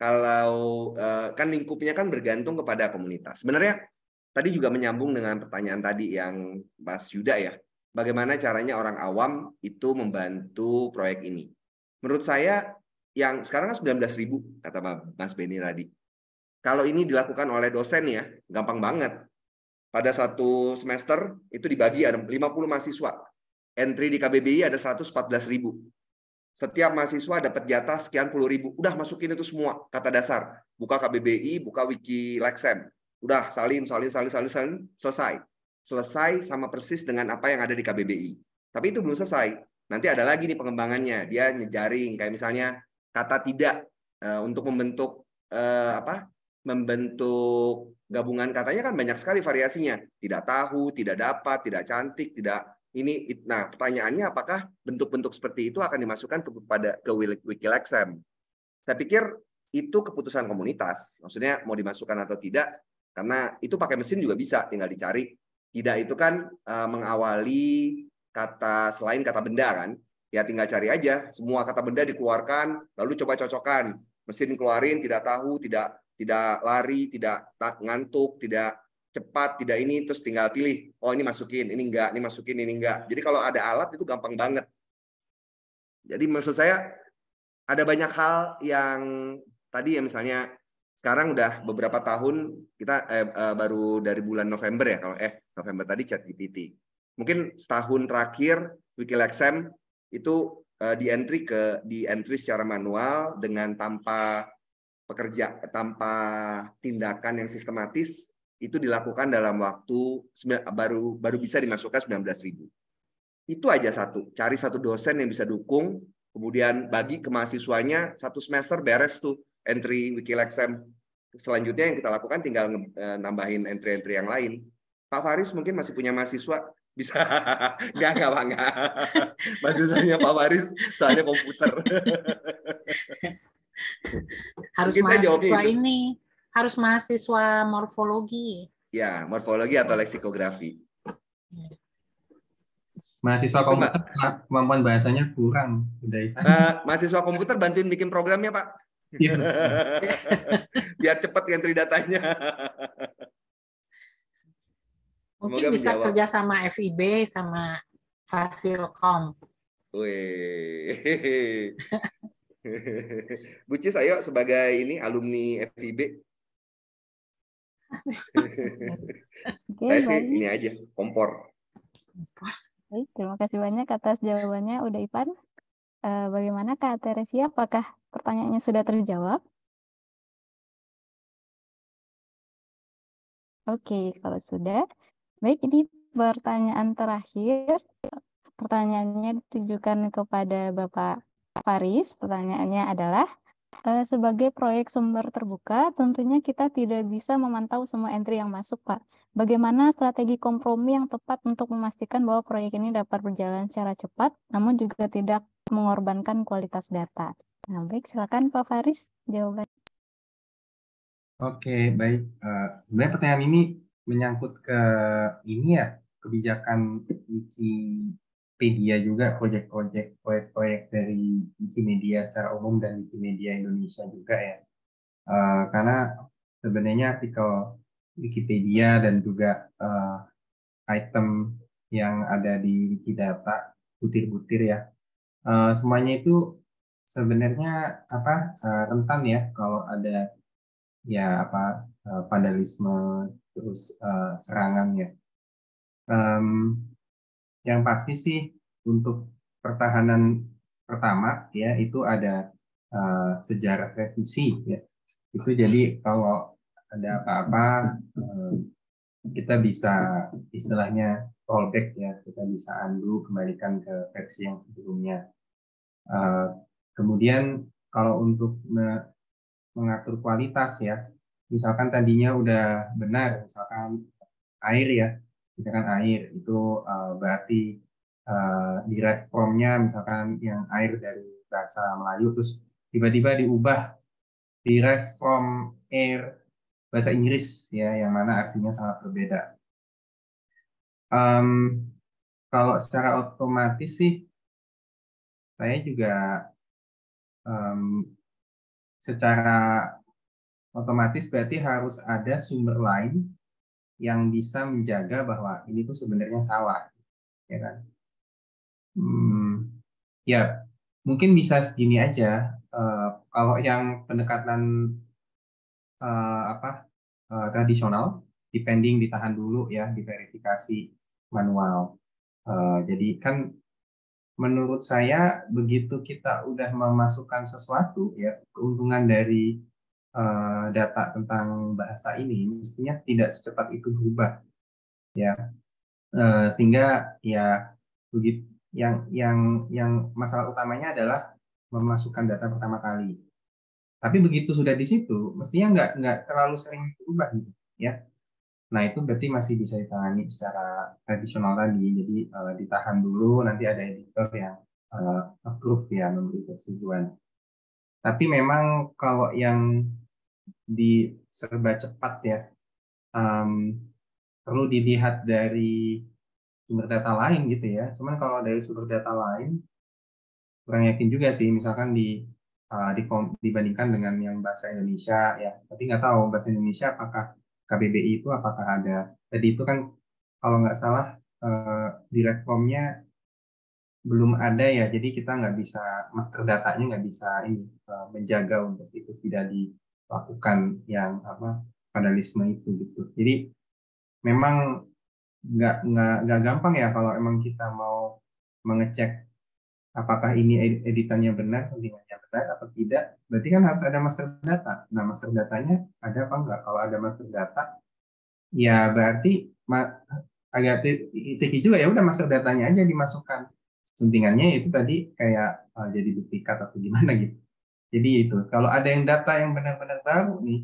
kalau eh, kan lingkupnya kan bergantung kepada komunitas. Sebenarnya tadi juga menyambung dengan pertanyaan tadi yang Mas Yuda ya. Bagaimana caranya orang awam itu membantu proyek ini? Menurut saya yang sekarang kan 19 ribu kata Mas Benny tadi. Kalau ini dilakukan oleh dosen ya, gampang banget. Pada satu semester itu dibagi ada 50 mahasiswa. Entry di KBBI ada 114 ribu setiap mahasiswa dapat jatah sekian puluh ribu. Udah masukin itu semua, kata dasar. Buka KBBI, buka Wiki Lexem. Udah, salin, salin, salin, salin, salin, selesai. Selesai sama persis dengan apa yang ada di KBBI. Tapi itu belum selesai. Nanti ada lagi nih pengembangannya. Dia nyejaring, kayak misalnya kata tidak eh, untuk membentuk eh, apa membentuk gabungan katanya kan banyak sekali variasinya. Tidak tahu, tidak dapat, tidak cantik, tidak ini, nah pertanyaannya apakah bentuk-bentuk seperti itu akan dimasukkan kepada ke Wikileaks? Saya pikir itu keputusan komunitas, maksudnya mau dimasukkan atau tidak, karena itu pakai mesin juga bisa, tinggal dicari. Tidak itu kan uh, mengawali kata selain kata benda kan, ya tinggal cari aja. Semua kata benda dikeluarkan, lalu coba cocokkan. Mesin keluarin, tidak tahu, tidak tidak lari, tidak ngantuk, tidak cepat tidak ini terus tinggal pilih oh ini masukin ini enggak ini masukin ini enggak jadi kalau ada alat itu gampang banget jadi maksud saya ada banyak hal yang tadi ya misalnya sekarang udah beberapa tahun kita eh, eh, baru dari bulan November ya kalau eh November tadi chat GPT mungkin setahun terakhir Wikileaksem itu eh, di entry ke di entry secara manual dengan tanpa pekerja tanpa tindakan yang sistematis itu dilakukan dalam waktu baru baru bisa dimasukkan 19.000. Itu aja satu, cari satu dosen yang bisa dukung, kemudian bagi ke mahasiswanya satu semester beres tuh entry Wikileaksem. Selanjutnya yang kita lakukan tinggal eh, nambahin entry-entry yang lain. Pak Faris mungkin masih punya mahasiswa bisa nggak nggak bangga nggak mahasiswanya Pak Faris soalnya komputer harus kita mahasiswa gitu. ini harus mahasiswa morfologi. Ya, morfologi atau leksikografi. Mahasiswa komputer kemampuan bahasanya kurang, udah itu. Uh, nah, mahasiswa komputer bantuin bikin programnya, Pak. Ya. Biar cepat entry datanya. Mungkin Semoga bisa menjawab. kerja sama FIB sama Fasilkom. Wih. Bu Cis, ayo sebagai ini alumni FIB Oke, okay, nah, ini aja kompor. Baik, terima kasih banyak atas jawabannya udah Ipan. Uh, bagaimana Kak Teresia, apakah pertanyaannya sudah terjawab? Oke, okay, kalau sudah. Baik, ini pertanyaan terakhir. Pertanyaannya ditujukan kepada Bapak Faris. Pertanyaannya adalah, Eh, sebagai proyek sumber terbuka, tentunya kita tidak bisa memantau semua entry yang masuk, Pak. Bagaimana strategi kompromi yang tepat untuk memastikan bahwa proyek ini dapat berjalan secara cepat, namun juga tidak mengorbankan kualitas data? Nah, baik, silakan Pak Faris jawabannya. Oke, baik. Uh, pertanyaan ini menyangkut ke ini ya, kebijakan uji Wikipedia juga proyek-proyek proyek-proyek dari Wikimedia secara umum dan Wikimedia Indonesia juga ya. Uh, karena sebenarnya artikel Wikipedia dan juga uh, item yang ada di Wikidata butir-butir ya. Uh, semuanya itu sebenarnya apa uh, rentan ya kalau ada ya apa uh, vandalisme terus uh, serangan ya. Um, yang pasti sih untuk pertahanan pertama ya itu ada uh, sejarah revisi ya itu jadi kalau ada apa-apa uh, kita bisa istilahnya rollback ya kita bisa undo kembalikan ke versi yang sebelumnya uh, kemudian kalau untuk me mengatur kualitas ya misalkan tadinya udah benar misalkan air ya misalkan air itu uh, berarti uh, eh, direct formnya misalkan yang air dari bahasa Melayu terus tiba-tiba diubah direct from air bahasa Inggris ya yang mana artinya sangat berbeda. Um, kalau secara otomatis sih saya juga um, secara otomatis berarti harus ada sumber lain yang bisa menjaga bahwa ini tuh sebenarnya salah, ya kan? Hmm, ya mungkin bisa segini aja. Uh, kalau yang pendekatan uh, apa uh, tradisional, depending ditahan dulu ya, diverifikasi manual. Uh, jadi kan menurut saya begitu kita udah memasukkan sesuatu ya keuntungan dari Eh, data tentang bahasa ini mestinya tidak secepat itu berubah ya e, sehingga ya begitu yang yang yang masalah utamanya adalah memasukkan data pertama kali tapi begitu sudah di situ mestinya nggak nggak terlalu sering berubah gitu ya Nah, itu berarti masih bisa ditangani secara tradisional tadi. Jadi, e, ditahan dulu, nanti ada editor yang e, approve ya, memberi persetujuan. Tapi memang kalau yang di serba cepat ya um, perlu dilihat dari sumber data lain gitu ya cuman kalau dari sumber data lain kurang yakin juga sih misalkan di uh, dibandingkan dengan yang bahasa Indonesia ya tapi nggak tahu bahasa Indonesia apakah KBBI itu apakah ada tadi itu kan kalau nggak salah uh, di reformnya belum ada ya jadi kita nggak bisa master datanya nggak bisa ini uh, menjaga untuk itu tidak di lakukan yang apa vandalisme itu gitu. Jadi memang nggak nggak nggak gampang ya kalau emang kita mau mengecek apakah ini editannya benar, sendingannya benar atau tidak. Berarti kan harus ada master data. Nah master datanya ada apa enggak? Kalau ada master data, ya berarti agak tricky juga ya udah master datanya aja dimasukkan suntingannya itu tadi kayak uh, jadi duplikat atau gimana gitu jadi ya itu, kalau ada yang data yang benar-benar baru nih,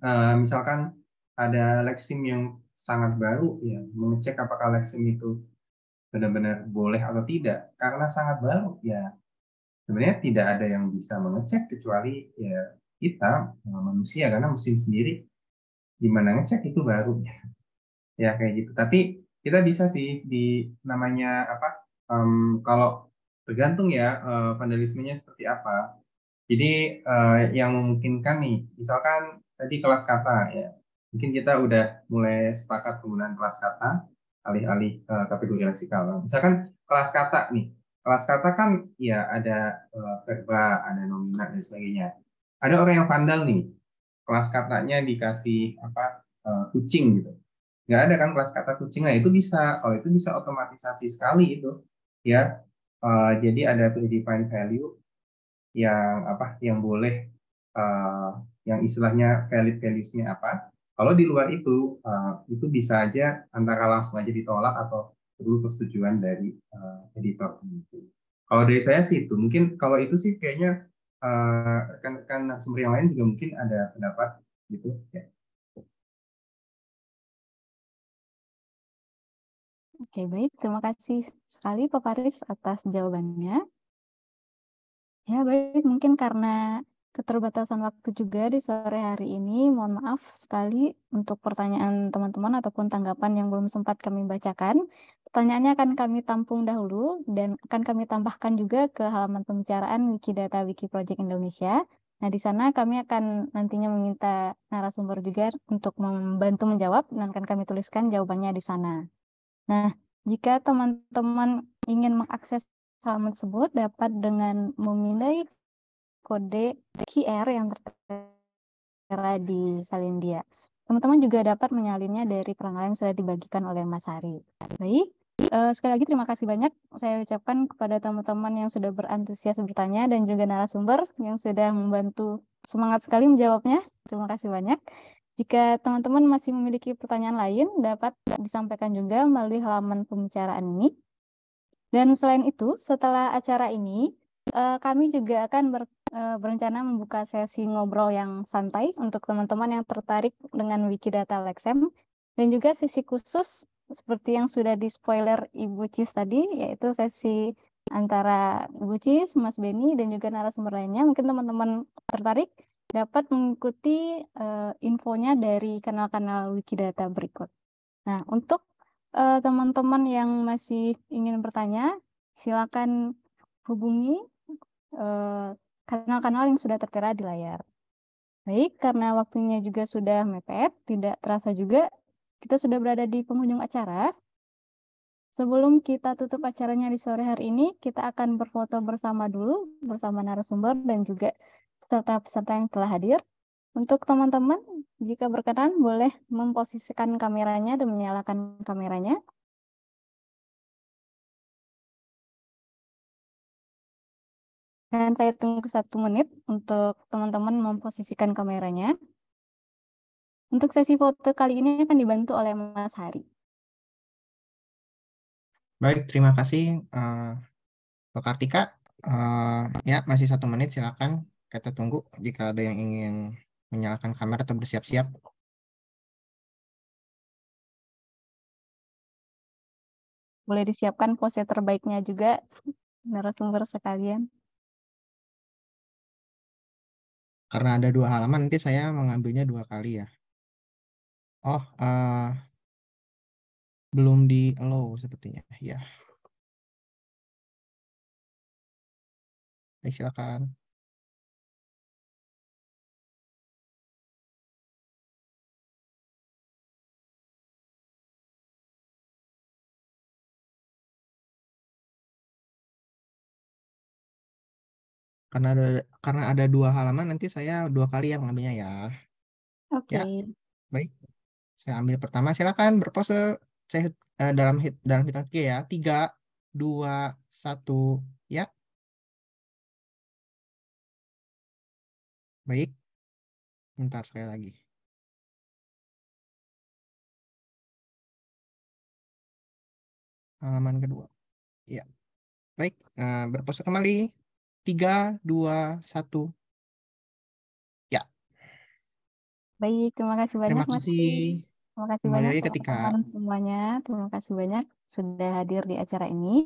eh, misalkan ada leksim yang sangat baru, ya mengecek apakah leksim itu benar-benar boleh atau tidak. Karena sangat baru, ya sebenarnya tidak ada yang bisa mengecek kecuali ya kita eh, manusia karena mesin sendiri gimana ngecek itu baru ya kayak gitu. Tapi kita bisa sih di namanya apa um, kalau tergantung ya uh, vandalismenya seperti apa jadi uh, yang memungkinkan nih, misalkan tadi kelas kata ya, mungkin kita udah mulai sepakat penggunaan kelas kata alih-alih uh, kategori leksikal. Misalkan kelas kata nih, kelas kata kan ya ada uh, verba, ada nomina dan sebagainya. Ada orang yang vandal nih, kelas katanya dikasih apa uh, kucing gitu, nggak ada kan kelas kata kucing. Nah itu bisa, oh, itu bisa otomatisasi sekali itu, ya. Uh, jadi ada predefined value yang apa yang boleh uh, yang istilahnya valid valuesnya apa. Kalau di luar itu uh, itu bisa aja antara langsung aja ditolak atau perlu persetujuan dari uh, editor. Kalau dari saya sih itu mungkin kalau itu sih kayaknya rekan-rekan uh, kan sumber yang lain juga mungkin ada pendapat gitu ya. Oke, baik. Terima kasih sekali Pak Paris atas jawabannya. Ya, baik. Mungkin karena keterbatasan waktu juga di sore hari ini, mohon maaf sekali untuk pertanyaan teman-teman ataupun tanggapan yang belum sempat kami bacakan. Pertanyaannya akan kami tampung dahulu dan akan kami tambahkan juga ke halaman pembicaraan Wikidata Wiki Project Indonesia. Nah, di sana kami akan nantinya meminta narasumber juga untuk membantu menjawab dan akan kami tuliskan jawabannya di sana. Nah, jika teman-teman ingin mengakses halaman tersebut dapat dengan memindai kode QR yang tertera di salin dia. Teman-teman juga dapat menyalinnya dari perangkat yang sudah dibagikan oleh Mas Hari. Baik, uh, sekali lagi terima kasih banyak saya ucapkan kepada teman-teman yang sudah berantusias bertanya dan juga narasumber yang sudah membantu semangat sekali menjawabnya. Terima kasih banyak. Jika teman-teman masih memiliki pertanyaan lain, dapat disampaikan juga melalui halaman pembicaraan ini. Dan selain itu, setelah acara ini, eh, kami juga akan ber, eh, berencana membuka sesi ngobrol yang santai untuk teman-teman yang tertarik dengan Wikidata Lexem dan juga sesi khusus seperti yang sudah di spoiler Ibu Cis tadi, yaitu sesi antara Ibu Cis, Mas Beni, dan juga narasumber lainnya. Mungkin teman-teman tertarik dapat mengikuti uh, infonya dari kanal-kanal Wikidata berikut. Nah, untuk Eh, teman-teman uh, yang masih ingin bertanya, silakan hubungi eh, kanal-kanal uh, yang sudah tertera di layar. Baik, karena waktunya juga sudah mepet, tidak terasa juga kita sudah berada di penghujung acara. Sebelum kita tutup acaranya di sore hari ini, kita akan berfoto bersama dulu bersama narasumber dan juga peserta-peserta yang telah hadir. Untuk teman-teman, jika berkenan boleh memposisikan kameranya dan menyalakan kameranya. Dan saya tunggu satu menit untuk teman-teman memposisikan kameranya. Untuk sesi foto kali ini akan dibantu oleh Mas Hari. Baik, terima kasih eh, Pak Kartika. Eh, ya, masih satu menit silakan kita tunggu jika ada yang ingin menyalakan kamera atau bersiap-siap. Boleh disiapkan pose terbaiknya juga, narasumber sekalian. Karena ada dua halaman, nanti saya mengambilnya dua kali ya. Oh, uh, belum di allow sepertinya. Ya. Silakan. karena ada karena ada dua halaman nanti saya dua kali yang ngambilnya ya. Oke. Okay. Ya, baik. Saya ambil pertama. Silakan berpose. Saya uh, dalam hit, dalam hitungan tiga ya. Tiga, dua, satu. Ya. Baik. Ntar saya lagi. Halaman kedua. Ya. Baik. Uh, berpose kembali. 3, 2, 1. Ya. Baik, terima kasih banyak. Terima kasih. Terima kasih Kembali banyak ketika. teman semuanya. Terima kasih banyak sudah hadir di acara ini.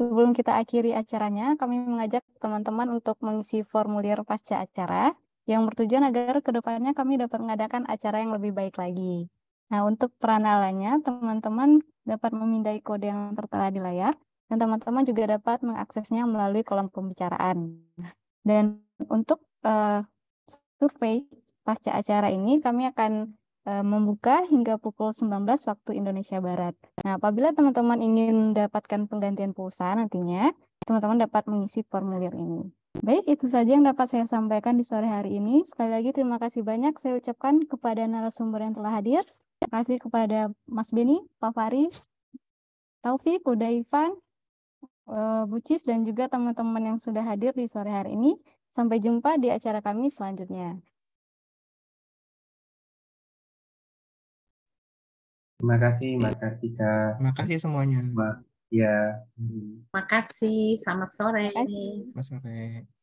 Sebelum kita akhiri acaranya, kami mengajak teman-teman untuk mengisi formulir pasca acara yang bertujuan agar kedepannya kami dapat mengadakan acara yang lebih baik lagi. Nah, untuk peranalannya, teman-teman dapat memindai kode yang tertera di layar dan teman-teman juga dapat mengaksesnya melalui kolom pembicaraan. Dan untuk uh, survei pasca acara ini, kami akan uh, membuka hingga pukul 19 waktu Indonesia Barat. Nah, apabila teman-teman ingin mendapatkan penggantian pulsa nantinya, teman-teman dapat mengisi formulir ini. Baik, itu saja yang dapat saya sampaikan di sore hari ini. Sekali lagi terima kasih banyak saya ucapkan kepada narasumber yang telah hadir. Terima kasih kepada Mas Beni, Pak Faris, Taufik, Uda Ivan, Eh, Bucis dan juga teman-teman yang sudah hadir di sore hari ini. Sampai jumpa di acara kami selanjutnya. Terima kasih Mbak Kartika. Terima kasih semuanya. Mbak, ya. Terima kasih, selamat sore. Selamat sore.